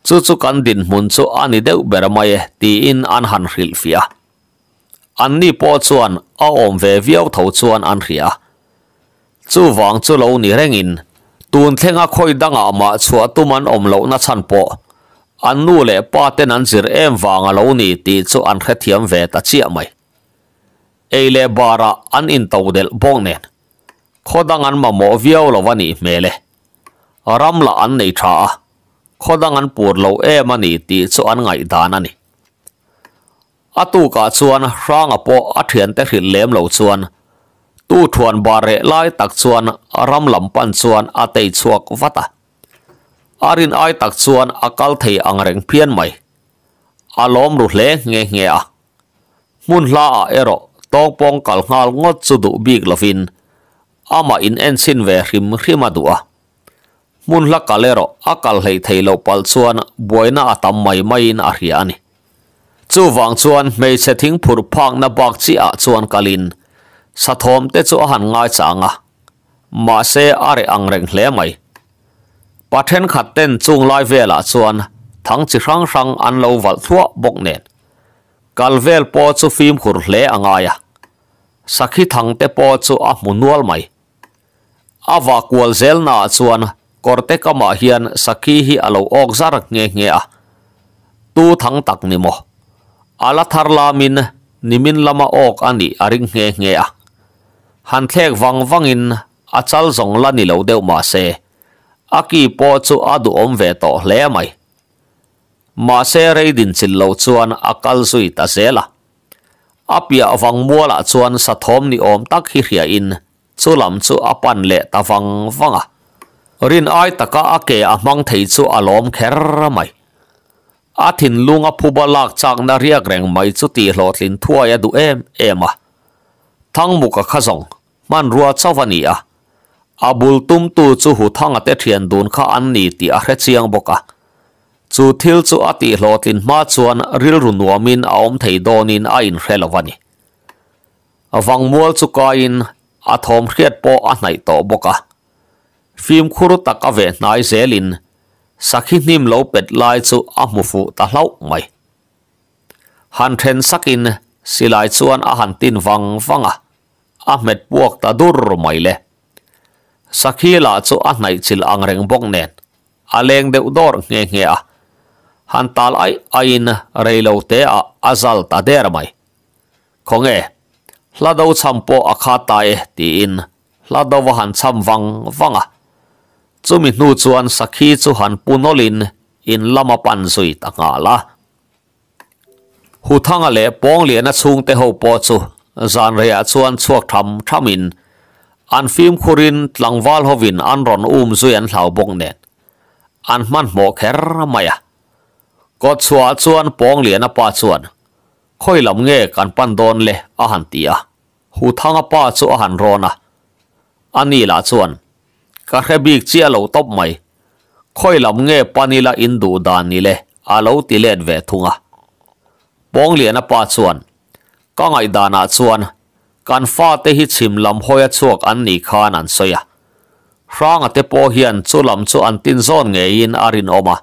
จู่จู่กันดินมุนชูวอันนี้เดวเบรไมตีอินอันหันริลฟีออันนี้ปอดส่วนเอาอมเววิวทั่วส่วนอันเหียจู่วังจู่เล่นี่เร่งอินตูนเทงก็คอยดังอ่ะมาชัวตุมันอมเล่นัชันปออันนู้นเลยปาเต้นันจีเอ็มวังอ่ะเล่นี่ตีจู่อันเขี่ยมเวตัดเชียมไปเอเล่บาระอันอินตูเดลบงเน่ขอดังอันมาโมอวิ่งล้วนี่เมล่รำละอันนในชาขอดังอันปวดเล่เอ็มันนี่ตีจู่อันไงดานันนี่ a tu cả chuan rang a po a thiền te hrit lem lo chuan tu thuan ba rệ lai tạc chuan a ram lam pan chuan a tei chuak vata a ai tạc chuan a kal thei ang reng phian mai a lom ru hle nge nge a mun la a ero tong pong kal ngal ngot chu du bik lovin ama in en sin ve hrim hrima dua mun la kalero a kal hei thei lo pal chuan boina atam mai mai in a hriani chu wang chuan mei che thing phur phang na bak chi a ah chuan kalin sa thom te chu han ngai changa ma se are ang reng hle mai pathen khat ten chung lai vela chuan thang chi rang rang an lo wal thua bok nen kalvel po chu phim khur hle angaya sakhi thang te po chu a munual mai awa kual zel na chuan korte kama hian sakhi hi alo ok zarak nge nge a tu thang tak ni mo ala thar lamin nimin lama ok ani aring nge nge à. han thlek wang wangin achal zong la ni lo deu ma se aki po chu adu om ve to hle mai ma se rei din chil lo chuan akal sui ta zela apia wang muala chuan sa thom ni om tak hi hria in chulam chu apan le ta wang wanga rin ai taka ake a mang thei chu alom kher mai a thin lunga phuba lak chak na riak reng mai chu ti hlo thlin thuai a du em em a thangmu ka khazong man rua chawani a abul tum tu chu hu thang te thian dun kha an ni ti a hre chiang boka chu thil chu ati hlo tin ma chuan ril ru nuamin a om thei donin a in hrelawani awangmual chu ka in a thom hriat po a hnai to boka phim khuru tak a nai hnai zelin สักหินิมโลเป็ดลายจูอามุฟุตะเล่าไม่ฮันเทนสักินสิลายชวนอาหันตินวังฟังอ่ะอาเม็ดพวกตะดูรไม่เลยสักฮีลาจูอันไหนจิลอังเริงบงเนนอาเลงเดือดดอร์เงี้ยเงี้ยฮันตาลไอไอินเรลเตออาซัลตาเดรไม่คงเอลาดูชัมโปอาคาตายตีอินลาดูวหันชัมวังฟังอ่ะ chu mi hnu chuan sakhi chu han punolin in lama pan zui ta nga la hu thanga le pong lian a chung te ho po chu zan ria chuan chuak tham thamin an phim khurin tlangwal hovin an ron um zui an hlau bong nen an man mo kher maya ko chua chuan pong lian a pa chuan khoi lam nge kan pan don le a han tia hu thanga pa chu a han rona ani la chuan ka khabik chi alo top mai khoi lam nge panila indu dan ni le alo tilen ve thunga pong lian a pa chuan ka ngai dana chuan kan fa te hi chim lam hoya chuak an ni khan an soya rang ate po hian chu lam chu an tin zon nge in arin oma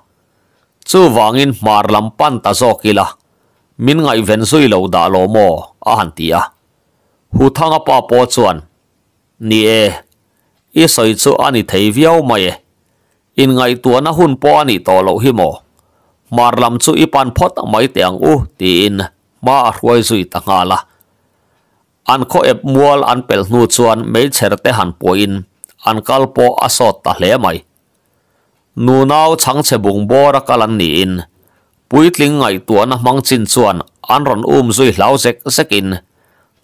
chu wangin mar min ngai ven zui lo da lo pa po chuan ni e อีสอยจูอันนี้เทียวยาวไม่อินไงตัวน่ะหุ่นป้อนนี่ต่อเราหิมอมาลำจูอีปันพอดไม่เตียงอู้ตีนมาหวยจุยต่างหาละอันเขาเอ็บมัวอันเปิลนูจวนไม่เชิดเตหันปวยอินอันกัลโปอสอดตะเลไม่นูนาวชังเชบุงบอรักลันนี่อินปุยตลิงไงตัวน่ะมังจินจวนอันรอนอุ้มจุยเหลาเซ็กเซ็กิน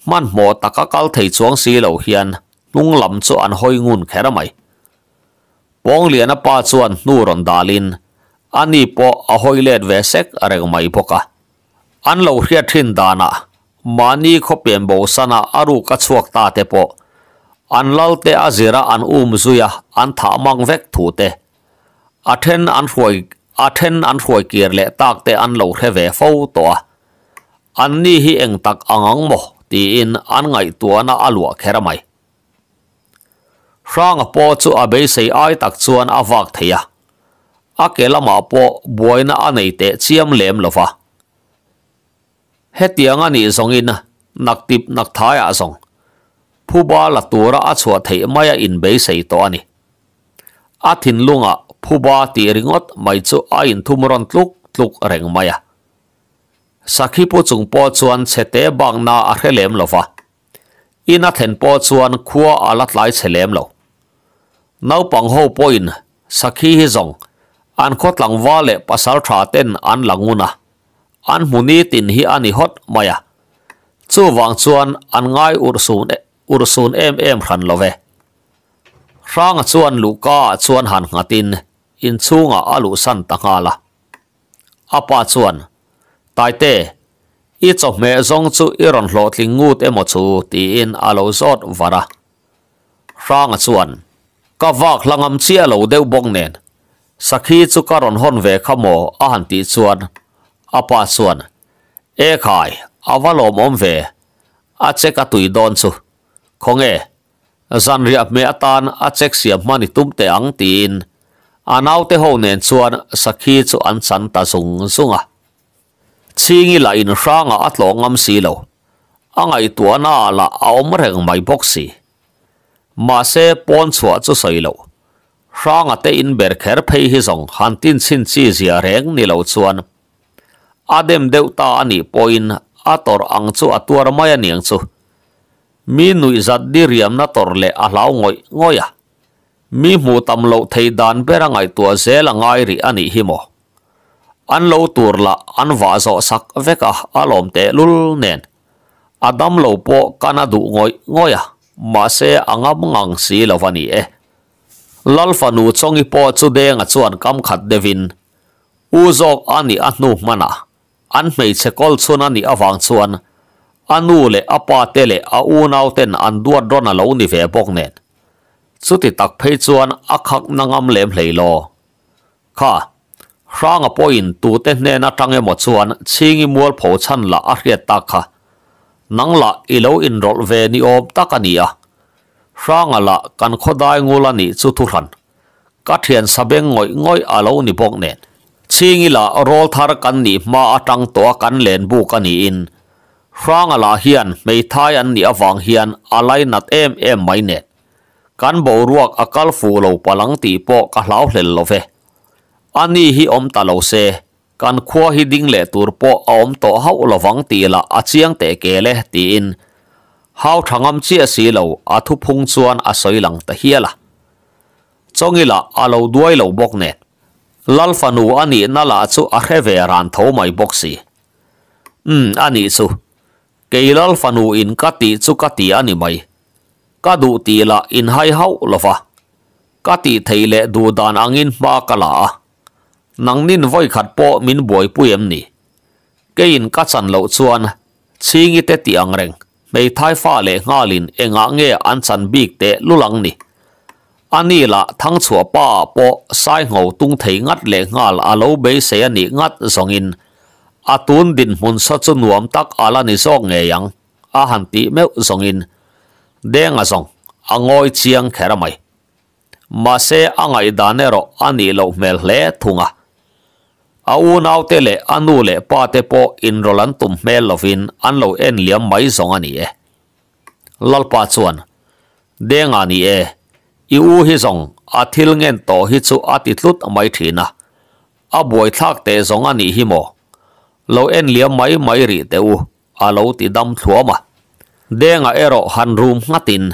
มันหมอตะกะกัลเทยจวงสีเหลาเฮียน lung lam chu an hoi ngun khera mai pong lian a pa an nu ron lin, an ani po a hoi let ve sek arek mai boka an lâu lo hria thin dana mani khopem bo sana aru ka chuak ta te po an lal te azira an um zuya an tha mang vek thu te athen an hoi athen an hoi kia le tak te an lâu hre ve phâu toa, an ni hi eng tak angang mo ti an ngay ngai tuana alua khera mai rang a po chu a be sei ai tak chuan a vak theia a ke lama ah po boina anei te chiam lem lova hetiang ani zongin nak tip nak thaya ah zong phu ba la tura a chua thei maya in be sei to ani a thin lunga ah, phu ba ti ringot mai chu a in thum ron tluk tluk reng maya sakhi po chung po chuan chete bang na a khelem lova ina then po chuan khua alat lai chelem lo nau pang ho poin sakhi hi zong an khot lang wa le pasal tha ten an languna an muni tin hi ani hot maya chu wang chuan an ngai ursun ursun em em khan love rang chuan luka chuan han ngatin in chunga alu san tangala apa chuan taite i chome zong chu iron hlo tlingut emo chu ti in alo zot wara rang chuan ก็วอกลังอมเชียหลูเดวบงเนนสักทีจุกรอนฮอนเวขโมอาหันติส่วนอาปาส่วนเอขายอาวลอมอมเวอาเจกตุยดอนสุคงเอจันเรียบเมอตานอาเจกเสียบมันิตุ้มเตอังตีนอาเอาเตหูเนนส่วนสักทีจุอันสันตาสุงสุงอ่ะชิงิลาอินร่างอัตลงอมสีโลอังไอตัวน่าละเอามเร่งไม่บกสี mà sẽ bón xóa cho sợi lộ sang à in bèr khér phê hi dòng hàn tin xin chi dìa rèng ni lộ chuan adem deu ta ani poin ator ang chu atuar maya niang chu mi nui zat di riam na tor le a lau ngoi ngoi à mi mu tam lo thei dan bera ngai tua zel ngai ri ani hi mo an lâu tur la an wa sắc sak à, a alom te lul nen adam lâu po kana du ngoi ngoi à มาเสอังมังสีลาวันนี้เอลลฟานูจงอีพอสุดเดงจวนกำขัดเดวินอูจอกอันนี้อันนูมานะอันไม่เชกอลชวนอันนี้อวังชวนอันนูเลอปาเตเลออูนาเตนอันดวดรอนลานิเวบกเนนสุดที่ตักเพจวนอักขักนังมเลมเลยโลค่ะร่างอปอยน์ตูเตนเนนัตังเอ็มชวนชิงมัวูผชันละอาเรียตักค่ะนังละอีโลอินรอลเวนิโอบตะกันีอะร่างละกันขดายงูลันิสุทุรันกัดเทียนสเบงงอยงอยอาโลนิปกเนนชิงิละรอลทารกันนี่มาอตังตัวกันเลนบุกันีอินร่างละเฮียนไม่ทายันนี่อวังเฮียนอะไรนัดเอ็มเอ็มไม่เนกันบ่รวกอกาลฟูโลปลังตีโปกะลาวเลนโลเวอันนี้ฮิอมตาโลเซ kan khua hi ding le tur po om to hau lawang ti la achiang te ke le ti in hau thangam chi a si lo a thu phung chuan a soi lang ta hi la chongi la a lo duai lo bok ne lal fanu ani na la chu a he ve ran tho mai bok si um hmm, ani chu ke lal fanu in ka ti chu ka ti ani mai ka du ti la in hai hau lova ka ti theile du dan angin ma kala nắng nín voi khát bộ min bồi bùi em nỉ cái in cắt sẵn lậu chuan chi nghĩ tê tiang reng mày thái pha lệ ngã lin e ngã nghe ăn sẵn biếc tê lu lăng nỉ anh nỉ là thằng chùa ba bộ sai ngầu tung thấy ngắt lệ ngã là lâu bế xe nỉ ngắt dòng in a tuôn din mun sa chu nuam tak ala ni zo nghe yang a han ti meu zong in deng a zong a ngoi chiang khera mai ma se angai danero ani lo mel hle thunga au nau te le anu le pa te po in rolan tum mel lovin an lo en liam mai zong ani e lalpa chuan deng ani e i u hi zong a thil ngen to hi chu ati tlut mai thina a boi thak te zong ani hi mo lo en liam mai mai ri te u a lo ti dam thuama denga ero han room ngatin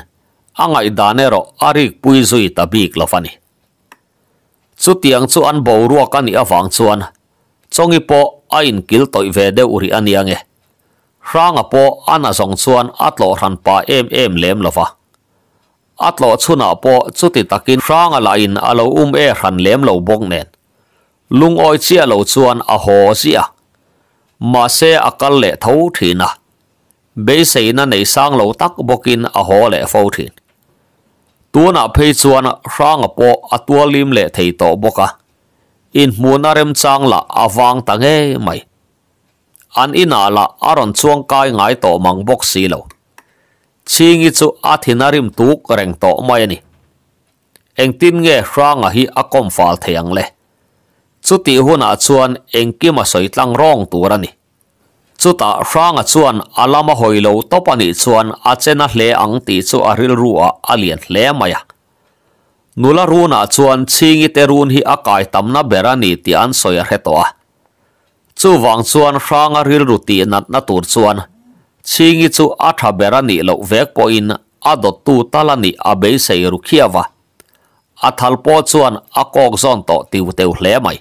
angai danero arik pui zui tabik lofani chu tiang chu an bo ruak ani awang chuan chongi po a in kil toi ve deuh ri aniange hranga po ana zong chuan atlo hran pa em em lem lova atlo chuna po chuti takin hranga la in alo um e hran lem lo bok nen lung oi chia lo chuan a ho zia ma se akal le tho thina be sei na nei sang lo tak bokin a ho le fo thin tuna phei chuan hranga po atwa lim le thei to boka in hmun a rem chang la awang tang nge mai an ina la aron chuang kai ngai to mang bok si lo chingi chu a thinarim tuk reng to mai ni engtin nge hrang a hi akom fal theyang le chu ti huna chuan soi soitlang rong turani chu ta hrang a chuan alama hoilo topani chuan a chena hle ang ti chu aril ril ruwa alian hle maya nula runa chuan chingi te run hi akai tamna berani ti an soya hetoa chu wang chuan hranga ril ruti nat na tur chuan chingi chu atha berani lo vek poin adot tu talani abei sei rukhiawa athal po chuan akok zon to tiu teu hle mai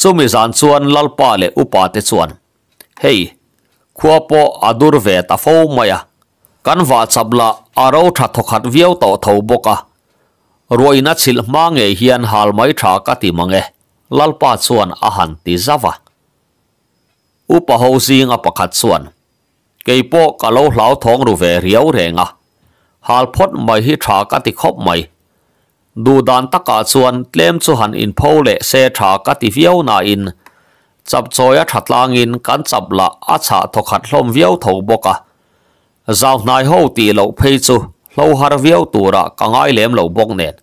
chumi zan chuan lalpa le upa te chuan hei khua po adur ve ta fo maya kan va chabla aro tha thokhat viau to tho boka ruaina chil hmange hian halmai tha ka ti mange lalpa chuan a han ti zawa upa ho zing a pakhat chuan keipo ka lo hlau thong ru ve riau renga hal phot mai hi tha ka ti khop mai du dan taka suan tlem chu han in pho le se tha ka ti viau na in chap choya thatlang in kan chap la a cha thokhat hlom viau tho boka zau nai ho ti lo phei chu lâu har viêu tù ra cả ngay lem lâu bốc nền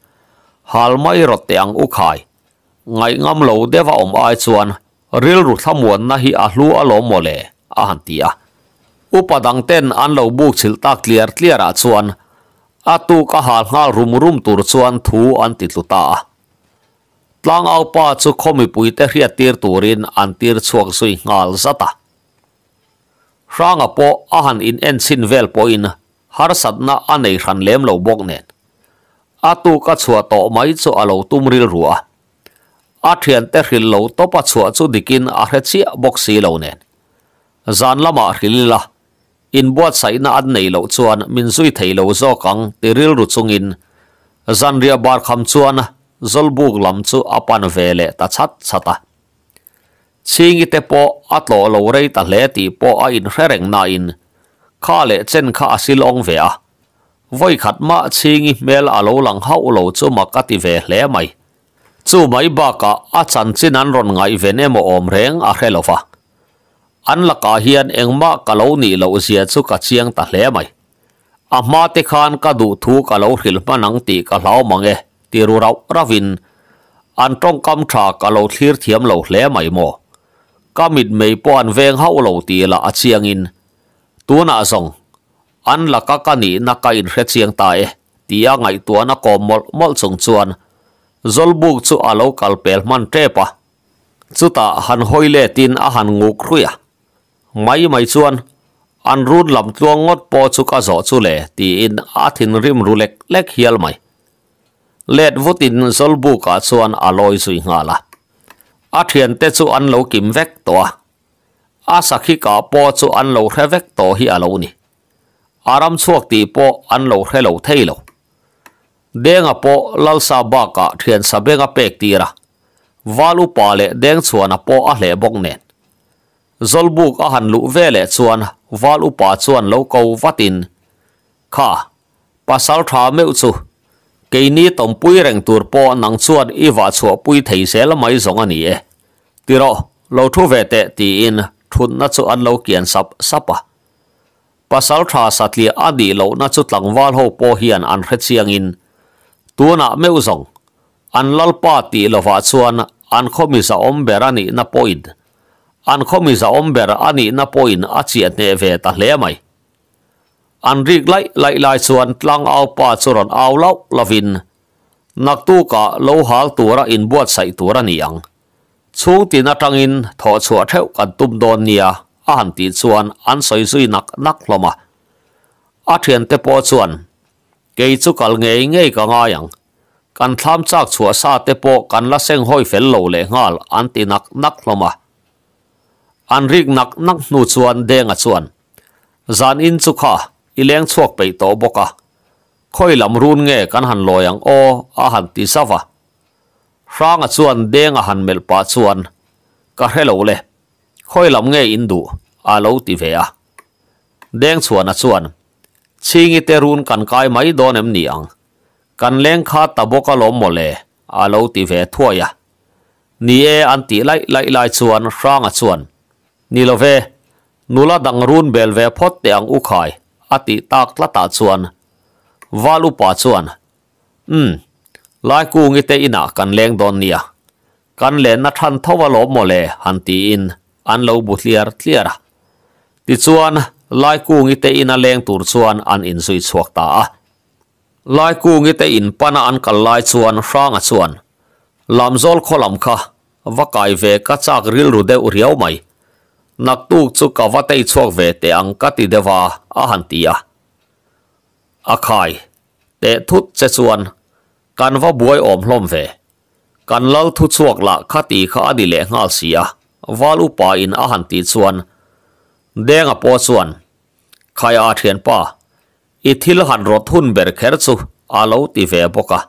hal mai rot tiang u khai ngay ngâm lâu đe va om ai chuan ril ru thamuan na hi a hlu a lo mo le a han ti a upadang ten an lâu buk chil tak clear clear a chuan a tu ka hal ngal rum rum tur chuan thu an ti tluta ta tlang ao pa chu khomi pui te hria tir turin an tir chuak sui ngal zata ranga po ahan in en sin vel po in har satna anei ran lem lo bok nen atu ka chua to mai chu alo tumril ruwa a thian te hril lo to pa chua chu dikin a hre chi bok si lo nen zan lama hrilla in buat sai na an nei lo chuan min zui thei lo zo kang tiril ru in. zan ria bar kham chuan zolbuk lam chu apan vele ta chat chata chingi te po atlo lo rei ta hle ti po a in hrereng na in ข้าเละเจนข้าสิลองเวะวัยขัดมาชิงเมลอาโลลังเฮาโลจูมากติเวเล่ไม่จูไม่บ้ากะอาจารย์จินันรอนไงเวเนโมอมเร่งอาเคลฟะอันละกาเฮียนเองมากะโลนี่โลเสียจูกะเชียงตะเล่ไม่อามาเตคานกะดูทูกะโลหิลมานังตีกะเหลามังเอตีรูเราระวินอันต้องกำทากะโลทีร์เทียมโลเล่ไม่โมกะมิดไม่ป้อนเวงเฮาโลตีละอาเชียงอิน Song, an ตัวน่าสงอันละกักนี่นักการเฮ็ดเสียงตายตียงไงตัวนักกมลมลสงชวน zolbuk chu alo kalpel man tepa ta han hoile tin a han nguk ruya mai mai chuan an run lam tuang ngot po chu ka zo chu le ti in a thin rim rulek lek hial mai let votin zolbuka chuan aloi sui ngala a thian te chu an lo kim vek to asa khi cả po chu an lo hre vek to hi alo à nè, aram chuak ti po an lo hre lo thei lo denga po lal sa ba ka thian sa benga pek ra, valu pa đen deng chuana po a lệ bok nè, zolbu a han lu ve le chuan valu pa chuan lo ko vatin kha pasal tha meu ni keini tompui reng tur po nang chuan iwa chuan pui thei sel mai zong ani e tiro lo thu ve te ti in thut na chu an lo kian sap sapa pasal tha satli adi lo na chu tlangwal ho po hian an re chiang in tuna ah me uzong an lal pa ti lova chuan an khomi za om berani na poid an khomi za om ani na poin achi ne ve ta hle mai an rik lai lai lai chuan tlang au pa churon au lau lovin nak tu ka lo hal tura in buat sai tura ni ang chung tin in thọ chua theo kan tum don nia a han ti chuan an soi zui nak nak mà a thian tế po chuan ke chu kal nge nge cả nga yang kan tham chak chua sa tế po kan la seng hoi fel lâu le ngal an ti nak nak mà an rik nak nak nu chuan denga chuan zan in chu kha ileng chuak pe to boka khoi lam run nge kan han loyang o a han ti sawa ฟรางส่วนเด้งหันเมลปาส่วนก็ให้เราเลยค่อยลำเงยอินดูอาเราตีเวียเด้งส่วนอะส่วนชิงอิเตรุนกันกายไม่โดนเอ็มนี่อังกันเลี้ยงขาตะบกลมหมดเลยอาเราตีเวียทั่วยะนี่เออันตีไล่ไล่ไล่ส่วนฟรางส่วนนี่เลยเฟนูละดังรุนเบลเวพอดเตียงอุคายอติตากละตาส่วนวาลุปาส่วนอืมลายกูงิเตอินากันเลงดอนเนียกันเลนนัทันทวลบโมเลฮันตีอินอันเลวบุตรเลียร์เลียร์ติดส่วนลายกูงิเตอินาเลงตูดส่วนอันอินสุยสวกตาลายกูงิเตอินปานาอันกันลายส่วนร่างส่วนลำโซลขลำค่ะว่ากายเวกัจากริลรูเดอุรรเอาไหมนักตูกจุกวัตเตชวกเวเตอังกติเดวาอาหันตียอาคายเตทุตเจส่วนกันว่าบวยอมล้มเวกันเล่าทุชวกละคตีข้าดิเลงาเสียว่าลูปาอินอาหันติส่วนเด้งอปอส่วนใครอาเทียนป้า อิทิลหันรถหุ่นเบรเฮิร์สุ อาลูติเวปกะ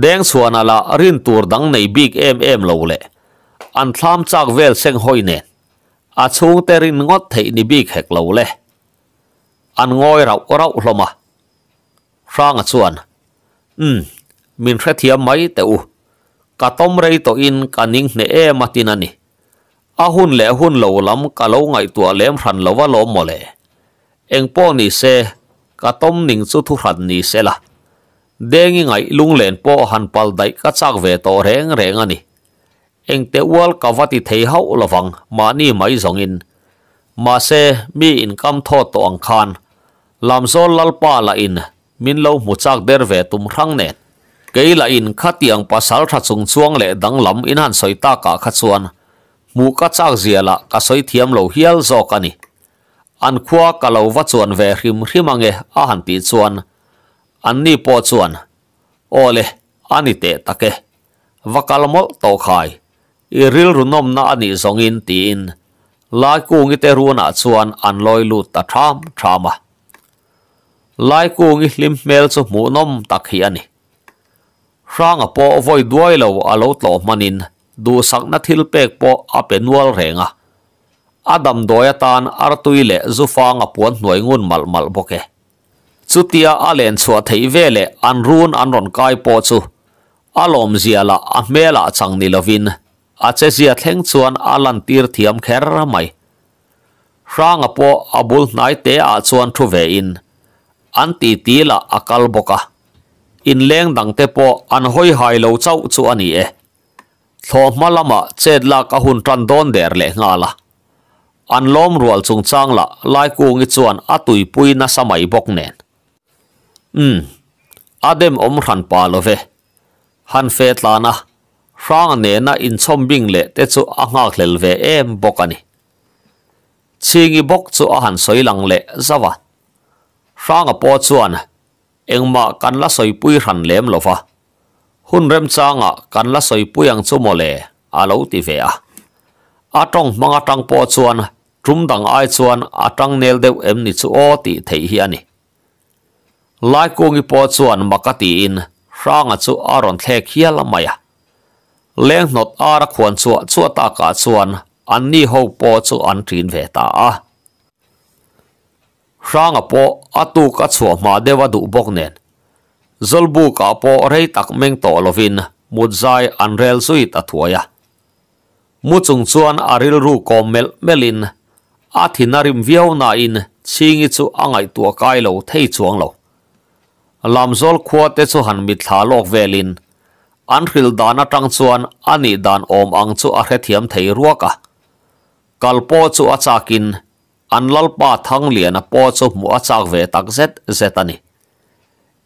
เด้งส่วนละรินตัวดังในบิ๊กเอ็มเอ็มเลวเลอันทามจากเวลเซงหอยเนอาชงเตรินงดเทนิบิ๊กเฮกเลวเลอันงอยเราเราลมะร่างส่วนอืม min re thiam mai te u ka tom rei to in ka ning hne e matin ani a hun lẽ hun lâu lắm, cả lâu ngày tua lem ran lâu wa lo mo le eng po ni xe, ka tom ning chu thu ran ni se la deng ngai lung len po han pal dai về chak rèn rèn anh. reng ani eng te wal ka vati thei hau lawang ma ni mấy zong in ma se mi income tho to ang khan làm zo lal pa là in min lâu mu chak der về tum rang net cái là in khát tiếng pasal thắt sung suang lệ đắng lắm in han soi ta cả khát suan mu cắt xác dìa là cả soi thiam lâu hiel zo cả nì an khoa cả lâu vắt suan về him him ange à a à hàn ti suan an ni po suan ole ani à te take vakalmol to khai iril runom na ani zongin tin lai kungi te na chuan an loi lut ta tham thama lai kungi hlim mel chu mu nom tak hi ani rang a po voi duai lo a lo tlo manin du sak na thil pek po a penwal renga adam doya tan artui le zufang a puan hnuai ngun mal mal boke chutia alen chua thei vele an anron kai po chu alom ziala a mela chang ni lovin a che zia thleng chuan alan tir thiam kher mai rang a po abul nai te a chuan thu ve in an ti ti la akal boka in leng dang te po an hoi hai lo chau chu ani e thaw malama chet lak a hun tran don der le nga la an lom rual chung chang la lai ku ngi chuan atui pui na samai bok nen um hmm, adem om ran pa lo ve han fe tla na rang ne na in chom bing le te chu a nga khlel ve em bok ani chingi bok chu a han soilang le zawa rang a po chuan eng ma kan la soi pui ran lem lo pha hun rem sang changa kan la soi pui ang chu mo le a lo ti ve a a mang manga tang po chuan trum dang ai chuan a tang nel deuh em ni chu o ti thei hi ani lai ko ngi po chuan makati in ranga chu aron thle khial mai a leng not ara quan chu chu ta ka chuan an ni ho po chu an trin ve ta a rang po atu ka chu ma dewa du bok nen zolbu ka po rei tak meng to lovin mudzai anrel sui ta thuaya mu chung chuan aril ru komel melin athinarim viona in chingi chu angai tua kai lo thei chuang lo alam zol khuwa te han mi lok velin anril dana tang chuan ani dan om ang chu a re thiam thei ruaka kalpo an lal pa thang liền a po chu mu a về ve tak zet zet ani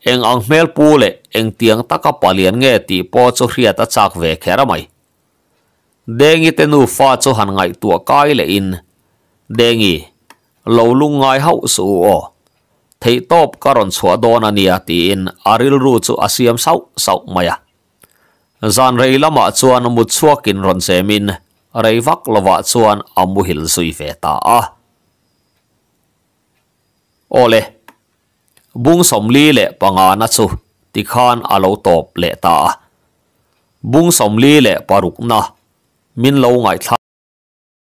eng ang mel pu le eng tiang taka palian nge ti po chu hriat a chak ve khera mai dengi tenu fa chu han ngai tua kai le in dengi lo lu ngai hau su o thei top karon chua don ania ti in aril ru chu asiam sau sau maya zan rei lama chuan mu chuakin ron semin rei vak lova chuan amu hil sui ve ta a โอเลบุ้งสมลีเละปงานัสุติคานอาลตบเละตา บุ้งสมลีเละปรุกนะ มินโลไงทา